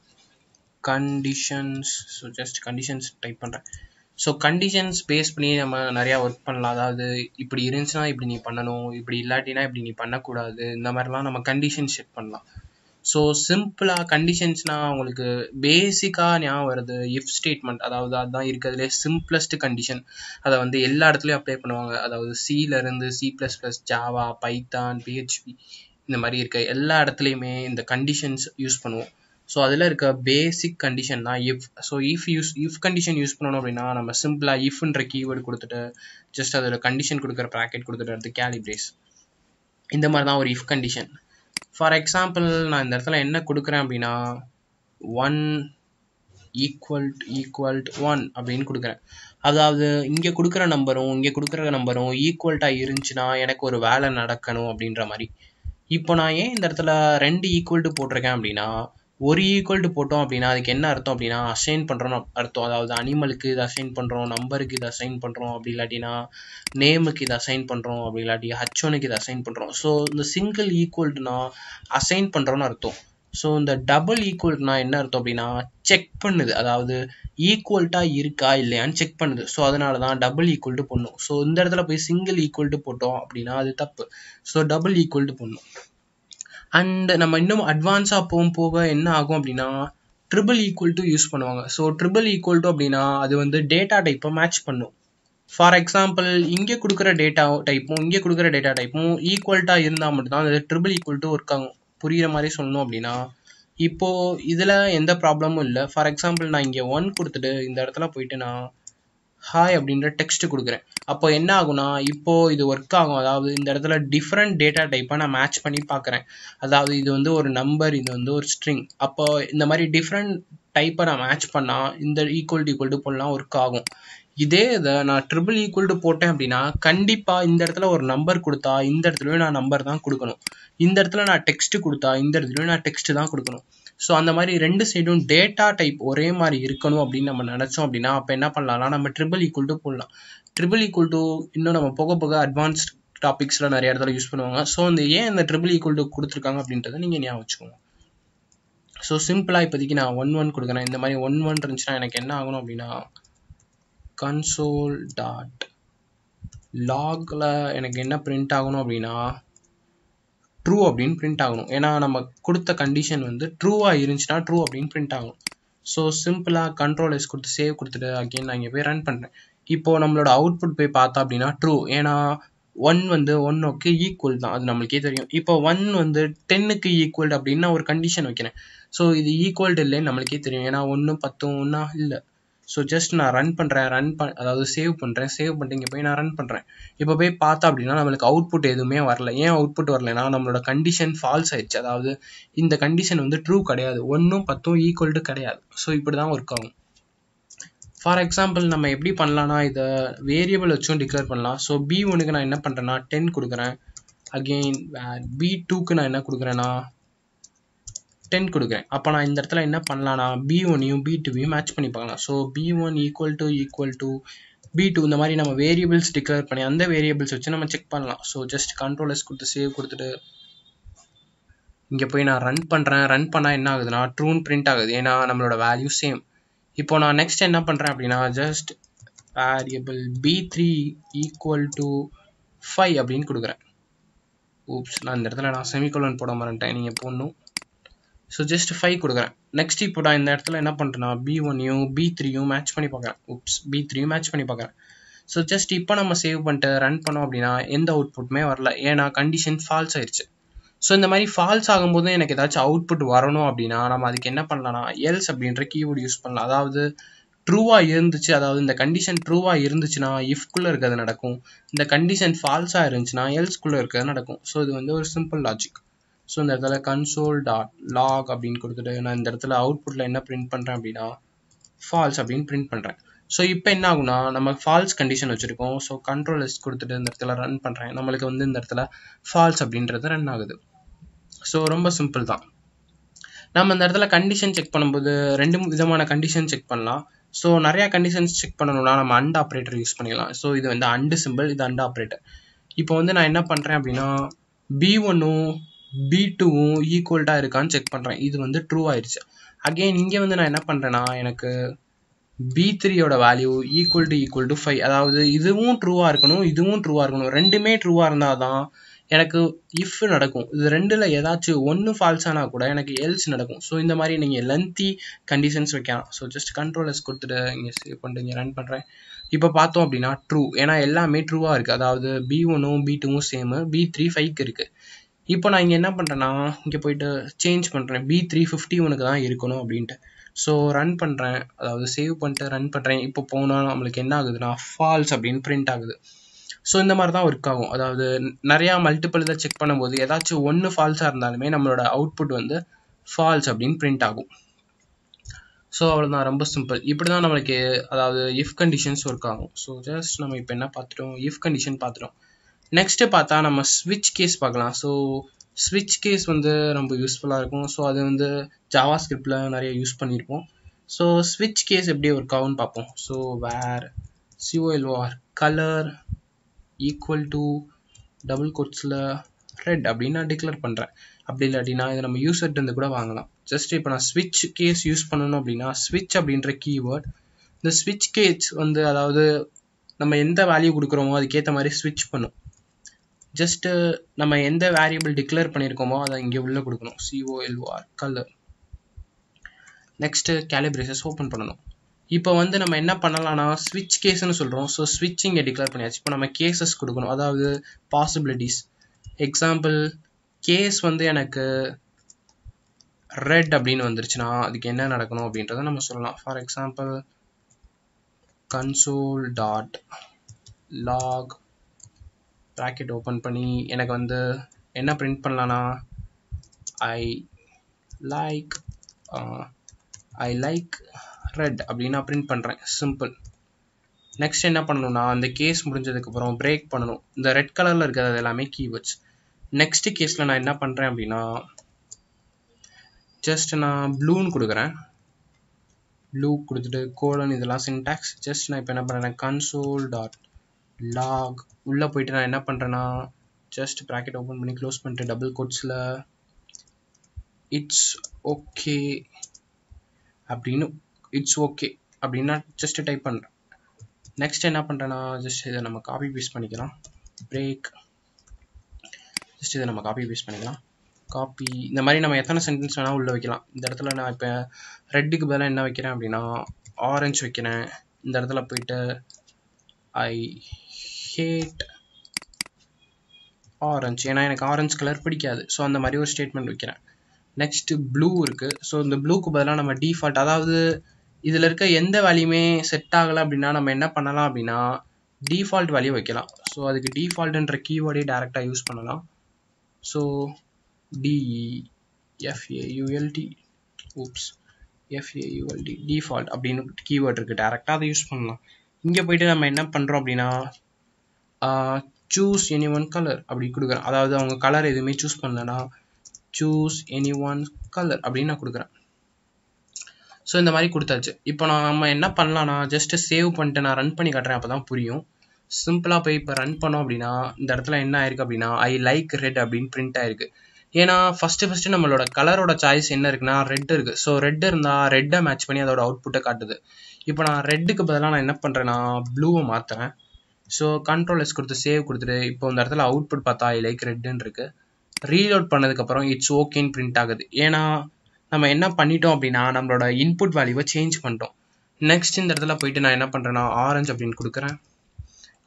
conditions so just conditions type பண்ணுறேன் ஸோ கண்டிஷன்ஸ் பேஸ் பண்ணி நம்ம நிறையா ஒர்க் பண்ணலாம் அதாவது இப்படி இருந்துச்சுன்னா இப்படி நீ பண்ணணும் இப்படி இல்லாட்டினா இப்படி நீ பண்ணக்கூடாது இந்த மாதிரிலாம் நம்ம கண்டிஷன் செட் பண்ணலாம் ஸோ சிம்பிளாக கண்டிஷன்ஸ்னால் உங்களுக்கு பேசிக்காக ஞாபகம் வருது இஃப் ஸ்டேட்மெண்ட் அதாவது அதுதான் இருக்கிறதுலே சிம்பிளஸ்ட் கண்டிஷன் அதை வந்து எல்லா இடத்துலையும் அப்ளை பண்ணுவாங்க அதாவது சீலேருந்து C plus plus Java Python PHP இந்த மாதிரி இருக்க எல்லா இடத்துலையுமே இந்த கண்டிஷன்ஸ் யூஸ் பண்ணுவோம் ஸோ அதில் இருக்க பேசிக் கண்டிஷன் தான் if so if use if condition use பண்ணணும் அப்படின்னா நம்ம சிம்பிளாக இஃப்ன்ற கீவேர்டு கொடுத்துட்டு ஜஸ்ட் அதில் கண்டிஷன் கொடுக்குற ப்ராக்கெட் கொடுத்துட்டு அடுத்து கேலிப்ரேஸ் இந்த மாதிரி தான் ஒரு இஃப் கண்டிஷன் ஃபார் எக்ஸாம்பிள் நான் இந்த இடத்துல என்ன கொடுக்குறேன் அப்படின்னா ஒன் ஈக்குவல் ஈக்குவல் ஒன் அப்படின்னு கொடுக்குறேன் அதாவது இங்கே கொடுக்குற நம்பரும் இங்கே கொடுக்குற நம்பரும் ஈக்குவல்ட்டாக இருந்துச்சுன்னா எனக்கு ஒரு வேலை நடக்கணும் அப்படின்ற மாதிரி இப்போ நான் ஏன் இந்த இடத்துல ரெண்டு ஈக்குவல் டு போட்டிருக்கேன் அப்படின்னா ஒரு ஈக்குவல் போட்டோம் அப்படின்னா அதுக்கு என்ன அர்த்தம் அப்படின்னா அசைன் பண்ணுறோம் அர்த்தம் அதாவது அனிமலுக்கு இதை அசைன் பண்ணுறோம் நம்பருக்கு இதை அசைன் பண்ணுறோம் அப்படி இல்லாட்டினா நேமுக்கு இதை அசைன் பண்ணுறோம் அப்படி இல்லாட்டி ஒனுக்கு இதை அசைன் பண்ணுறோம் ஸோ இந்த சிங்கிள் ஈக்குவல்டுனா அசைன் பண்ணுறோன்னு அர்த்தம் ஸோ இந்த டபுள் ஈக்குவல்ட்னா என்ன அர்த்தம் அப்படின்னா செக் பண்ணுது அதாவது ஈக்குவல்ட்டாக இருக்கா இல்லையான்னு செக் பண்ணுது ஸோ அதனால தான் டபுள் ஈக்குவல்ட்டு பண்ணும் ஸோ இந்த இடத்துல போய் சிங்கிள் ஈக்குவல்ட்டு போட்டோம் அப்படின்னா அது தப்பு ஸோ டபுள் ஈக்குவல்ட்டு பண்ணும் அண்ட் நம்ம இன்னும் அட்வான்ஸாக போகும் போக என்ன ஆகும் அப்படின்னா ட்ரிபிள் ஈக்குவல் டு யூஸ் பண்ணுவாங்க ஸோ ட்ரிபிள் ஈக்குவல் டு அப்படின்னா அது வந்து டேட்டா டைப்பை மேட்ச் பண்ணும் ஃபார் எக்ஸாம்பிள் இங்கே கொடுக்குற டேட்டா டைப்பும் இங்கே கொடுக்குற டேட்டா டைப்பும் ஈக்குவல்ட்டாக இருந்தால் மட்டும்தான் அது ட்ரிபிள் ஈக்குவல் டு ஒர்க் ஆகும் புரிகிற மாதிரி சொல்லணும் அப்படின்னா இப்போது இதில் எந்த ப்ராப்ளமும் இல்லை ஃபார் எக்ஸாம்பிள் நான் இங்கே ஒன் கொடுத்துட்டு இந்த இடத்துல போயிட்டு நான் ஹாய் அப்படின்ற டெக்ஸ்ட் கொடுக்குறேன் அப்போ என்ன ஆகும்னா இப்போ இது ஒர்க் ஆகும் அதாவது இந்த இடத்துல டிஃப்ரெண்ட் டேட்டா டைப்பாக நான் மேட்ச் பண்ணி பார்க்குறேன் அதாவது இது வந்து ஒரு நம்பர் இது வந்து ஒரு ஸ்ட்ரிங் அப்போ இந்த மாதிரி டிஃப்ரெண்ட் டைப்பை நான் மேட்ச் பண்ணால் இந்த ஈக்குவல் ஈக்குவல் டு போடலாம் ஒர்க் ஆகும் இதே இதை நான் ட்ரிபிள் ஈக்குவல் டு போட்டேன் அப்படின்னா கண்டிப்பாக இந்த இடத்துல ஒரு நம்பர் கொடுத்தா இந்த இடத்துலையும் நான் நம்பர் தான் கொடுக்கணும் இந்த இடத்துல நான் டெக்ஸ்ட் கொடுத்தா இந்த இடத்துலையும் நான் டெக்ஸ்ட் தான் கொடுக்கணும் ஸோ அந்த மாதிரி ரெண்டு சைடும் டேட்டா டைப் ஒரே மாதிரி இருக்கணும் அப்படின்னு நம்ம நினச்சோம் அப்படின்னா அப்போ என்ன பண்ணலாம்னா நம்ம ட்ரிபிள் ஈக்குவல் டு போடலாம் ட்ரிபிள் ஈக்குவல் டு இன்னும் நம்ம போக போக அட்வான்ஸ்ட் டாபிக்ஸில் நிறைய இடத்துல யூஸ் பண்ணுவாங்க ஸோ அந்த ஏன் அந்த ட்ரிபிள் ஈக்குவல் டு கொடுத்துருக்காங்க அப்படின்றத நீங்கள் ஞாபகம் வச்சுக்கோங்க ஸோ சிம்பிளாக இப்போதைக்கு நான் ஒன் ஒன் கொடுக்குறேன் இந்த மாதிரி ஒன் ஒன் இருந்துச்சுன்னா எனக்கு என்ன ஆகணும் அப்படின்னா கன்சோல் டாட் லாகில் எனக்கு என்ன பிரிண்ட் ஆகணும் அப்படின்னா ட்ரூ அப்படின்னு பிரிண்ட் ஆகணும் ஏன்னா நம்ம கொடுத்த கண்டிஷன் வந்து ட்ரூவாக இருந்துச்சுன்னா ட்ரூ அப்படின்னு பிரிண்ட் ஆகும் ஸோ சிம்பிளாக கண்ட்ரோல் எஸ் கொடுத்து சேவ் கொடுத்துட்டு அகேன் நான் இங்கே போய் ரன் பண்ணுறேன் இப்போது நம்மளோட அவுட்புட் போய் பார்த்தா அப்படின்னா ட்ரூ ஏன்னா ஒன் வந்து ஒன்னுக்கு ஈக்குவல் தான் அது நம்மளுக்கே தெரியும் இப்போ ஒன் வந்து டென்னுக்கு ஈக்குவல் அப்படின்னு ஒரு கண்டிஷன் வைக்கிறேன் ஸோ இது ஈக்குவல்டு இல்லைன்னு நம்மளுக்கே தெரியும் ஏன்னா ஒன்றும் பத்தும் ஒன்றா இல்லை ஸோ ஜஸ்ட் நான் ரன் பண்ணுறேன் ரன் பண் அதாவது சேவ் பண்ணுறேன் சேவ் பண்ணிட்டு இங்கே போய் நான் ரன் பண்ணுறேன் இப்போ போய் பார்த்தா அப்படின்னா நம்மளுக்கு அவுட்புட் எதுவுமே வரல ஏன் அவுட்புட் வரலைன்னா நம்மளோட கண்டிஷன் ஃபால்ஸ் ஆயிடுச்சு அதாவது இந்த கண்டிஷன் வந்து ட்ரூ கிடையாது ஒன்றும் பத்தும் ஈக்குவல் டு கிடையாது ஸோ இப்படி தான் ஒர்க் ஆகும் ஃபார் எக்ஸாம்பிள் நம்ம எப்படி பண்ணலாம்னா இதை வேரியபிள் வச்சும் டிக்ளேர் பண்ணலாம் ஸோ பி ஒனுக்கு நான் என்ன பண்ணுறேன்னா டென் கொடுக்குறேன் அகெயின் பி டூக்கு நான் என்ன கொடுக்குறேன்னா டென் கொடுக்குறேன் அப்போ நான் இந்த இடத்துல என்ன பண்ணலான்னா பி ஒனையும் பி டூவையும் மேட்ச் பண்ணி பார்க்கலாம் so B one equal to equal to B two இந்த மாதிரி நம்ம வேரியபிள்ஸ் டிக்ளேர் பண்ணி அந்த வேரியபிள்ஸ் வச்சு நம்ம செக் பண்ணலாம் ஸோ ஜஸ்ட் கண்ட்ரோலர்ஸ் கொடுத்து சேவ் கொடுத்துட்டு இங்கே போய் நான் ரன் பண்ணுறேன் ரன் பண்ணால் என்ன ஆகுதுன்னா ட்ரூன் பிரிண்ட் ஆகுது ஏன்னா நம்மளோட வேல்யூ சேம் இப்போ நான் நெக்ஸ்ட் என்ன பண்ணுறேன் அப்படின்னா just variable B three equal to five அப்படின்னு கொடுக்குறேன் ஊப்ஸ் நான் இந்த இடத்துல நான் செமிகோலன் போட மாட்டேன் நீங்கள் போடணும் ஸோ ஜஸ்ட் ஃபைவ் கொடுக்குறேன் நெக்ஸ்ட் இப்போ நான் இந்த இடத்துல என்ன பண்ணுறேன்னா பி ஒன்னையும் பி த்ரீயும் மேட்ச் பண்ணி பார்க்குறேன் உப்ஸ் பி த்ரீயும் மேட்ச் பண்ணி பார்க்குறேன் ஸோ ஜஸ்ட் இப்போ நம்ம சேவ் பண்ணிட்டு ரன் பண்ணோம் அப்படின்னா எந்த அவுட்புட்டுமே வரல ஏன்னா கண்டிஷன் ஃபால்ஸ் ஆயிடுச்சு ஸோ இந்த மாதிரி ஃபால்ஸ் ஆகும்போது எனக்கு ஏதாச்சும் அவுட்புட் வரணும் அப்படின்னா நம்ம அதுக்கு என்ன பண்ணலாம்னா எல்ஸ் அப்படின்ற கீவேர்டு யூஸ் பண்ணலாம் அதாவது ட்ரூவாக இருந்துச்சு அதாவது இந்த கண்டிஷன் ட்ரூவாக இருந்துச்சுன்னா இஃப்குள்ளே இருக்கிறது நடக்கும் இந்த கண்டிஷன் ஃபால்ஸாக இருந்துச்சுன்னா எல்ஸ்குள்ளே இருக்கிறது நடக்கும் ஸோ இது வந்து ஒரு சிம்பிள் லாஜிக் ஸோ இந்த இடத்துல கன்சோல் டாட் லாக் அப்படின்னு கொடுத்துட்டு நான் இந்த இடத்துல அவுட்புட்டில் என்ன பிரிண்ட் பண்ணுறேன் அப்படின்னா ஃபால்ஸ் அப்படின்னு பிரிண்ட் பண்ணுறேன் ஸோ இப்போ என்ன ஆகுனா நம்ம ஃபால்ஸ் கண்டிஷன் வச்சுருக்கோம் ஸோ கண்ட்ரோல் லிஸ்ட் கொடுத்துட்டு இந்த இடத்துல ரன் பண்ணுறேன் நம்மளுக்கு வந்து இந்த இடத்துல ஃபால்ஸ் அப்படின்றது ரன் ஆகுது ஸோ ரொம்ப சிம்பிள் தான் நம்ம இந்த இடத்துல கண்டிஷன் செக் பண்ணும்போது ரெண்டு விதமான கண்டிஷன் செக் பண்ணலாம் ஸோ நிறையா கண்டிஷன்ஸ் செக் பண்ணணும்னா நம்ம அண்ட் ஆப்ரேட்டர் யூஸ் பண்ணிக்கலாம் ஸோ இது வந்து அண்டு சிம்பிள் இது அண்ட் ஆப்ரேட்டர் இப்போ வந்து நான் என்ன பண்ணுறேன் அப்படின்னா பி ஒன்னும் பி டூவும் ஈக்குவல்டாக இருக்கான்னு செக் பண்ணுறேன் இது வந்து ட்ரூ ஆயிடுச்சு அகெயின் இங்கே வந்து நான் என்ன பண்ணுறேன்னா எனக்கு பி த்ரீயோட value equal to equal to five அதாவது இதுவும் ட்ரூவாக இருக்கணும் இதுவும் ட்ரூவாக இருக்கணும் ரெண்டுமே ட்ரூவாக இருந்தால் தான் எனக்கு இஃப் நடக்கும் இது ரெண்டில் ஏதாச்சும் ஒன்று ஃபால்ஸ் ஆனால் கூட எனக்கு எல்ஸ் நடக்கும் ஸோ இந்த மாதிரி நீங்கள் லென்த்தி கண்டிஷன்ஸ் வைக்கலாம் ஸோ ஜஸ்ட் கண்ட்ரோலர்ஸ் கொடுத்துட்டு இங்கே சேவ் பண்ணிட்டு ரன் பண்ணுறேன் இப்போ பார்த்தோம் அப்படின்னா ட்ரூ ஏன்னா எல்லாமே ட்ரூவாக இருக்குது அதாவது பி ஒன்றும் பி டூவும் சேமு பி த்ரீ ஃபைவ்க்கு இருக்குது இப்போ நான் இங்கே என்ன பண்ணுறேன்னா இங்கே போயிட்டு சேஞ்ச் பண்ணுறேன் பி த்ரீ ஃபிஃப்டி உனக்கு தான் இருக்கணும் அப்படின்ட்டு ஸோ ரன் பண்ணுறேன் அதாவது சேவ் பண்ணிட்டு ரன் பண்ணுறேன் இப்போ போனால் நம்மளுக்கு என்ன ஆகுதுன்னா ஃபால்ஸ் அப்படின்னு பிரிண்ட் ஆகுது ஸோ இந்த மாதிரி தான் ஒர்க் ஆகும் அதாவது நிறையா மல்டிபிள் இதை செக் பண்ணும்போது ஏதாச்சும் ஒன்று ஃபால்ஸாக இருந்தாலுமே நம்மளோட அவுட்புட் வந்து ஃபால்ஸ் அப்படின்னு பிரிண்ட் ஆகும் ஸோ அவ்வளோதான் ரொம்ப சிம்பிள் இப்படி தான் நம்மளுக்கு அதாவது இஃப் கண்டிஷன்ஸ் ஒர்க் ஆகும் ஸோ ஜஸ்ட் நம்ம இப்போ என்ன பார்த்துட்டோம் இஃப் கண்டிஷன் பார்த்துட்டோம் நெக்ஸ்ட்டு பார்த்தா நம்ம ஸ்விட்ச் கேஸ் பார்க்கலாம் ஸோ ஸ்விட்ச் கேஸ் வந்து ரொம்ப யூஸ்ஃபுல்லாக இருக்கும் ஸோ அது வந்து ஜாவா ஸ்கிரிப்டில் நிறைய யூஸ் பண்ணியிருப்போம் ஸோ ஸ்விட்ச் கேஸ் எப்படி ஒரு கவுன் பார்ப்போம் so var c o l o r colour equal to double கோட்ஸில் ரெட் அப்படின்னு நான் டிக்ளேர் பண்ணுறேன் அப்படி இல்லாட்டினா இதை நம்ம யூசர்ட்டேருந்து கூட வாங்கலாம் ஜஸ்ட் இப்போ நான் ஸ்விட்ச் கேஸ் யூஸ் பண்ணணும் அப்படின்னா ஸ்விட்ச் அப்படின்ற கீவேர்ட் இந்த ஸ்விட்ச் கேஸ் வந்து அதாவது நம்ம எந்த வேல்யூ கொடுக்குறோமோ அதுக்கேற்ற மாதிரி ஸ்விட்ச் பண்ணும் ஜஸ்ட்டு uh, நம்ம எந்த வேரியபிள் டிக்ளேர் பண்ணியிருக்கோமோ அதை இங்கே உள்ளே கொடுக்கணும் c o l o r colour next calibrations open பண்ணணும் இப்போ வந்து நம்ம என்ன பண்ணலாம்னா ஸ்விட்ச் கேஸ்ன்னு சொல்கிறோம் ஸோ ஸ்விட்ச் இங்கே டிக்ளேர் பண்ணியாச்சு இப்போ நம்ம கேசஸ் கொடுக்கணும் அதாவது பாசிபிலிட்டிஸ் எக்ஸாம்பிள் கேஸ் வந்து எனக்கு ரெட் அப்படின்னு வந்துருச்சுன்னா அதுக்கு என்ன நடக்கணும் அப்படின்றத நம்ம சொல்லலாம் for example console dot log bracket open பண்ணி எனக்கு வந்து என்ன ப்ரிண்ட் பண்ணலான்னா I like I like red அப்படின்னு நான் ப்ரிண்ட் பண்ணுறேன் சிம்பிள் நெக்ஸ்ட் என்ன பண்ணணும்னா அந்த கேஸ் முடிஞ்சதுக்கப்புறம் பிரேக் பண்ணணும் இந்த ரெட் கலரில் இருக்கிறது எல்லாமே கீவேர்ட்ஸ் நெக்ஸ்ட் கேஸில் நான் என்ன பண்ணுறேன் அப்படின்னா ஜஸ்ட் நான் ப்ளூன்னு கொடுக்குறேன் ப்ளூ கொடுத்துட்டு கோலன் இதெல்லாம் சின்டாக்ஸ் ஜஸ்ட் நான் இப்போ என்ன பண்ணுறேன் கன்சோல் டாட் லாக் உள்ளே போயிட்டு நான் என்ன பண்ணுறேன்னா ஜஸ்ட் ப்ராக்கெட் ஓப்பன் பண்ணி க்ளோஸ் பண்ணிட்டு டபுள் கோட்ஸில் இட்ஸ் ஓகே அப்படின்னு இட்ஸ் ஓகே அப்படின்னா ஜஸ்ட் டைப் பண்ணுறேன் நெக்ஸ்ட் என்ன பண்ணுறேன்னா ஜஸ்ட் இதை நம்ம காப்பி பேஸ்ட் பண்ணிக்கலாம் பிரேக் ஜஸ்ட் இதை நம்ம காப்பி பேஸ்ட் பண்ணிக்கலாம் காப்பி இந்த மாதிரி நம்ம எத்தனை சென்டென்ஸ் வேணால் உள்ளே வைக்கலாம் இந்த இடத்துல நான் இப்போ ரெட்டுக்கு பதிலாக என்ன வைக்கிறேன் அப்படின்னா ஆரஞ்சு வைக்கிறேன் இந்த இடத்துல போயிட்டு ஐ ஹேட் ஆரஞ்சு ஏன்னா எனக்கு ஆரஞ்சு கலர் பிடிக்காது ஸோ அந்த மாதிரி ஒரு ஸ்டேட்மெண்ட் வைக்கிறேன் நெக்ஸ்ட்டு ப்ளூ இருக்குது ஸோ இந்த ப்ளூக்கு பதிலாக நம்ம டீஃபால்ட் அதாவது இதில் இருக்க எந்த வேல்யூமே செட் ஆகலை அப்படின்னா நம்ம என்ன பண்ணலாம் அப்படின்னா டீஃபால்ட் வேல்யூ வைக்கலாம் ஸோ அதுக்கு டீஃபால்ட்டுன்ற கீவேர்டே டேரெக்டாக யூஸ் பண்ணலாம் so d e f a u l t oops f a u l t default அப்படின்னு கீவேர்ட் இருக்குது டேரெக்டாக அதை யூஸ் பண்ணலாம் இங்கே போயிட்டு நம்ம என்ன பண்ணுறோம் அப்படின்னா சூஸ் எனி ஒன் கலர் அப்படி கொடுக்குறேன் அதாவது அவங்க கலர் எதுவுமே சூஸ் பண்ணலன்னா சூஸ் எனி ஒன் கலர் அப்படின்னு நான் கொடுக்குறேன் ஸோ இந்த மாதிரி கொடுத்தாச்சு இப்போ நான் நம்ம என்ன பண்ணலான்னா ஜஸ்ட்டு சேவ் பண்ணிட்டு நான் ரன் பண்ணி காட்டுறேன் அப்போ தான் புரியும் சிம்பிளாக போய் இப்போ ரன் பண்ணோம் அப்படின்னா இந்த இடத்துல என்ன ஆயிருக்கு அப்படின்னா ஐ லைக் ரெட் அப்படின்னு பிரிண்ட் ஆயிருக்கு ஏன்னா ஃபஸ்ட்டு ஃபஸ்ட்டு நம்மளோட கலரோட சாய்ஸ் என்ன இருக்குன்னா ரெட் இருக்குது ஸோ ரெட் இருந்தால் ரெட்டை மேட்ச் பண்ணி அதோட அவுட்புட்டை காட்டுது இப்போ நான் ரெட்டுக்கு பதிலாக நான் என்ன பண்ணுறேன்னா ப்ளூவை மாற்றுறேன் ஸோ கண்ட்ரோல் எஸ் கொடுத்து சேவ் கொடுத்துட்டு இப்போ இந்த இடத்துல அவுட்புட் பார்த்தா ஐ லைக் ரெட்டுன்னு இருக்கு ரீலோட் பண்ணதுக்கப்புறம் இட்ஸ் ஓகேன்னு பிரிண்ட் ஆகுது ஏன்னா நம்ம என்ன பண்ணிட்டோம் அப்படின்னா நம்மளோட இன்புட் வேல்யூவை சேஞ்ச் பண்ணிட்டோம் நெக்ஸ்ட் இந்த இடத்துல போயிட்டு நான் என்ன பண்ணுறேன்னா ஆரஞ்சு அப்படின்னு கொடுக்குறேன்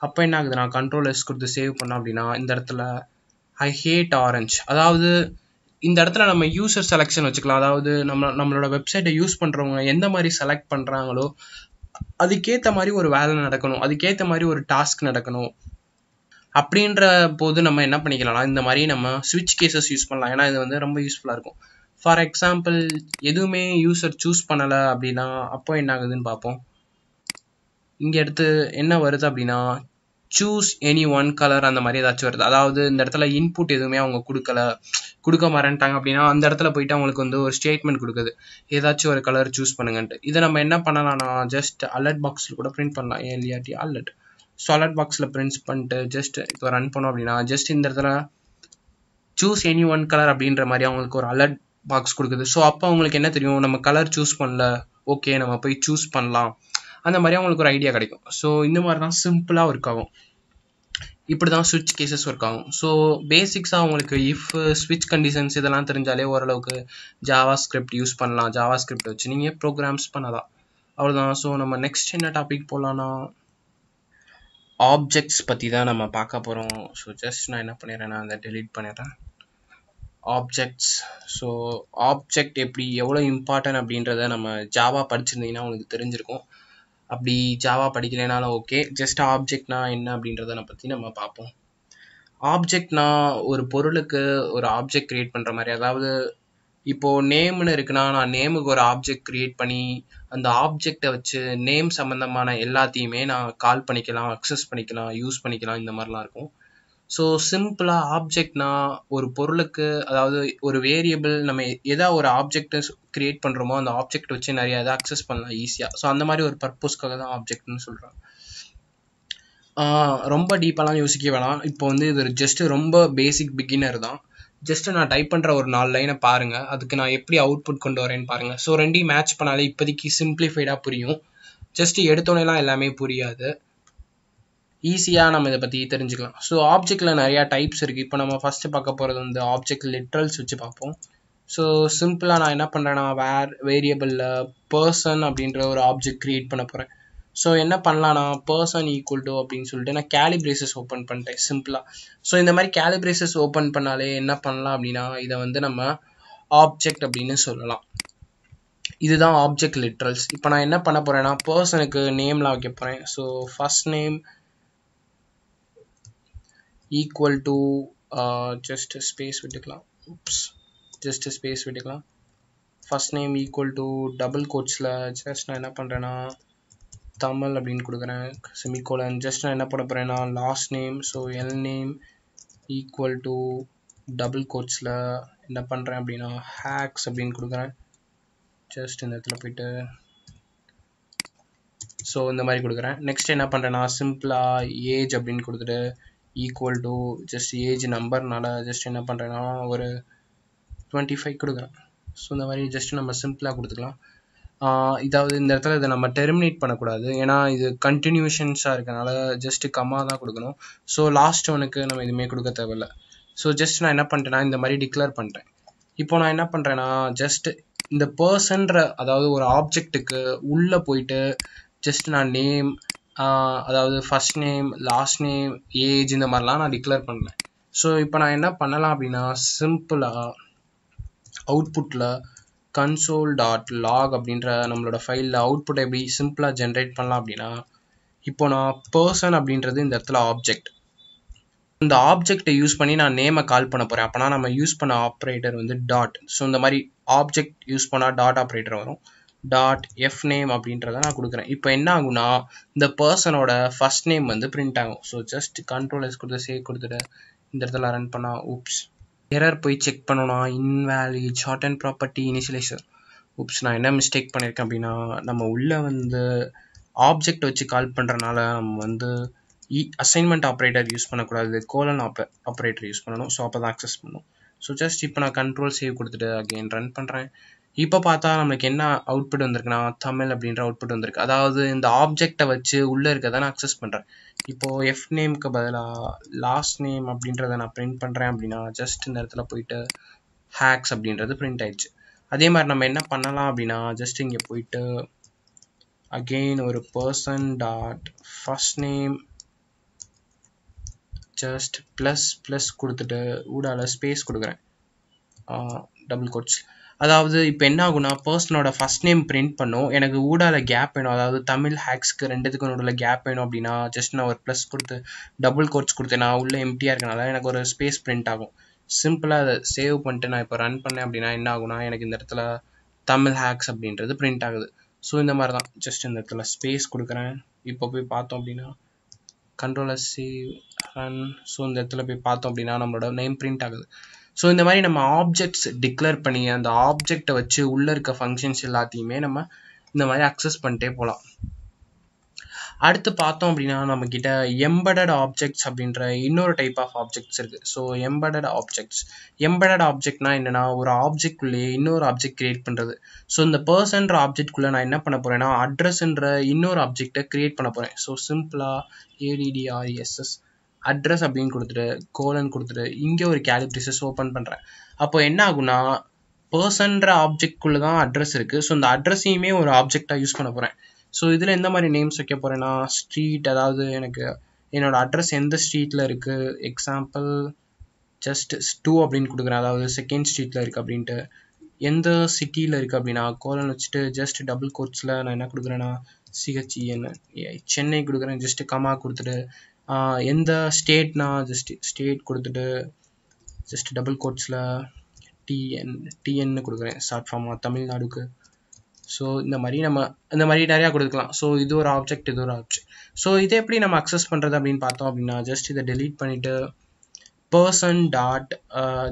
அப்போ என்ன நான் கண்ட்ரோல் எஸ் கொடுத்து சேவ் பண்ணேன் அப்படின்னா இந்த இடத்துல ஐ ஹேட் ஆரஞ்ச் அதாவது இந்த இடத்துல நம்ம யூசர் செலெக்ஷன் வச்சுக்கலாம் அதாவது நம்ம நம்மளோட வெப்சைட்டை யூஸ் பண்ணுறவங்க எந்த மாதிரி செலக்ட் பண்ணுறாங்களோ அதுக்கேற்ற மாதிரி ஒரு வேலை நடக்கணும் அதுக்கேற்ற மாதிரி ஒரு டாஸ்க் நடக்கணும் அப்படின்ற போது நம்ம என்ன பண்ணிக்கலாம் இந்த மாதிரி நம்ம சுவிட்ச் கேசஸ் யூஸ் பண்ணலாம் ஏன்னா இது வந்து ரொம்ப யூஸ்ஃபுல்லாக இருக்கும் ஃபார் எக்ஸாம்பிள் எதுவுமே யூஸர் சூஸ் பண்ணலை அப்படின்னா அப்போ என்ன ஆகுதுன்னு பார்ப்போம் இங்கே எடுத்து என்ன வருது அப்படின்னா சூஸ் எனி ஒன் கலர் அந்த மாதிரி ஏதாச்சும் வருது அதாவது இந்த இடத்துல இன்புட் எதுவுமே அவங்க கொடுக்கல கொடுக்க மாறேன்ட்டாங்க அப்படின்னா அந்த இடத்துல போயிட்டு அவங்களுக்கு வந்து ஒரு ஸ்டேட்மெண்ட் கொடுக்குது ஏதாச்சும் ஒரு கலர் சூஸ் பண்ணுங்கன்ட்டு இதை நம்ம என்ன பண்ணலாம்னா ஜஸ்ட் அலர்ட் பாக்ஸில் கூட பிரிண்ட் பண்ணலாம் ஏன் அலர்ட் ஸோ அலர்ட் பாக்ஸில் பிரிண்ட் பண்ணிட்டு ஜஸ்ட் இப்போ ரன் பண்ணோம் அப்படின்னா ஜஸ்ட் இந்த இடத்துல சூஸ் எனி ஒன் கலர் அப்படின்ற மாதிரி அவங்களுக்கு ஒரு அலர்ட் பாக்ஸ் கொடுக்குது ஸோ அப்போ அவங்களுக்கு என்ன தெரியும் நம்ம கலர் சூஸ் பண்ணல ஓகே நம்ம போய் சூஸ் பண்ணலாம் அந்த மாதிரி அவங்களுக்கு ஒரு ஐடியா கிடைக்கும் ஸோ இந்த மாதிரி தான் சிம்பிளாக ஒர்க் ஆகும் இப்படி தான் சுவிட்ச் கேசஸ் ஒர்க் ஆகும் ஸோ பேசிக்ஸாக உங்களுக்கு இஃப் ஸ்விட்ச் கண்டிஷன்ஸ் இதெல்லாம் தெரிஞ்சாலே ஓரளவுக்கு ஜாவா ஸ்கிரிப்ட் யூஸ் பண்ணலாம் ஜாவா ஸ்கிரிப்ட் வச்சு நீங்கள் ப்ரோக்ராம்ஸ் பண்ணலாம் அவ்வளோதான் ஸோ நம்ம நெக்ஸ்ட் என்ன டாபிக் போகலான்னா ஆப்ஜெக்ட்ஸ் பற்றி தான் நம்ம பார்க்க போகிறோம் ஸோ ஜஸ்ட் நான் என்ன பண்ணிடுறேன் நான் அதை டெலீட் பண்ணிடுறேன் ஆப்ஜெக்ட்ஸ் ஸோ ஆப்ஜெக்ட் எப்படி எவ்வளோ இம்பார்ட்டன்ட் அப்படின்றத நம்ம ஜாவா படிச்சிருந்தீங்கன்னா உங்களுக்கு தெரிஞ்சிருக்கும் அப்படி ஜாவா படிக்கலைனாலும் ஓகே ஜஸ்ட் ஆப்ஜெக்ட்னா என்ன அப்படின்றத பற்றி நம்ம பார்ப்போம் ஆப்ஜெக்ட்னா ஒரு பொருளுக்கு ஒரு ஆப்ஜெக்ட் க்ரியேட் பண்ணுற மாதிரி அதாவது இப்போது நேம்னு இருக்குன்னா நான் நேமுக்கு ஒரு ஆப்ஜெக்ட் க்ரியேட் பண்ணி அந்த ஆப்ஜெக்டை வச்சு நேம் சம்மந்தமான எல்லாத்தையுமே நான் கால் பண்ணிக்கலாம் அக்சஸ் பண்ணிக்கலாம் யூஸ் பண்ணிக்கலாம் இந்த மாதிரிலாம் இருக்கும் ஸோ சிம்பிளாக ஆப்ஜெக்ட்னா ஒரு பொருளுக்கு அதாவது ஒரு வேரியபிள் நம்ம எதா ஒரு ஆப்ஜெக்டை கிரியேட் பண்ணுறோமோ அந்த ஆப்ஜெக்ட் வச்சு நிறைய இதை அக்சஸ் பண்ணலாம் ஈஸியாக ஸோ அந்த மாதிரி ஒரு பர்பஸ்க்காக தான் ஆப்ஜெக்ட்னு சொல்கிறாங்க ரொம்ப டீப்பாலாம் யோசிக்க வேணாம் இப்போ வந்து இது ஒரு ஜஸ்ட்டு ரொம்ப பேசிக் பிகினர் தான் ஜஸ்ட்டு நான் டைப் பண்ணுற ஒரு நாலு லைனை பாருங்கள் அதுக்கு நான் எப்படி அவுட்புட் கொண்டு வரேன்னு பாருங்கள் ஸோ ரெண்டையும் மேட்ச் பண்ணாலே இப்போதைக்கு சிம்பிளிஃபைடாக புரியும் ஜஸ்ட் எடுத்தோன்னெலாம் எல்லாமே புரியாது ஈஸியாக நம்ம இதை பற்றி தெரிஞ்சுக்கலாம் ஸோ ஆப்ஜெக்டில் நிறையா டைப்ஸ் இருக்குது இப்போ நம்ம ஃபஸ்ட்டு பார்க்க போகிறது வந்து ஆப்ஜெக்ட் லிட்ரல்ஸ் வச்சு பார்ப்போம் ஸோ சிம்பிளாக நான் என்ன பண்ணுறேன்னா வேர் வேரியபிளில் பர்சன் அப்படின்ற ஒரு ஆப்ஜெக்ட் க்ரியேட் பண்ண போகிறேன் ஸோ என்ன பண்ணலான்னா பர்சன் ஈக்குவல் டு அப்படின்னு சொல்லிட்டு நான் கேலிப்ரேசஸ் ஓப்பன் பண்ணிட்டேன் சிம்பிளாக ஸோ இந்த மாதிரி கேலிப்ரேசஸ் ஓப்பன் பண்ணாலே என்ன பண்ணலாம் அப்படின்னா இதை வந்து நம்ம ஆப்ஜெக்ட் அப்படின்னு சொல்லலாம் இதுதான் ஆப்ஜெக்ட் லிட்ரல்ஸ் இப்போ நான் என்ன பண்ண போகிறேன்னா பர்சனுக்கு நேம்லாம் வைக்க போகிறேன் so first name equal to uh, just a space விட்டுக்கலாம் oops just a space விட்டுக்கலாம் first name equal to double quotesல just நான் என்ன பண்றேன்னா தமிழ் அப்படின்னு கொடுக்குறேன் semicolon just நான் என்ன பண்ண போறேன்னா last name so l name equal to double quotesல என்ன பண்றேன் அப்படின்னா hacks அப்படின்னு கொடுக்குறேன் just இந்த இடத்துல போயிட்டு ஸோ இந்த மாதிரி கொடுக்குறேன் நெக்ஸ்ட் என்ன பண்ணுறேன்னா சிம்பிளாக ஏஜ் அப்படின்னு கொடுத்துட்டு ஈக்குவல் டு ஜஸ்ட் ஏஜ் நம்பர்னால ஜஸ்ட் என்ன பண்ணுறேன்னா ஒரு டுவெண்ட்டி ஃபைவ் கொடுக்குறேன் ஸோ இந்த மாதிரி ஜஸ்ட் நம்ம சிம்பிளாக கொடுத்துக்கலாம் இதாவது இந்த இடத்துல இதை நம்ம டெர்மினேட் பண்ணக்கூடாது ஏன்னா இது கண்டினியூஷன்ஸாக இருக்கனால ஜஸ்ட்டு கம்மா தான் கொடுக்கணும் ஸோ லாஸ்ட் ஒனுக்கு நம்ம எதுவுமே கொடுக்க தேவையில்ல ஸோ ஜஸ்ட் நான் என்ன பண்ணிட்டேன்னா இந்த மாதிரி டிக்ளேர் பண்ணுறேன் இப்போ நான் என்ன பண்ணுறேன்னா ஜஸ்ட் இந்த பர்சன்ற அதாவது ஒரு ஆப்ஜெக்ட்டுக்கு உள்ளே போயிட்டு ஜஸ்ட் நான் நேம் அதாவது first name last name age இந்த மாதிரிலாம் நான் டிக்ளேர் பண்ணேன் ஸோ இப்போ நான் என்ன பண்ணலாம் அப்படின்னா சிம்பிளாக அவுட்புட்டில் கன்சோல் டாட் லாக் அப்படின்ற நம்மளோட ஃபைலில் அவுட்புட் எப்படி சிம்பிளாக ஜென்ரேட் பண்ணலாம் அப்படின்னா இப்போ நான் பர்சன் அப்படின்றது இந்த இடத்துல ஆப்ஜெக்ட் இந்த ஆப்ஜெக்டை யூஸ் பண்ணி நான் நேமை கால் பண்ண போகிறேன் அப்போனா நம்ம யூஸ் பண்ண ஆப்ரேட்டர் வந்து டாட் ஸோ இந்த மாதிரி ஆப்ஜெக்ட் யூஸ் பண்ணால் டாட் ஆப்ரேட்டர் வரும் டாட் எஃப் நேம் அப்படின்றத நான் கொடுக்குறேன் இப்போ என்ன ஆகும்னா இந்த பர்சனோட ஃபர்ஸ்ட் நேம் வந்து பிரிண்ட் ஆகும் ஸோ ஜஸ்ட் கண்ட்ரோல் எஸ் கொடுத்து சேவ் கொடுத்துட்டு இந்த இடத்துல ரன் பண்ணால் ஊப்ஸ் எரர் போய் செக் பண்ணணும் invalid shorthand property initializer oops நான் என்ன மிஸ்டேக் பண்ணியிருக்கேன் அப்படின்னா நம்ம உள்ளே வந்து ஆப்ஜெக்ட் வச்சு கால் பண்ணுறனால நம்ம வந்து இ அசைன்மெண்ட் ஆப்ரேட்டர் யூஸ் பண்ணக்கூடாது கோலன் ஆப் ஆப்ரேட்டர் யூஸ் பண்ணணும் ஸோ அப்போ தான் அக்சஸ் பண்ணணும் ஸோ ஜஸ்ட் இப்போ நான் கண்ட்ரோல் சேவ் கொடுத்துட்டு அகெயின் ரன் பண்ணுறேன் இப்போ பார்த்தா நம்மளுக்கு என்ன அவுட்புட் வந்திருக்குன்னா தமிழ் அப்படின்ற அவுட்புட் வந்திருக்கு அதாவது இந்த ஆப்ஜெக்டை வச்சு உள்ளே இருக்கதை நான் அக்சஸ் பண்ணுறேன் இப்போது எஃப் நேமுக்கு பதிலாக லாஸ்ட் நேம் அப்படின்றத நான் பிரிண்ட் பண்ணுறேன் அப்படின்னா ஜஸ்ட் இந்த இடத்துல போயிட்டு ஹேக்ஸ் அப்படின்றது பிரிண்ட் ஆயிடுச்சு அதே மாதிரி நம்ம என்ன பண்ணலாம் அப்படின்னா ஜஸ்ட் இங்கே போயிட்டு அகெயின் ஒரு person dot first name just plus plus கொடுத்துட்டு ஊடால ஸ்பேஸ் கொடுக்குறேன் டபுள் கோட்ஸில் அதாவது இப்போ என்ன ஆகுனா பர்சனோட ஃபர்ஸ்ட் நேம் பிரிண்ட் பண்ணும் எனக்கு ஊடால கேப் வேணும் அதாவது தமிழ் ஹேக்ஸ்க்கு ரெண்டுத்துக்கு நடுவில் கேப் வேணும் அப்படின்னா ஜஸ்ட் நான் ஒரு ப்ளஸ் கொடுத்து டபுள் கோட்ஸ் கொடுத்து நான் உள்ளே எம்டியாக இருக்கனால எனக்கு ஒரு ஸ்பேஸ் பிரிண்ட் ஆகும் சிம்பிளாக அதை சேவ் பண்ணிட்டு நான் இப்போ ரன் பண்ணேன் அப்படின்னா என்ன ஆகுனா எனக்கு இந்த இடத்துல தமிழ் ஹேக்ஸ் அப்படின்றது பிரிண்ட் ஆகுது ஸோ இந்த மாதிரி தான் ஜஸ்ட் இந்த இடத்துல ஸ்பேஸ் கொடுக்குறேன் இப்போ போய் பார்த்தோம் அப்படின்னா கண்ட்ரோலர் சேவ் ரன் ஸோ இந்த இடத்துல போய் பார்த்தோம் அப்படின்னா நம்மளோட நேம் பிரிண்ட் ஆகுது ஸோ இந்த மாதிரி நம்ம ஆப்ஜெக்ட்ஸ் டிக்ளேர் பண்ணி அந்த ஆப்ஜெக்டை வச்சு உள்ளே இருக்க ஃபங்க்ஷன்ஸ் எல்லாத்தையுமே நம்ம இந்த மாதிரி அக்சஸ் பண்ணிட்டே போகலாம் அடுத்து பார்த்தோம் அப்படின்னா நம்மக்கிட்ட எம்படட் ஆப்ஜெக்ட்ஸ் அப்படின்ற இன்னொரு டைப் ஆஃப் ஆப்ஜெக்ட்ஸ் இருக்குது ஸோ எம்படட் ஆப்ஜெக்ட்ஸ் எம்படட் ஆப்ஜெக்ட்னா என்னென்னா ஒரு ஆப்ஜெக்ட்குள்ளேயே இன்னொரு ஆப்ஜெக்ட் க்ரியேட் பண்ணுறது ஸோ இந்த பர்சன்ற ஆப்ஜெக்ட்குள்ளே நான் என்ன பண்ண போகிறேன்னா அட்ரஸ்ன்ற இன்னொரு ஆப்ஜெக்டை க்ரியேட் பண்ண போகிறேன் ஸோ சிம்பிளாக ஏடிடிஆர்எஸ்எஸ் அட்ரஸ் அப்படின்னு கொடுத்துட்டு கோலன் கொடுத்துட்டு இங்கே ஒரு கேலிப்ரிசஸ் ஓப்பன் பண்ணுறேன் அப்போ என்ன ஆகுனா பர்சன்ற ஆப்ஜெக்ட்குள்ளே தான் அட்ரஸ் இருக்குது ஸோ இந்த அட்ரஸையுமே ஒரு ஆப்ஜெக்டாக யூஸ் பண்ண போகிறேன் ஸோ இதில் எந்த மாதிரி நேம்ஸ் வைக்க போகிறேன்னா ஸ்ட்ரீட் அதாவது எனக்கு என்னோடய அட்ரஸ் எந்த ஸ்ட்ரீட்டில் இருக்குது எக்ஸாம்பிள் ஜஸ்ட் டூ அப்படின்னு கொடுக்குறேன் அதாவது செகண்ட் ஸ்ட்ரீட்டில் இருக்குது அப்படின்ட்டு எந்த சிட்டியில் இருக்குது அப்படின்னா கோலன் வச்சுட்டு ஜஸ்ட் டபுள் கோட்ஸில் நான் என்ன கொடுக்குறேன்னா சிஹெச்இஎன் e சென்னை கொடுக்குறேன் ஜஸ்ட் கமா கொடுத்துட்டு எந்த ஸ்டேட்னா ஜஸ்ட் ஸ்டேட் கொடுத்துட்டு ஜஸ்ட் டபுள் கோட்ஸில் டிஎன் டிஎன்னு கொடுக்குறேன் ஷார்ட் ஃபார்மாக தமிழ்நாடுக்கு ஸோ இந்த மாதிரி நம்ம இந்த மாதிரி நிறையா கொடுக்கலாம் ஸோ இது ஒரு ஆப்ஜெக்ட் இது ஒரு ஆப்ஜெக்ட் ஸோ இதை எப்படி நம்ம அக்சஸ் பண்ணுறது அப்படின்னு பார்த்தோம் அப்படின்னா ஜஸ்ட் இதை டெலீட் பண்ணிவிட்டு பர்சன் டாட்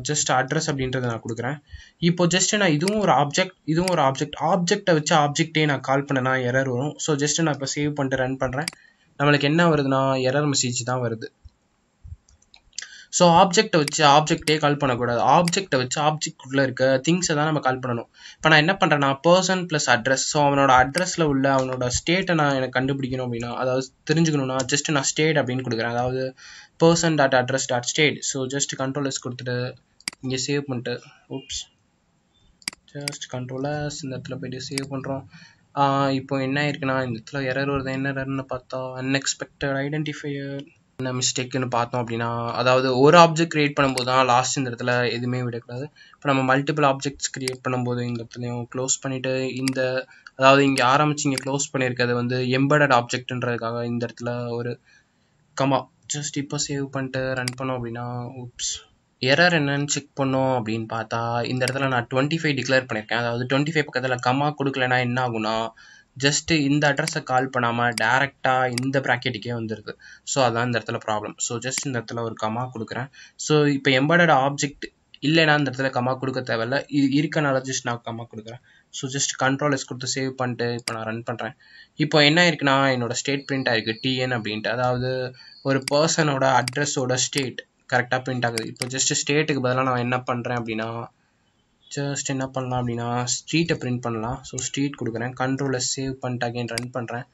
ஜஸ்ட் அட்ரஸ் அப்படின்றத நான் கொடுக்குறேன் இப்போ ஜஸ்ட் நான் இதுவும் ஒரு ஆப்ஜெக்ட் இதுவும் ஒரு ஆப்ஜெக்ட் ஆப்ஜெக்டை வச்சு ஆப்ஜெக்டே நான் கால் பண்ணேன்னா எரர் வரும் ஸோ ஜஸ்ட் நான் இப்போ சேவ் பண்ணிட்டு ரன் பண்ணுறேன் நம்மளுக்கு என்ன வருதுன்னா எரர் மெசேஜ் தான் வருது ஸோ ஆப்ஜெக்டை வச்சு ஆப்ஜெக்டே கால் பண்ணக்கூடாது ஆப்ஜெக்டை வச்சு ஆப்ஜெக்ட் உள்ளே இருக்க திங்ஸை தான் நம்ம கால் பண்ணணும் இப்போ நான் என்ன பண்ணுறேன்னா பர்சன் ப்ளஸ் அட்ரஸ் ஸோ அவனோட அட்ரஸில் உள்ள அவனோட ஸ்டேட்டை நான் எனக்கு கண்டுபிடிக்கணும் அப்படின்னா அதாவது தெரிஞ்சுக்கணும்னா ஜஸ்ட் நான் ஸ்டேட் அப்படின்னு கொடுக்குறேன் அதாவது person dot address dot state so just controllers கொடுத்துட்டு இங்கே சேவ் பண்ணிட்டு ஓப்ஸ் ஜஸ்ட் கண்ட்ரோலர்ஸ் இந்த இடத்துல போய்ட்டு சேவ் பண்ணுறோம் இப்போ என்ன ஆயிருக்குன்னா இந்த இடத்துல எரர் வருது என்ன எரர்னு பார்த்தா அன்எக்ஸ்பெக்டட் ஐடென்டிஃபையர் என்ன மிஸ்டேக்குன்னு பார்த்தோம் அப்படின்னா அதாவது ஒரு ஆப்ஜெக்ட் கிரியேட் பண்ணும்போது தான் லாஸ்ட் இந்த இடத்துல எதுவுமே விடக்கூடாது இப்போ நம்ம மல்டிபிள் ஆப்ஜெக்ட்ஸ் கிரியேட் பண்ணும்போது இந்த இடத்துலையும் க்ளோஸ் பண்ணிவிட்டு இந்த அதாவது இங்கே ஆரம்பித்து இங்கே க்ளோஸ் பண்ணியிருக்கிறது வந்து எம்பர்டட் ஆப்ஜெக்ட்ன்றதுக்காக இந்த இடத்துல ஒரு கமா ஜஸ்ட் இப்போ சேவ் பண்ணிட்டு ரன் பண்ணோம் அப்படின்னா உப்ஸ் எரர் என்னன்னு செக் பண்ணோம் அப்படின்னு பார்த்தா இந்த இடத்துல நான் டுவெண்ட்டி ஃபைவ் டிக்ளேர் பண்ணியிருக்கேன் அதாவது டுவெண்ட்டி ஃபைவ் பக்கத்தில் கம்மா கொடுக்கலனா என்ன ஆகுனா ஜஸ்ட்டு இந்த அட்ரஸை கால் பண்ணாமல் டேரெக்டாக இந்த ப்ராக்கெட்டுக்கே வந்துடுது ஸோ அதான் இந்த இடத்துல ப்ராப்ளம் ஸோ ஜஸ்ட் இந்த இடத்துல ஒரு கமா கொடுக்குறேன் ஸோ இப்போ எம்பர்டட் ஆப்ஜெக்ட் இல்லைனா அந்த இடத்துல கமா கொடுக்க தேவையில்ல இருக்கனால ஜஸ்ட் நான் கம்மா கொடுக்குறேன் ஸோ ஜஸ்ட் கண்ட்ரோல் எஸ் கொடுத்து சேவ் பண்ணிட்டு இப்போ நான் ரன் பண்ணுறேன் இப்போ என்ன இருக்குன்னா என்னோட ஸ்டேட் பிரிண்ட் ஆயிருக்கு டிஎன் அப்படின்ட்டு அதாவது ஒரு பர்சனோட அட்ரஸோட ஸ்டேட் கரெக்டாக பிரிண்ட் ஆகுது இப்போ ஜஸ்ட் ஸ்டேட்டுக்கு பதிலாக நான் என்ன பண்ணுறேன் அப்படின்னா ஜஸ்ட் என்ன பண்ணலாம் அப்படின்னா ஸ்ட்ரீட்டை பிரிண்ட் பண்ணலாம் ஸோ ஸ்ட்ரீட் கொடுக்குறேன் கண்ட்ரோலில் சேவ் பண்ணிட்டு அகைன் ரன் பண்ணுறேன்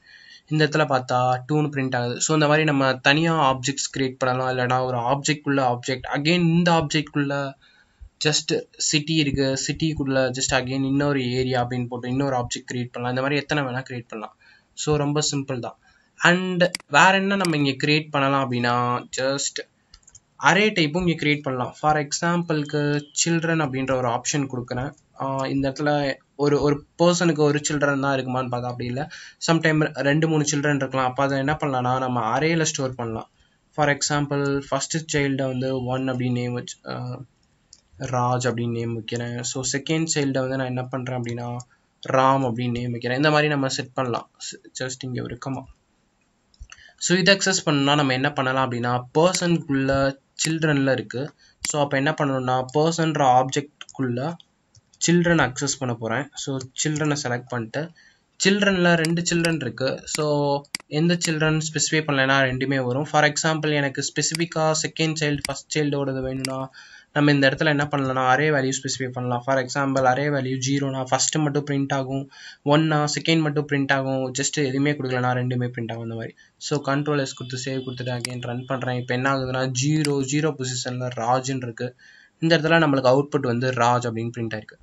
இந்த இடத்துல பார்த்தா டூன்னு பிரிண்ட் ஆகுது ஸோ இந்த மாதிரி நம்ம தனியாக ஆப்ஜெக்ட்ஸ் கிரியேட் பண்ணலாம் இல்லைனா ஒரு ஆப்ஜெக்ட் உள்ள ஆப்ஜெக்ட் அகெயின் இந்த ஆப்ஜெக்ட் உள்ள ஜஸ்ட் சிட்டி இருக்குது சிட்டிக்குள்ள ஜஸ்ட் அகெயின் இன்னொரு ஏரியா அப்படின்னு போட்டு இன்னொரு ஆப்ஜெக்ட் கிரியேட் பண்ணலாம் இந்த மாதிரி எத்தனை வேணால் கிரியேட் பண்ணலாம் ஸோ ரொம்ப சிம்பிள் தான் அண்ட் வேற என்ன நம்ம இங்கே கிரியேட் பண்ணலாம் அப்படின்னா ஜஸ்ட் அரே டைப்பும் இங்கே க்ரியேட் பண்ணலாம் ஃபார் எக்ஸாம்பிளுக்கு சில்ட்ரன் அப்படின்ற ஒரு ஆப்ஷன் கொடுக்குறேன் இந்த இடத்துல ஒரு ஒரு பர்சனுக்கு ஒரு சில்ட்ரன் தான் இருக்குமான்னு பார்த்தா அப்படி இல்லை சம்டைம் ரெண்டு மூணு சில்ட்ரன் இருக்கலாம் அப்போ அதை என்ன பண்ணலாம்னா நம்ம அரேல ஸ்டோர் பண்ணலாம் ஃபார் எக்ஸாம்பிள் ஃபஸ்ட்டு சைல்டை வந்து ஒன் அப்படின்னு நேம் வச்சு ராஜ் அப்படின்னு நேம் வைக்கிறேன் ஸோ செகண்ட் சைல்டை வந்து நான் என்ன பண்ணுறேன் அப்படின்னா ராம் அப்படின்னு நேம் வைக்கிறேன் இந்த மாதிரி நம்ம செட் பண்ணலாம் ஜஸ்ட் இங்கே ஒரு கமா ஸோ இதை அக்சஸ் பண்ணால் நம்ம என்ன பண்ணலாம் அப்படின்னா பர்சனுக்குள்ள சில்ட்ரனில் இருக்குது ஸோ அப்போ என்ன பண்ணணும்னா பர்சன்ற ஆப்ஜெக்ட்குள்ளே சில்ட்ரன் அக்சஸ் பண்ண போகிறேன் ஸோ சில்ட்ரனை செலக்ட் பண்ணிட்டு சில்ட்ரனில் ரெண்டு சில்ட்ரன் இருக்குது ஸோ எந்த சில்ட்ரன் ஸ்பெசிஃபை பண்ணலைன்னா ரெண்டுமே வரும் ஃபார் எக்ஸாம்பிள் எனக்கு ஸ்பெசிஃபிக்காக செகண்ட் சைல்டு ஃபஸ்ட் சைல்டோடது வேணும்னா நம்ம இந்த இடத்துல என்ன பண்ணலாம்னா அரே வேல்யூ ஸ்பெசிஃபை பண்ணலாம் ஃபார் எக்ஸாம்பிள் அரே வேல்யூ ஜீரோனா ஃபஸ்ட்டு மட்டும் பிரிண்ட் ஆகும் ஒன்னா செகண்ட் மட்டும் பிரிண்ட் ஆகும் ஜஸ்ட் எதுவுமே கொடுக்கலனா ரெண்டுமே பிரிண்ட் ஆகும் அந்த மாதிரி ஸோ கண்ட்ரோல் எஸ் கொடுத்து சேவ் கொடுத்துட்டு அகைன் ரன் பண்ணுறேன் இப்போ என்ன ஆகுதுன்னா ஜீரோ ஜீரோ பொசிஷனில் ராஜுன்னு இருக்குது இந்த இடத்துல நம்மளுக்கு அவுட்புட் வந்து ராஜ் அப்படின்னு பிரிண்ட் ஆயிருக்கு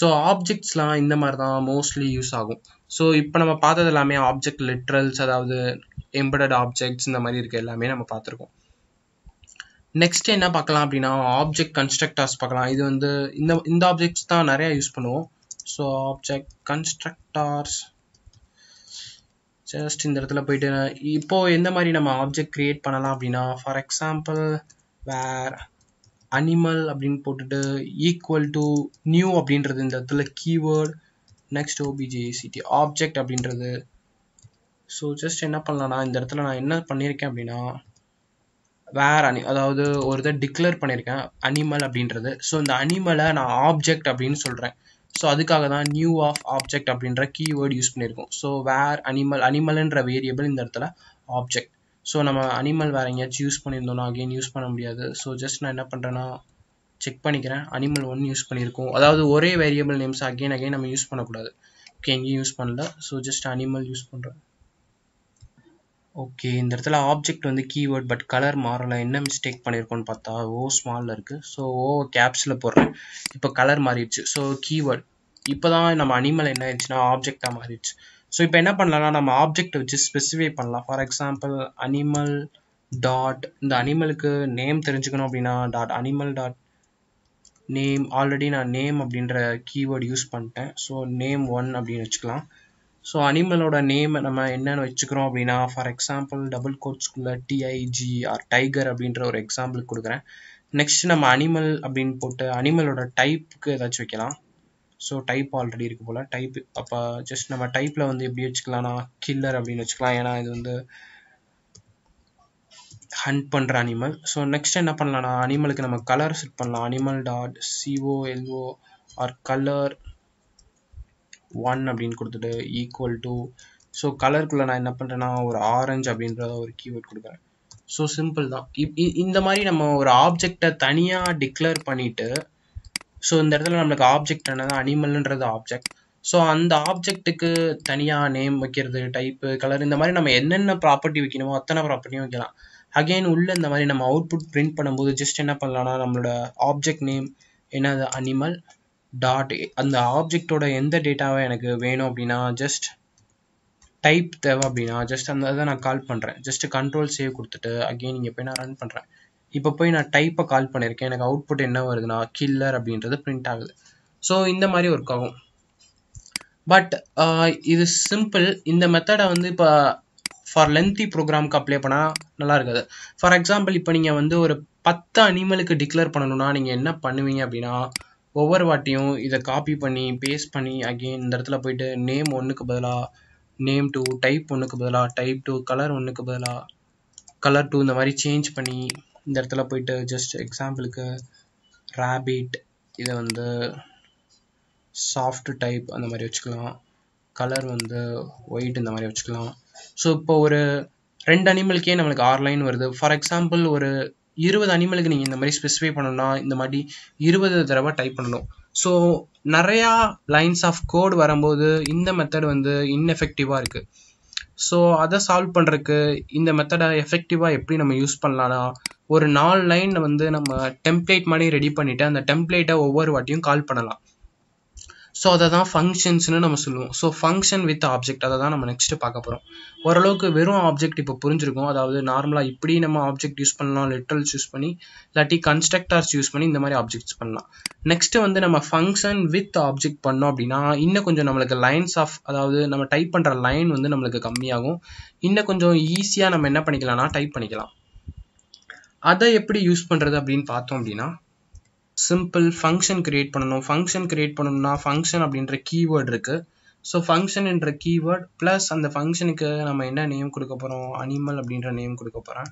ஸோ ஆப்ஜெக்ட்ஸ்லாம் இந்த மாதிரி தான் மோஸ்ட்லி யூஸ் ஆகும் ஸோ இப்போ நம்ம பார்த்தது எல்லாமே ஆப்ஜெக்ட் லிட்ரல்ஸ் அதாவது எம்படட் ஆப்ஜெக்ட்ஸ் இந்த மாதிரி இருக்க எல்லாமே நம்ம பார்த்துருக்கோம் நெக்ஸ்ட் என்ன பார்க்கலாம் அப்படின்னா ஆப்ஜெக்ட் கன்ஸ்ட்ரக்டர்ஸ் பார்க்கலாம் இது வந்து இந்த இந்த ஆப்ஜெக்ட்ஸ் தான் நிறையா யூஸ் பண்ணுவோம் ஸோ ஆப்ஜெக்ட் கன்ஸ்ட்ரக்டார்ஸ் ஜஸ்ட் இந்த இடத்துல போயிட்டு இப்போது எந்த மாதிரி நம்ம ஆப்ஜெக்ட் க்ரியேட் பண்ணலாம் அப்படின்னா ஃபார் எக்ஸாம்பிள் வேர் அனிமல் அப்படின்னு போட்டுட்டு ஈக்குவல் டு நியூ அப்படின்றது இந்த இடத்துல கீவேர்டு நெக்ஸ்ட் ஓபிஜேசிடி ஆப்ஜெக்ட் அப்படின்றது ஸோ ஜஸ்ட் என்ன பண்ணலாம்னா இந்த இடத்துல நான் என்ன பண்ணியிருக்கேன் அப்படின்னா வேற அனி அதாவது ஒரு தான் டிக்ளேர் பண்ணியிருக்கேன் அனிமல் அப்படின்றது ஸோ இந்த அனிமலை நான் ஆப்ஜெக்ட் அப்படின்னு சொல்கிறேன் ஸோ அதுக்காக தான் நியூ ஆஃப் ஆப்ஜெக்ட் அப்படின்ற கீவேர்டு யூஸ் பண்ணியிருக்கோம் ஸோ வேர் அனிமல் அனிமல்ன்ற வேரியபிள் இந்த இடத்துல ஆப்ஜெக்ட் ஸோ நம்ம அனிமல் வேறு எங்கேயாச்சும் யூஸ் பண்ணியிருந்தோம்னா அகெயின் யூஸ் பண்ண முடியாது ஸோ ஜஸ்ட் நான் என்ன பண்ணுறேன்னா செக் பண்ணிக்கிறேன் அனிமல் ஒன்று யூஸ் பண்ணியிருக்கோம் அதாவது ஒரே வேரியபிள் நேம்ஸ் அகெயின் அகெயின் நம்ம யூஸ் பண்ணக்கூடாது ஓகே எங்கேயும் யூஸ் பண்ணல ஸோ ஜஸ்ட் அனிமல் யூஸ் பண்ணுறேன் ஓகே இந்த இடத்துல ஆப்ஜெக்ட் வந்து கீவேர்ட் பட் கலர் மாறலை என்ன மிஸ்டேக் பண்ணியிருக்கோன்னு பார்த்தா ஓ ஸ்மாலில் இருக்குது ஸோ ஓ கேப்ஸில் போடுறேன் இப்போ கலர் மாறிடுச்சு ஸோ கீவேர்ட் இப்போ தான் நம்ம அனிமல் என்ன ஆயிடுச்சுன்னா ஆப்ஜெக்டாக மாறிடுச்சு ஸோ இப்போ என்ன பண்ணலாம்னா நம்ம ஆப்ஜெக்ட் வச்சு ஸ்பெசிஃபை பண்ணலாம் ஃபார் எக்ஸாம்பிள் அனிமல் டாட் இந்த அனிமலுக்கு நேம் தெரிஞ்சுக்கணும் அப்படின்னா dot animal dot name already நான் நேம் அப்படின்ற கீவேர்டு யூஸ் பண்ணிட்டேன் ஸோ நேம் ஒன் அப்படின்னு வச்சுக்கலாம் ஸோ அனிமலோட நேமை நம்ம என்னென்னு வச்சுக்கிறோம் அப்படின்னா ஃபார் எக்ஸாம்பிள் டபுள் கோட்ஸ்குள்ளே டிஐஜி ஆர் டைகர் அப்படின்ற ஒரு எக்ஸாம்பிள் கொடுக்குறேன் நெக்ஸ்ட் நம்ம அனிமல் அப்படின்னு போட்டு அனிமலோட டைப்புக்கு ஏதாச்சும் வைக்கலாம் ஸோ டைப் ஆல்ரெடி இருக்குது போல் டைப் அப்போ ஜஸ்ட் நம்ம டைப்பில் வந்து எப்படி வச்சுக்கலாம்னா கில்லர் அப்படின்னு வச்சுக்கலாம் ஏன்னா இது வந்து ஹண்ட் பண்ணுற அனிமல் ஸோ நெக்ஸ்ட் என்ன பண்ணலாம்னா அனிமலுக்கு நம்ம கலர் செட் பண்ணலாம் animal dot c o l o r colour one அப்படின்னு கொடுத்துட்டு ஈக்குவல் டு ஸோ கலருக்குள்ளே நான் என்ன பண்ணுறேன்னா ஒரு ஆரஞ்சு அப்படின்றத ஒரு கீவேர்ட் கொடுக்குறேன் ஸோ சிம்பிள் தான் இந்த மாதிரி நம்ம ஒரு ஆப்ஜெக்டை தனியாக டிக்ளேர் பண்ணிவிட்டு ஸோ இந்த இடத்துல நம்மளுக்கு ஆப்ஜெக்ட் என்னது அனிமல்ன்றது ஆப்ஜெக்ட் ஸோ அந்த ஆப்ஜெக்ட்டுக்கு தனியாக நேம் வைக்கிறது டைப்பு கலர் இந்த மாதிரி நம்ம என்னென்ன ப்ராப்பர்ட்டி வைக்கணுமோ அத்தனை ப்ராப்பர்ட்டியும் வைக்கலாம் அகெயின் உள்ள இந்த மாதிரி நம்ம அவுட்புட் பிரிண்ட் பண்ணும்போது ஜஸ்ட் என்ன பண்ணலாம்னா நம்மளோட ஆப்ஜெக்ட் நேம் என்னது அனிமல் டாட் அந்த ஆப்ஜெக்டோட எந்த டேட்டாவை எனக்கு வேணும் அப்படின்னா ஜஸ்ட் டைப் தேவை அப்படின்னா ஜஸ்ட் அந்த இதை நான் கால் பண்ணுறேன் ஜஸ்ட் கண்ட்ரோல் சேவ் கொடுத்துட்டு அகெயின் இங்கே போய் நான் ரன் பண்ணுறேன் இப்போ போய் நான் டைப்பை கால் பண்ணியிருக்கேன் எனக்கு அவுட்புட் என்ன வருதுன்னா கில்லர் அப்படின்றது பிரிண்ட் ஆகுது ஸோ இந்த மாதிரி ஒர்க் ஆகும் பட் uh, இது சிம்பிள் இந்த மெத்தடை வந்து இப்போ ஃபார் லென்த்தி ப்ரோக்ராம்க்கு அப்ளை பண்ணால் நல்லா இருக்காது ஃபார் எக்ஸாம்பிள் இப்போ நீங்கள் வந்து ஒரு பத்து அனிமலுக்கு டிக்ளேர் பண்ணணும்னா நீங்கள் என்ன பண்ணுவீங்க அப்படின்னா ஒவ்வொரு வாட்டியும் இதை காப்பி பண்ணி பேஸ்ட் பண்ணி அகெயின் இந்த இடத்துல போயிட்டு நேம் ஒன்றுக்கு பதிலாக நேம் டூ டைப் ஒன்றுக்கு பதிலாக டைப் டூ கலர் ஒன்றுக்கு பதிலாக கலர் டூ இந்த மாதிரி சேஞ்ச் பண்ணி இந்த இடத்துல போயிட்டு ஜஸ்ட் எக்ஸாம்பிளுக்கு ரேபிட் இதை வந்து சாஃப்ட் டைப் அந்த மாதிரி வச்சுக்கலாம் கலர் வந்து ஒயிட் இந்த மாதிரி வச்சுக்கலாம் ஸோ இப்போ ஒரு ரெண்டு அனிமலுக்கே நம்மளுக்கு ஆர்லைன் வருது ஃபார் எக்ஸாம்பிள் ஒரு இருபது அனிமலுக்கு நீங்கள் இந்த மாதிரி ஸ்பெசிஃபை பண்ணணும்னா இந்த மாதிரி இருபது தடவை டைப் பண்ணணும் ஸோ நிறையா லைன்ஸ் ஆஃப் கோட் வரும்போது இந்த மெத்தட் வந்து இன்எஃபெக்டிவாக இருக்குது ஸோ அதை சால்வ் பண்ணுறதுக்கு இந்த மெத்தடை எஃபெக்டிவாக எப்படி நம்ம யூஸ் பண்ணலாம்னா ஒரு நாலு லைன் வந்து நம்ம டெம்ப்ளேட் மாதிரி ரெடி பண்ணிவிட்டு அந்த டெம்ப்ளேட்டை ஒவ்வொரு வாட்டியும் கால் பண்ணலாம் ஸோ அதை தான் ஃபங்க்ஷன்ஸ்னு நம்ம சொல்லுவோம் ஸோ ஃபங்க்ஷன் வித் ஆப்ஜெக்ட் அதை தான் நம்ம நெக்ஸ்ட்டு பார்க்க போகிறோம் ஓரளவுக்கு வெறும் ஆப்ஜெக்ட் இப்போ புரிஞ்சிருக்கும் அதாவது நார்மலாக இப்படி நம்ம ஆப்ஜெக்ட் யூஸ் பண்ணலாம் லிட்டரல்ஸ் யூஸ் பண்ணி இல்லாட்டி கன்ஸ்ட்ரக்டர்ஸ் யூஸ் பண்ணி இந்த மாதிரி ஆப்ஜெக்ட்ஸ் பண்ணலாம் நெக்ஸ்ட்டு வந்து நம்ம ஃபங்க்ஷன் வித் ஆப்ஜெக்ட் பண்ணோம் அப்படின்னா இன்னும் கொஞ்சம் நம்மளுக்கு லைன்ஸ் ஆஃப் அதாவது நம்ம டைப் பண்ணுற லைன் வந்து நம்மளுக்கு கம்மியாகும் இன்னும் கொஞ்சம் ஈஸியாக நம்ம என்ன பண்ணிக்கலாம்னா டைப் பண்ணிக்கலாம் அதை எப்படி யூஸ் பண்ணுறது அப்படின்னு பார்த்தோம் அப்படின்னா சிம்பிள் ஃபங்க்ஷன் கிரியேட் பண்ணணும் ஃபங்க்ஷன் கிரியேட் பண்ணணும்னா ஃபங்க்ஷன் அப்படின்ற கீவேர்டு இருக்குது ஸோ ஃபங்க்ஷன்ன்ற கீவேர்ட் ப்ளஸ் அந்த ஃபங்க்ஷனுக்கு நம்ம என்ன நேம் கொடுக்க போகிறோம் அனிமல் அப்படின்ற நேம் கொடுக்க போகிறேன்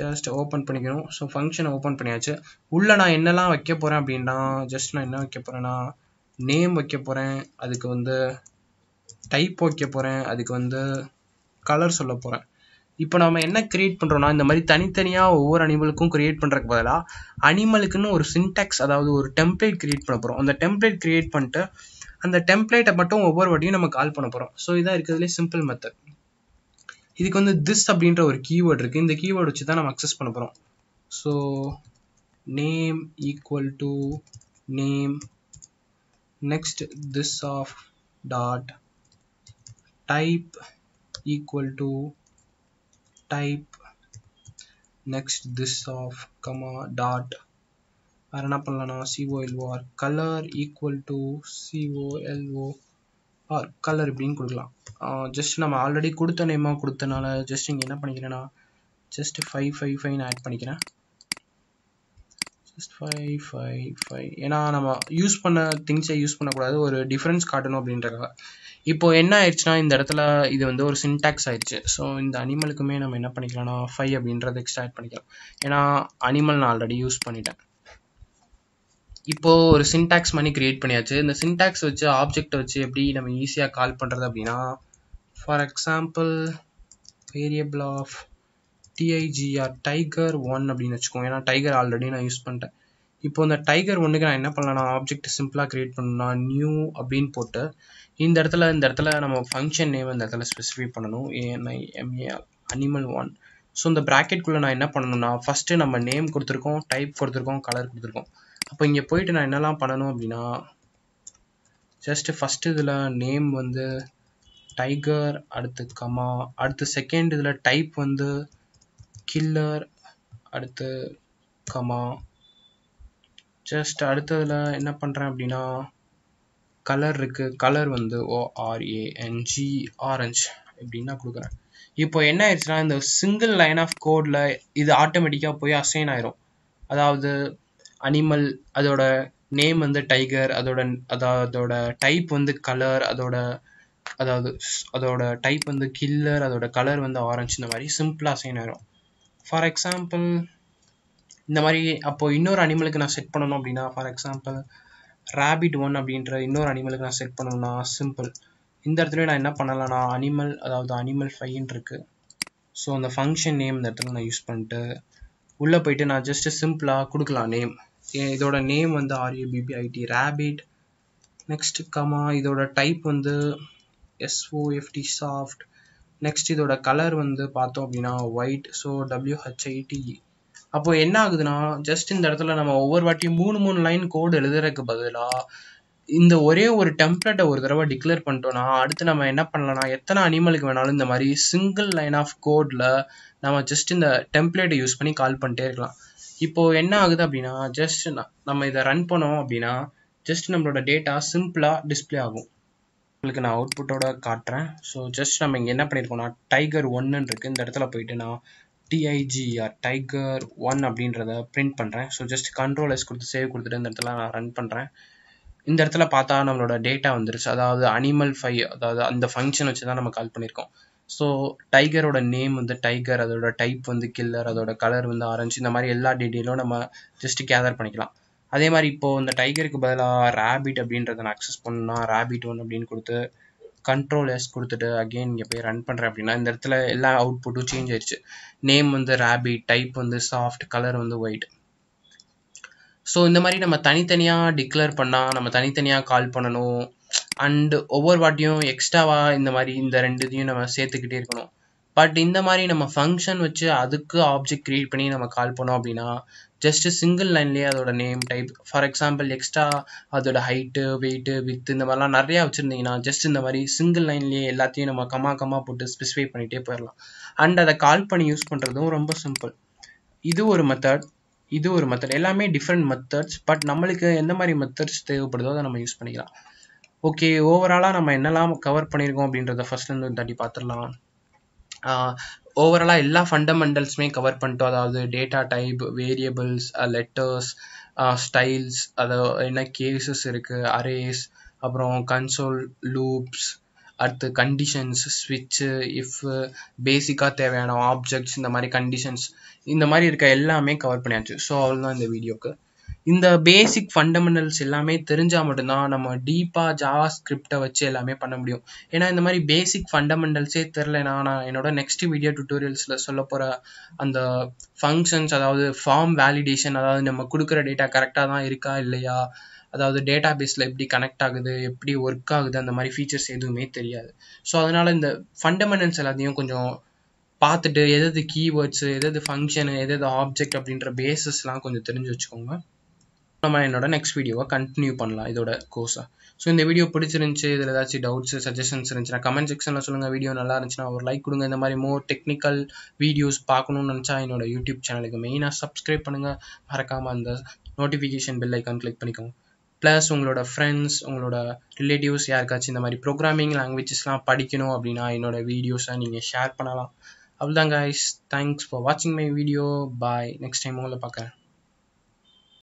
ஜஸ்ட் ஓப்பன் பண்ணிக்கணும் ஸோ ஃபங்க்ஷனை ஓப்பன் பண்ணியாச்சு உள்ளே நான் என்னெல்லாம் வைக்க போகிறேன் அப்படின்னா ஜஸ்ட் நான் என்ன வைக்க போகிறேன்னா நேம் வைக்க போகிறேன் அதுக்கு வந்து டைப் வைக்க போகிறேன் அதுக்கு வந்து கலர் சொல்ல போகிறேன் இப்போ நம்ம என்ன கிரியேட் பண்ணுறோன்னா இந்த மாதிரி தனித்தனியாக ஒவ்வொரு அனிமலுக்கும் கிரியேட் பண்ணுறக்கு பதிலாக அனிமலுக்குன்னு ஒரு சின்டாக்ஸ் அதாவது ஒரு டெம்ப்ளேட் கிரியேட் பண்ண போகிறோம் அந்த டெம்ப்ளேட் கிரியேட் பண்ணிட்டு அந்த டெம்ப்ளேட்டை மட்டும் ஒவ்வொரு வாட்டியும் நம்ம கால் பண்ண போகிறோம் ஸோ இதான் இருக்கிறதுலே சிம்பிள் மெத்தட் இதுக்கு வந்து திஸ் அப்படின்ற ஒரு கீவேர்டு இருக்குது இந்த கீவேர்டு வச்சு தான் நம்ம அக்சஸ் பண்ண போகிறோம் so name equal to name next this of dot type equal to type next this of comma dot வேற என்ன பண்ணலாம்னா c o l o r colour equal to c o l o r colour இப்படின்னு கொடுக்கலாம் ஜஸ்ட் நம்ம ஆல்ரெடி கொடுத்த நேமாக கொடுத்தனால ஜஸ்ட் இங்கே என்ன பண்ணிக்கிறேன்னா ஜஸ்ட் ஃபைவ் ஃபைவ் ஃபைவ்னு ஆட் பண்ணிக்கிறேன் ஜஸ்ட் ஃபைவ் ஃபைவ் ஃபைவ் ஏன்னா நம்ம யூஸ் பண்ண திங்ஸை யூஸ் பண்ணக்கூடாது ஒரு டிஃப்ரென்ஸ் காட்டணும் அப்படின்றக்காக இப்போ என்ன ஆயிடுச்சுன்னா இந்த இடத்துல இது வந்து ஒரு சின்டாக்ஸ் ஆயிடுச்சு ஸோ இந்த அனிமலுக்குமே நம்ம என்ன பண்ணிக்கலாம்னா ஃபைவ் அப்படின்றத எக்ஸ்ட்ராக்ட் பண்ணிக்கலாம் ஏன்னா அனிமல் நான் ஆல்ரெடி யூஸ் பண்ணிட்டேன் இப்போ ஒரு சின்டாக்ஸ் மணி கிரியேட் பண்ணியாச்சு இந்த சின்டாக்ஸ் வச்சு ஆப்ஜெக்ட் வச்சு எப்படி நம்ம ஈஸியாக கால் பண்ணுறது அப்படின்னா for example variable of t i g r tiger one அப்படின்னு வச்சுக்கோங்க ஏன்னா டைகர் ஆல்ரெடி நான் யூஸ் பண்ணிட்டேன் இப்போ இந்த டைகர் ஒன்றுக்கு நான் என்ன பண்ணலாம் ஆப்ஜெக்ட் சிம்பிளாக க்ரியேட் பண்ணணும்னா நியூ அப்படின்னு போட்டு இந்த இடத்துல இந்த இடத்துல நம்ம ஃபங்க்ஷன் நேம் இந்த இடத்துல ஸ்பெசிஃபை பண்ணணும் a n i m a animal one so இந்த ப்ராக்கெட்குள்ளே நான் என்ன பண்ணணும்னா ஃபஸ்ட்டு நம்ம நேம் கொடுத்துருக்கோம் டைப் கொடுத்துருக்கோம் கலர் கொடுத்துருக்கோம் அப்போ இங்கே போயிட்டு நான் என்னெல்லாம் பண்ணணும் அப்படின்னா ஜஸ்ட்டு ஃபஸ்ட்டு இதில் நேம் வந்து டைகர் அடுத்து கமா அடுத்து செகண்ட் இதில் டைப் வந்து கில்லர் அடுத்து கமா ஜஸ்ட் அடுத்ததில் என்ன பண்ணுறேன் அப்படின்னா கலர் இருக்குது கலர் வந்து ஓஆர்ஏஎன்ஜி ஆரஞ்சு இப்படின்னா கொடுக்குறேன் இப்போ என்ன ஆயிடுச்சுன்னா இந்த சிங்கிள் லைன் ஆஃப் கோடில் இது ஆட்டோமேட்டிக்காக போய் அசைன் ஆயிரும் அதாவது அனிமல் அதோட நேம் வந்து டைகர் அதோட அதோட டைப் வந்து கலர் அதோட அதாவது அதோட டைப் வந்து கில்லர் அதோட கலர் வந்து ஆரஞ்சு இந்த மாதிரி சிம்பிளாக அசைன் ஆயிரும் ஃபார் எக்ஸாம்பிள் இந்த மாதிரி அப்போது இன்னொரு அனிமலுக்கு நான் செட் பண்ணணும் அப்படின்னா ஃபார் எக்ஸாம்பிள் ரேபிட் ஒன் அப்படின்ற இன்னொரு அனிமலுக்கு நான் செட் பண்ணணும்னா சிம்பிள் இந்த இடத்துல நான் என்ன பண்ணலாம்னா அனிமல் அதாவது அனிமல் ஃபைன் இருக்குது ஸோ அந்த ஃபங்க்ஷன் நேம் இந்த இடத்துல நான் யூஸ் பண்ணிட்டு உள்ளே போயிட்டு நான் ஜஸ்ட்டு சிம்பிளாக கொடுக்கலாம் நேம் இதோட நேம் வந்து ஐடி ரேபிட் நெக்ஸ்ட் கமா இதோட டைப் வந்து எஸ்ஓஎஃப்டி சாஃப்ட் நெக்ஸ்ட் இதோட கலர் வந்து பார்த்தோம் அப்படின்னா ஒயிட் ஸோ டபிள்யூஹெச்ஐடி அப்போ என்ன ஆகுதுன்னா ஜஸ்ட் இந்த இடத்துல நம்ம ஒவ்வொரு வாட்டியும் மூணு மூணு லைன் கோடு எழுதுறதுக்கு பதிலாக இந்த ஒரே ஒரு டெம்ப்ளேட்டை ஒரு தடவை டிக்ளேர் பண்ணிட்டோம்னா அடுத்து நம்ம என்ன பண்ணலாம்னா எத்தனை அனிமலுக்கு வேணாலும் இந்த மாதிரி சிங்கிள் லைன் ஆஃப் கோடில் நம்ம ஜஸ்ட் இந்த டெம்ப்ளேட்டை யூஸ் பண்ணி கால் பண்ணிட்டே இருக்கலாம் இப்போ என்ன ஆகுது அப்படின்னா ஜஸ்ட் நம்ம இதை ரன் பண்ணோம் அப்படின்னா ஜஸ்ட் நம்மளோட டேட்டா சிம்பிளாக டிஸ்பிளே ஆகும் உங்களுக்கு நான் அவுட்புட்டோட காட்டுறேன் ஸோ ஜஸ்ட் நம்ம இங்கே என்ன பண்ணியிருக்கோம்னா டைகர் ஒன்னுன்னு இருக்குது இந்த இடத்துல போயிட்டு நான் டிஐஜிஆர் டைகர் ஒன் அப்படின்றத பிரிண்ட் பண்ணுறேன் ஸோ ஜஸ்ட் கண்ட்ரோல் எஸ் கொடுத்து சேவ் கொடுத்துட்டு இந்த இடத்துல நான் ரன் பண்ணுறேன் இந்த இடத்துல பார்த்தா நம்மளோட டேட்டா வந்துருச்சு அதாவது அனிமல் ஃபை அதாவது அந்த ஃபங்க்ஷன் வச்சு தான் நம்ம கால் பண்ணியிருக்கோம் ஸோ டைகரோட நேம் வந்து டைகர் அதோட டைப் வந்து கில்லர் அதோட கலர் வந்து ஆரஞ்சு இந்த மாதிரி எல்லா டீட்டெயிலும் நம்ம ஜஸ்ட் கேதர் பண்ணிக்கலாம் அதே மாதிரி இப்போது இந்த டைகருக்கு பதிலாக ரேபிட் அப்படின்றத நான் அக்சஸ் பண்ணால் ரேபிட் ஒன் அப்படின்னு கொடுத்து கண்ட்ரோல் எஸ் கொடுத்துட்டு அகெயின் இங்கே போய் ரன் பண்ணுறேன் அப்படின்னா இந்த இடத்துல எல்லா அவுட்புட்டும் சேஞ்ச் ஆயிடுச்சு நேம் வந்து ரேபி டைப் வந்து சாஃப்ட் கலர் வந்து ஒயிட் ஸோ இந்த மாதிரி நம்ம தனித்தனியாக டிக்ளேர் பண்ணால் நம்ம தனித்தனியாக கால் பண்ணணும் அண்டு ஒவ்வொரு வாட்டியும் எக்ஸ்ட்ராவாக இந்த மாதிரி இந்த ரெண்டு இதையும் நம்ம சேர்த்துக்கிட்டே இருக்கணும் பட் இந்த மாதிரி நம்ம ஃபங்க்ஷன் வச்சு அதுக்கு ஆப்ஜெக்ட் க்ரியேட் பண்ணி நம்ம கால் பண்ணோம் அப்படின்னா ஜஸ்ட்டு சிங்கிள் லைன்லேயே அதோட name type for example extra அதோட ஹைட்டு வெயிட்டு வித் இந்த மாதிரிலாம் நிறையா வச்சுருந்தீங்கன்னா ஜஸ்ட் இந்த மாதிரி சிங்கிள் லைன்லேயே எல்லாத்தையும் நம்ம கம்மா கம்மா போட்டு ஸ்பெசிஃபை பண்ணிகிட்டே போயிடலாம் அண்ட் அதை கால் பண்ணி யூஸ் பண்ணுறதும் ரொம்ப சிம்பிள் இது ஒரு மெத்தட் இது ஒரு மெத்தட் எல்லாமே டிஃப்ரெண்ட் மெத்தட்ஸ் பட் நம்மளுக்கு எந்த மாதிரி மெத்தட்ஸ் தேவைப்படுதோ அதை நம்ம யூஸ் பண்ணிக்கலாம் ஓகே ஓவராலாக நம்ம என்னெல்லாம் கவர் பண்ணியிருக்கோம் அப்படின்றத ஃபஸ்ட்லேருந்து தாட்டி பார்த்துடலாம் ஓவராலாக எல்லா ஃபண்டமெண்டல்ஸுமே கவர் பண்ணிட்டோம் அதாவது data type variables letters styles அதை என்ன கேசஸ் இருக்குது அரேஸ் அப்புறம் கன்சோல் லூப்ஸ் அடுத்து கண்டிஷன்ஸ் ஸ்விட்சு இஃப் பேசிக்காக தேவையான ஆப்ஜெக்ட்ஸ் இந்த மாதிரி கண்டிஷன்ஸ் இந்த மாதிரி இருக்க எல்லாமே கவர் பண்ணியாச்சு ஸோ அவ்வளோதான் இந்த வீடியோக்கு இந்த பேசிக் ஃபண்டமெண்டல்ஸ் எல்லாமே தெரிஞ்சால் மட்டும்தான் நம்ம டீப்பாக ஜாவா ஸ்கிரிப்டை வச்சு எல்லாமே பண்ண முடியும் ஏன்னா இந்த மாதிரி பேசிக் ஃபண்டமெண்டல்ஸே தெரிலனா நான் என்னோட நெக்ஸ்ட் வீடியோ டியூட்டோரியல்ஸில் சொல்ல போகிற அந்த ஃபங்க்ஷன்ஸ் அதாவது ஃபார்ம் வேலிடேஷன் அதாவது நம்ம கொடுக்குற டேட்டா கரெக்டாக தான் இருக்கா இல்லையா அதாவது டேட்டா பேஸில் எப்படி கனெக்ட் ஆகுது எப்படி ஒர்க் ஆகுது அந்த மாதிரி ஃபீச்சர்ஸ் எதுவுமே தெரியாது ஸோ அதனால் இந்த ஃபண்டமெண்டல்ஸ் எல்லாத்தையும் கொஞ்சம் பார்த்துட்டு எதாவது கீவேர்ட்ஸு எதாவது ஃபங்க்ஷனு எதாவது ஆப்ஜெக்ட் அப்படின்ற பேஸஸ்லாம் கொஞ்சம் தெரிஞ்சு வச்சுக்கோங்க நம்ம என்னோட நெக்ஸ்ட் வீடியோவை கண்டினியூ பண்ணலாம் இதோட கோர்ஸை ஸோ இந்த வீடியோ பிடிச்சிருந்துச்சு இதில் ஏதாச்சும் டவுட்ஸ் சஜஷன்ஸ் இருந்துச்சுன்னா கமெண்ட் செக்ஷனில் சொல்லுங்கள் வீடியோ நல்லா இருந்துச்சுன்னா ஒரு லைக் கொடுங்க இந்த மாதிரி மோர் டெக்னிக்கல் வீடியோஸ் பார்க்கணும்னு நினச்சா என்னோட யூடியூப் சேனலுக்கு மெயினாக சப்ஸ்கிரைப் பண்ணுங்கள் மறக்காமல் அந்த நோட்டிஃபிகேஷன் பெல் ஐக்கான் கிளிக் பண்ணிக்கோங்க ப்ளஸ் உங்களோட ஃப்ரெண்ட்ஸ் உங்களோட ரிலேட்டிவ்ஸ் யாருக்காச்சும் இந்த மாதிரி ப்ரோக்ராமிங் லாங்குவேஜஸ்லாம் படிக்கணும் அப்படின்னா என்னோட வீடியோஸை நீங்கள் ஷேர் பண்ணலாம் அவ்வளோதாங்க ஐஸ் தேங்க்ஸ் ஃபார் வாட்சிங் my video bye next time உங்களை பார்க்குறேன்